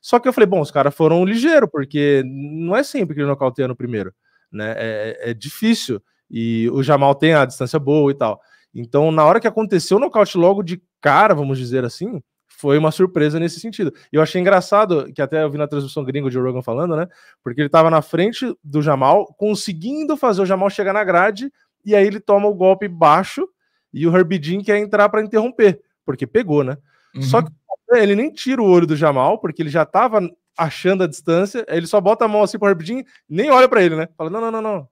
Só que eu falei, bom, os caras foram ligeiro, porque não é sempre que ele nocauteia no primeiro, né? É, é, é, difícil. E o Jamal tem a distância boa e tal. Então, na hora que aconteceu o nocaute logo de cara, vamos dizer assim, foi uma surpresa nesse sentido. E eu achei engraçado, que até eu vi na transmissão gringo de Rogan falando, né? Porque ele estava na frente do Jamal, conseguindo fazer o Jamal chegar na grade, e aí ele toma o golpe baixo e o Herbidin quer entrar para interromper, porque pegou, né? Uhum. Só que ele nem tira o olho do Jamal, porque ele já estava achando a distância, ele só bota a mão assim pro Herbidin, nem olha para ele, né? Fala: "Não, não, não, não".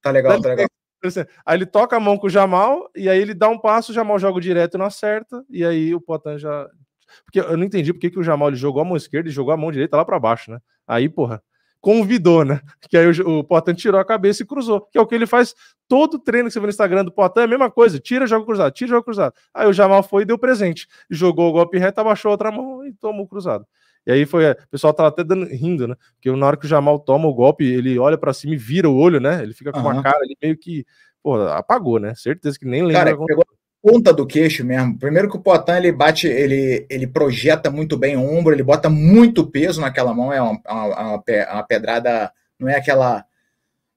Tá legal, Daí tá legal. Aí ele toca a mão com o Jamal, e aí ele dá um passo, o Jamal joga direto e não acerta, e aí o Potan já porque eu não entendi porque que o Jamal ele jogou a mão esquerda e jogou a mão direita lá para baixo, né? Aí, porra, convidou, né? Que aí o, o Potan tirou a cabeça e cruzou, que é o que ele faz todo treino que você vê no Instagram do Potan, é a mesma coisa, tira, joga cruzado, tira, joga cruzado. Aí o Jamal foi e deu presente, jogou o golpe reto, abaixou a outra mão e tomou o cruzado. E aí foi, é, o pessoal tava até dando, rindo, né? Porque na hora que o Jamal toma o golpe, ele olha para cima e vira o olho, né? Ele fica com uhum. uma cara ali meio que, pô, apagou, né? Certeza que nem lembra. Cara, é ponta do queixo mesmo. Primeiro que o Poitin ele bate, ele, ele projeta muito bem o ombro, ele bota muito peso naquela mão, é uma, uma, uma pedrada, não é aquela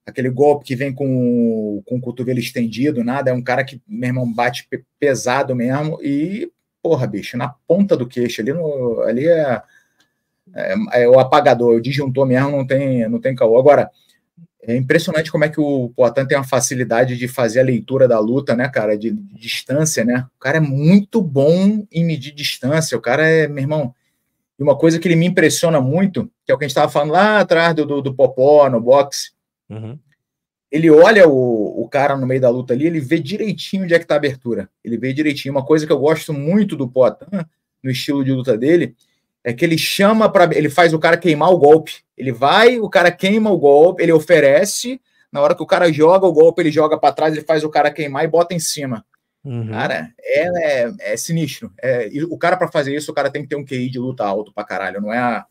aquele golpe que vem com, com o cotovelo estendido, nada, é um cara que, meu irmão, bate pesado mesmo e, porra, bicho, na ponta do queixo, ali, no, ali é, é, é o apagador, o disjuntor mesmo, não tem, não tem caô. Agora, é impressionante como é que o Poitin tem uma facilidade de fazer a leitura da luta, né, cara? De, de, distância, né? O cara é muito bom em medir distância. O cara é, meu irmão. E uma coisa que ele me impressiona muito, que é o que a gente estava falando lá atrás do, do, do, Popó no boxe. Uhum. Ele olha o, o cara no meio da luta ali, ele vê direitinho onde é que tá a abertura. Ele vê direitinho. Uma coisa que eu gosto muito do Poitin, no estilo de luta dele, é que ele chama para. Ele faz o cara queimar o golpe. Ele vai, o cara queima o golpe, ele oferece. Na hora que o cara joga o golpe, ele joga para trás, ele faz o cara queimar e bota em cima. Uhum. Cara, é, é, é sinistro. É, o cara, para fazer isso, o cara tem que ter um QI de luta alto pra caralho. Não é, a,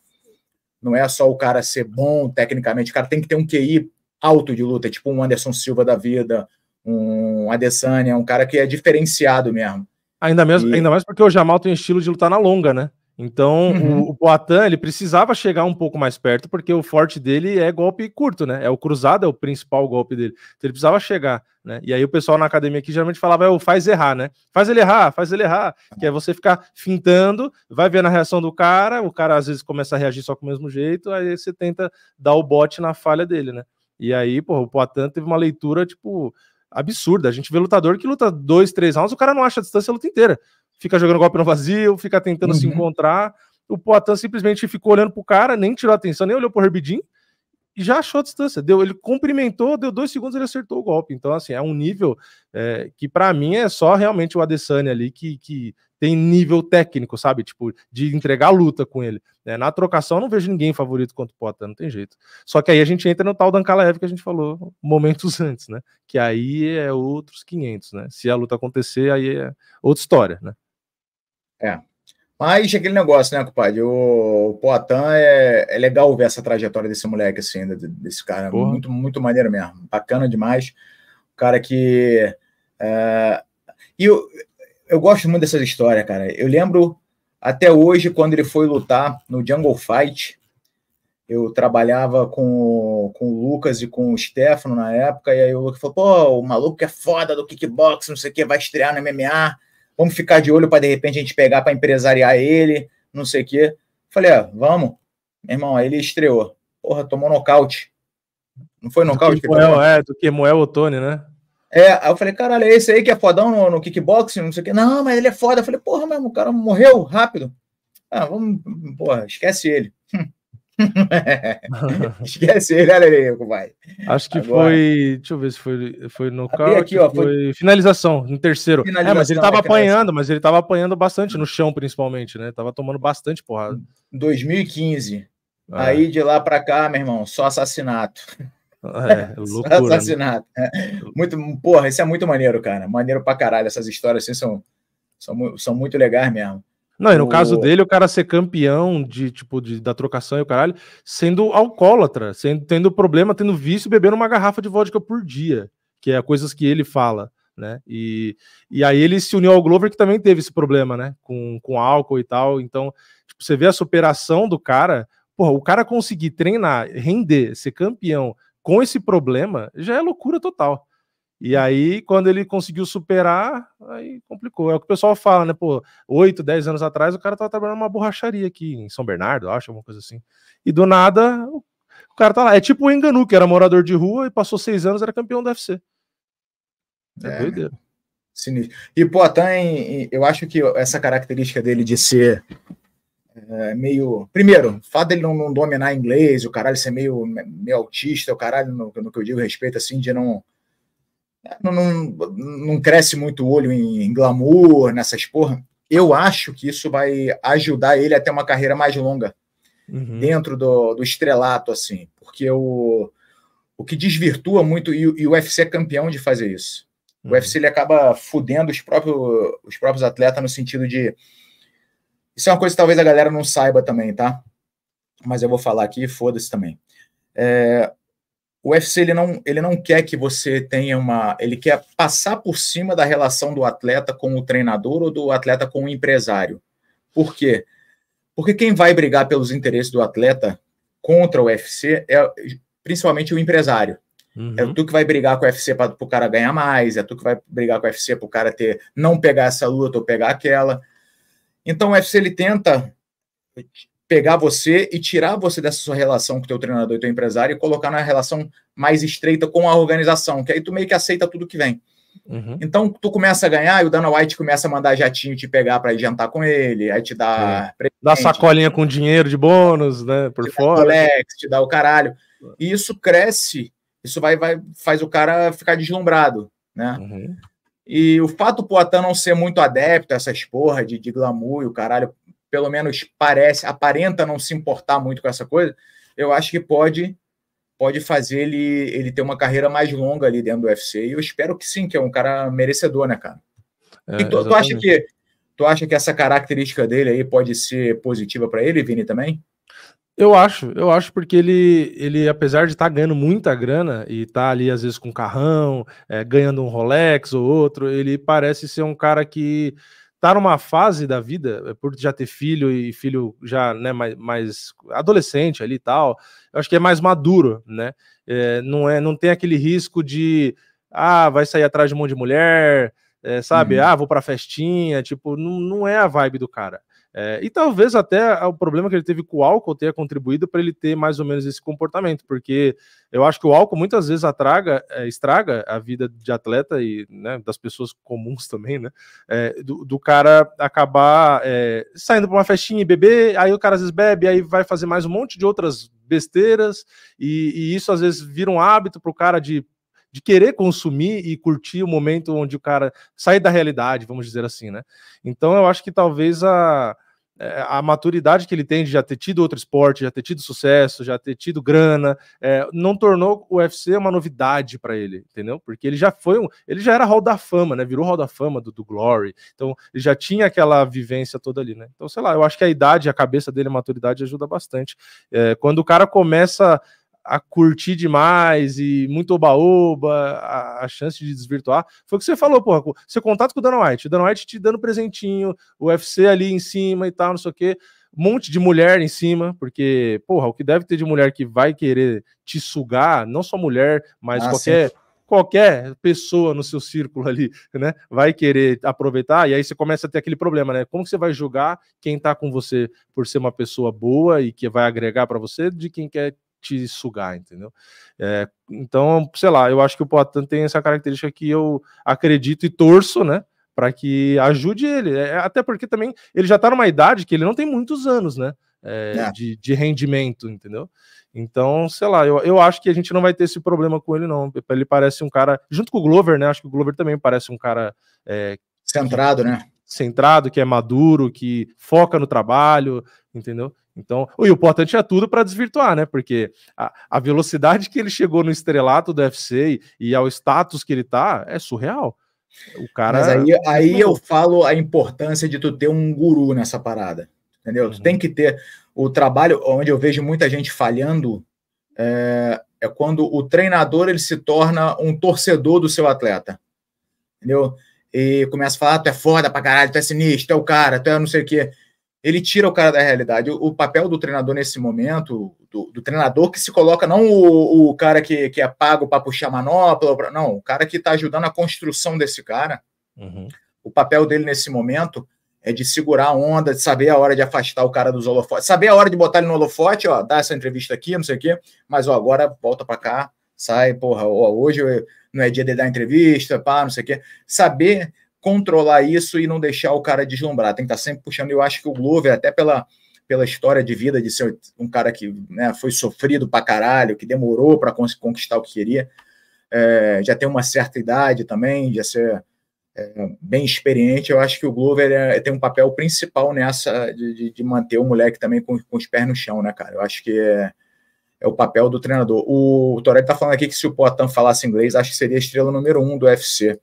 não é só o cara ser bom tecnicamente, o cara tem que ter um QI alto de luta, é tipo um Anderson Silva da vida, um Adesanya, um cara que é diferenciado mesmo. Ainda, mesmo, e... ainda mais porque o Jamal tem estilo de lutar na longa, né? Então, uhum. o, o Boatan, ele precisava chegar um pouco mais perto, porque o forte dele é golpe curto, né? É o cruzado, é o principal golpe dele. Então, ele precisava chegar, né? E aí, o pessoal na academia aqui geralmente falava, é o faz errar, né? Faz ele errar, faz ele errar. Que é você ficar fintando, vai vendo a reação do cara, o cara às vezes começa a reagir só com o mesmo jeito, aí você tenta dar o bote na falha dele, né? E aí, porra, o Poitin teve uma leitura, tipo, absurda. A gente vê lutador que luta dois, três rounds, o cara não acha a distância a luta inteira fica jogando golpe no vazio, fica tentando uhum. se encontrar. O Poitin simplesmente ficou olhando pro cara, nem tirou atenção, nem olhou pro Herbidin e já achou a distância. Deu, ele cumprimentou, deu dois segundos, ele acertou o golpe. Então, assim, é um nível é, que para mim é só realmente o Adesanya ali que, que tem nível técnico, sabe? Tipo, de entregar luta com ele. Né? Na trocação, eu não vejo ninguém favorito contra o Potan, não tem jeito. Só que aí a gente entra no tal Dankalaev que a gente falou momentos antes, né? Que aí é outros 500, né? Se a luta acontecer, aí é outra história, né? É. Mas aquele negócio, né, compadre? O, o Poitin é, é legal ver essa trajetória desse moleque, assim, desse cara. Muito, muito maneiro mesmo. Bacana demais. O cara que. É... E eu, eu gosto muito dessa história, cara. Eu lembro até hoje, quando ele foi lutar no Jungle Fight, eu trabalhava com, com o Lucas e com o Stefano na época, e aí o Lucas falou: pô, o maluco é foda do kickbox, não sei o que, vai estrear na MMA vamos ficar de olho para de repente a gente pegar para empresariar ele, não sei o quê. Falei, ah, vamos. Meu irmão, aí ele estreou. Porra, tomou nocaute. Não foi nocaute? Do que Moel, é, do que Moel Otone, né? É, aí eu falei, caralho, é esse aí que é fodão no, no kickboxing, não sei o quê. Não, mas ele é foda. Eu falei, porra, mas o cara morreu rápido. Ah, vamos, porra, esquece ele. Hum. Esquece ele, olha vai. Acho que Agora. foi. Deixa eu ver se foi, foi carro Aqui, ó, foi... foi finalização, no terceiro. Finalização, é, mas ele tava é apanhando, mas ele tava apanhando bastante no chão, principalmente, né? Tava tomando bastante porrada. 2015. É. Aí de lá pra cá, meu irmão, só assassinato. É, loucura, só né? assassinato. Né? Muito, porra, isso é muito maneiro, cara. Maneiro pra caralho. Essas histórias assim são, são, são muito legais mesmo. Não, e no o... caso dele, o cara ser campeão de tipo de, da trocação e o caralho, sendo alcoólatra, sendo, tendo problema, tendo vício, bebendo uma garrafa de vodka por dia, que é coisas que ele fala, né? E, e aí ele se uniu ao Glover, que também teve esse problema, né? Com, com álcool e tal. Então, tipo, você vê a superação do cara. Porra, o cara conseguir treinar, render, ser campeão com esse problema já é loucura total. E aí, quando ele conseguiu superar, aí complicou. É o que o pessoal fala, né? Pô, oito dez anos atrás, o cara tava trabalhando numa borracharia aqui em São Bernardo, acho, alguma coisa assim. E do nada, o cara tá lá. É tipo o Enganu, que era morador de rua e passou seis anos, era campeão do UFC. É, é doideira. Sinistro. E Poitin, em eu acho que essa característica dele de ser é, meio. Primeiro, o fato dele não, não, dominar inglês, o caralho ser meio, meio autista, o caralho, no, no que eu digo respeito, assim, de não não, não, não cresce muito o olho em, em glamour, nessas porra. Eu acho que isso vai ajudar ele a ter uma carreira mais longa uhum. dentro do, do estrelato, assim, porque o, o que desvirtua muito, e, e o UFC é campeão de fazer isso. Uhum. O UFC ele acaba fudendo os próprios, os próprios atletas no sentido de. Isso é uma coisa que talvez a galera não saiba também, tá? Mas eu vou falar aqui, foda-se também. É, o UFC ele não, ele não quer que você tenha uma. Ele quer passar por cima da relação do atleta com o treinador ou do atleta com o empresário. Por quê? Porque quem vai brigar pelos interesses do atleta contra o UFC é principalmente o empresário. Uhum. É tu que vai brigar com o UFC para o cara ganhar mais, é tu que vai brigar com o UFC para o cara ter não pegar essa luta ou pegar aquela. Então o UFC ele tenta pegar você e tirar você dessa sua relação com o teu treinador e teu empresário e colocar na relação mais estreita com a organização, que aí tu meio que aceita tudo que vem. Uhum. Então tu começa a ganhar e o Dana White começa a mandar jatinho te pegar para ir jantar com ele, aí te dá é. dá sacolinha com dinheiro de bônus, né, por te fora. Dá Alex, te dá o caralho. E é. isso cresce, isso vai, vai faz o cara ficar deslumbrado, né? Uhum. E o fato do Poitin não ser muito adepto a essas porra de, de glamour e o caralho pelo menos parece, aparenta não se importar muito com essa coisa, eu acho que pode pode fazer ele, ele ter uma carreira mais longa ali dentro do UFC. E eu espero que sim, que é um cara merecedor, né, cara? É, tu, tu, acha que tu acha que essa característica dele aí pode ser positiva para ele, Vini, também? Eu acho, eu acho porque ele, ele apesar de estar tá ganhando muita grana e estar tá ali às vezes com carrão, é, ganhando um Rolex ou outro, ele parece ser um cara que tá numa fase da vida, eh, por já ter filho e filho já, né, mais, mais adolescente ali e tal, eu acho que é mais maduro, né? É, não, é, não tem aquele risco de, ah, vai sair atrás de um monte de mulher, é, sabe? Hum. Ah, vou pra festinha, tipo, não, não é a vibe do cara. É, e talvez até o problema que ele teve com o álcool tenha contribuído para ele ter mais ou menos esse comportamento, porque eu acho que o álcool muitas vezes atraga, é, estraga a vida de atleta e né, das pessoas comuns também, né? É, do, do, cara acabar é, saindo para uma festinha e beber, aí o cara às vezes bebe, aí vai fazer mais um monte de outras besteiras, e, e isso às vezes vira um hábito para o cara de de querer consumir e curtir o momento onde o cara sai da realidade, vamos dizer assim, né? Então eu acho que talvez a, é, a maturidade que ele tem de já ter tido outro esporte, já ter tido sucesso, já ter tido grana, é, não tornou o UFC uma novidade para ele, entendeu? Porque ele já foi um, ele já era Hall da Fama, né? Virou Hall da Fama do, do, Glory, então ele já tinha aquela vivência toda ali, né? Então sei lá, eu acho que a idade, a cabeça dele, a maturidade ajuda bastante. É, quando o cara começa a curtir demais e muito oba-oba, a, a, chance de desvirtuar. Foi o que você falou, porra. Seu contato com o Dana White. O Dana White te dando presentinho, o UFC ali em cima e tal, não sei o quê. Um monte de mulher em cima, porque, porra, o que deve ter de mulher que vai querer te sugar, não só mulher, mas ah, qualquer. Sim. Qualquer pessoa no seu círculo ali, né, vai querer aproveitar, e aí você começa a ter aquele problema, né? Como você vai julgar quem tá com você por ser uma pessoa boa e que vai agregar para você, de quem quer te sugar, entendeu? É, então, sei lá, eu acho que o Poitin tem essa característica que eu acredito e torço, né? Para que ajude ele. É, é, até porque também ele já tá numa idade que ele não tem muitos anos, né? É, é, de, de, rendimento, entendeu? Então, sei lá, eu, eu acho que a gente não vai ter esse problema com ele, não. Ele parece um cara, junto com o Glover, né? Acho que o Glover também parece um cara. É, centrado, que, né? Centrado, que é maduro, que foca no trabalho, entendeu? Então, o importante é tudo para desvirtuar, né? Porque a, a, velocidade que ele chegou no estrelato do UFC e, e ao status que ele tá é surreal. O cara. Mas aí, é aí eu falo a importância de tu ter um guru nessa parada, entendeu? Uhum. Tu tem que ter o trabalho onde eu vejo muita gente falhando. É, é quando o treinador ele se torna um torcedor do seu atleta, entendeu? E começa a falar, ah, tu é foda pra caralho, tu é sinistro, tu é o cara, tu é não sei o quê ele tira o cara da realidade. O, o papel do treinador nesse momento, do, do treinador que se coloca, não o, o, cara que, que é pago para puxar manopla, pra, não, o cara que está ajudando a construção desse cara. Uhum. O papel dele nesse momento é de segurar a onda, de saber a hora de afastar o cara dos holofotes, saber a hora de botar ele no holofote, ó, dar essa entrevista aqui, não sei o quê, mas ó, agora volta para cá, sai, porra, ó, hoje não é dia de dar entrevista, pá, não sei o quê. Saber controlar isso e não deixar o cara deslumbrar. Tem que estar tá sempre puxando. Eu acho que o Glover, até pela, pela história de vida de ser um cara que né, foi sofrido pra caralho, que demorou para conquistar o que queria, é, já tem uma certa idade também, já ser é, bem experiente, eu acho que o Glover é, tem um papel principal nessa de, de, manter o moleque também com, com os pés no chão, né, cara? Eu acho que é, é o papel do treinador. O, Toré está tá falando aqui que se o Potan falasse inglês, acho que seria a estrela número um do UFC.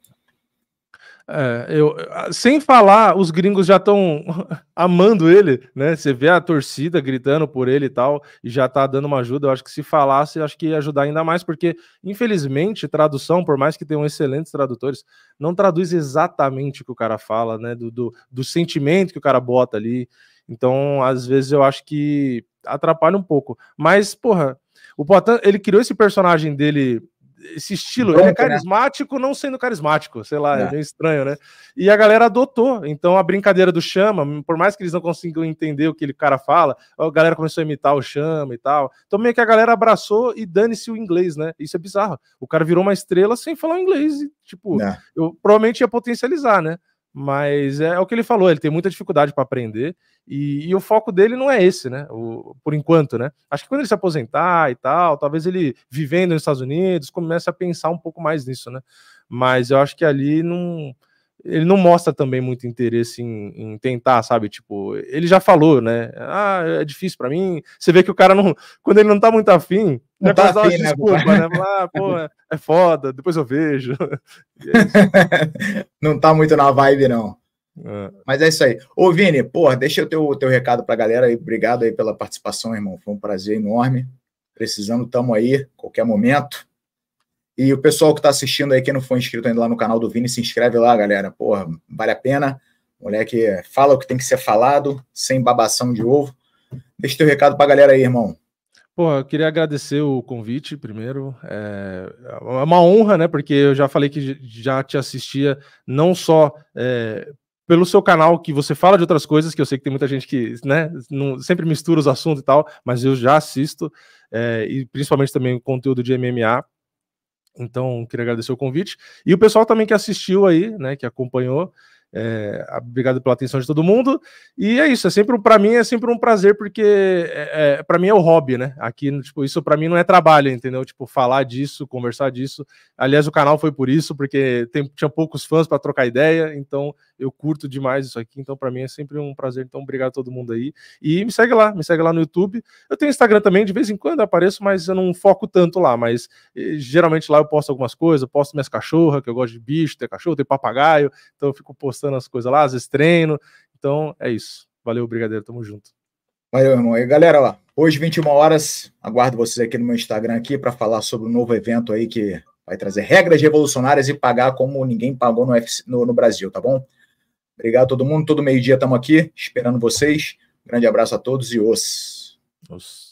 É, eu, sem falar, os gringos já estão amando ele, né? Você vê a torcida gritando por ele e tal, e já tá dando uma ajuda. Eu acho que se falasse, acho que ia ajudar ainda mais, porque infelizmente tradução, por mais que tenham excelentes tradutores, não traduz exatamente o que o cara fala, né? Do, do, do sentimento que o cara bota ali. Então, às vezes eu acho que atrapalha um pouco. Mas, porra, o Potan, ele criou esse personagem dele esse estilo. Ele é né? carismático, não sendo carismático, sei lá, é, é meio estranho, né? E a galera adotou. Então a brincadeira do chama, por mais que eles não consigam entender o que ele cara fala, a galera começou a imitar o chama e tal. Então meio que a galera abraçou e dane-se o inglês, né? Isso é bizarro. O cara virou uma estrela sem falar inglês, e, tipo, é. eu provavelmente ia potencializar, né? Mas é, é, o que ele falou, ele tem muita dificuldade para aprender e, e, o foco dele não é esse, né? O, por enquanto, né? Acho que quando ele se aposentar e tal, talvez ele vivendo nos Estados Unidos comece a pensar um pouco mais nisso, né? Mas eu acho que ali não, ele não mostra também muito interesse em, em, tentar, sabe? Tipo, ele já falou, né? Ah, é difícil para mim. Você vê que o cara não, quando ele não tá muito afim, não tá causar assim, né, desculpa, né? Ah, pô, é foda, depois eu vejo. É não tá muito na vibe, não. É. Mas é isso aí. Ô, Vini, porra, deixa o teu, teu recado pra galera aí. Obrigado aí pela participação, irmão. Foi um prazer enorme. Precisando, tamo aí, qualquer momento. E o pessoal que tá assistindo aí, quem não for inscrito ainda lá no canal do Vini, se inscreve lá, galera. Porra, vale a pena. Moleque, fala o que tem que ser falado, sem babação de ovo. Deixa teu recado pra galera aí, irmão. Pô, eu queria agradecer o convite primeiro. É, é uma honra, né? Porque eu já falei que já te assistia não só é, pelo seu canal, que você fala de outras coisas, que eu sei que tem muita gente que né, não, sempre mistura os assuntos e tal, mas eu já assisto, é, e principalmente também o conteúdo de MMA. Então, queria agradecer o convite. E o pessoal também que assistiu aí, né? Que acompanhou. É, obrigado pela atenção de todo mundo. E é isso, é sempre para mim é sempre um prazer porque é, é para mim é o hobby, né? Aqui, tipo, isso para mim não é trabalho, entendeu? Tipo, falar disso, conversar disso. Aliás, o canal foi por isso, porque tem, tinha poucos fãs para trocar ideia, então eu curto demais isso aqui, então para mim é sempre um prazer. Então, obrigado a todo mundo aí. E me segue lá, me segue lá no YouTube. Eu tenho Instagram também, de vez em quando apareço, mas eu não foco tanto lá, mas geralmente lá eu posto algumas coisas, eu posto minhas cachorras, que eu gosto de bicho, tem cachorro, tem papagaio, então eu fico postando postando as coisas lá, às vezes treino. Então é isso. Valeu, Brigadeiro. Tamo junto. Valeu, irmão. E galera, lá, hoje, 21 horas, aguardo vocês aqui no meu Instagram aqui para falar sobre um novo evento aí que vai trazer regras revolucionárias e pagar como ninguém pagou no, UFC, no, no Brasil, tá bom? Obrigado a todo mundo. Todo meio-dia estamos aqui esperando vocês. Grande abraço a todos e os. os.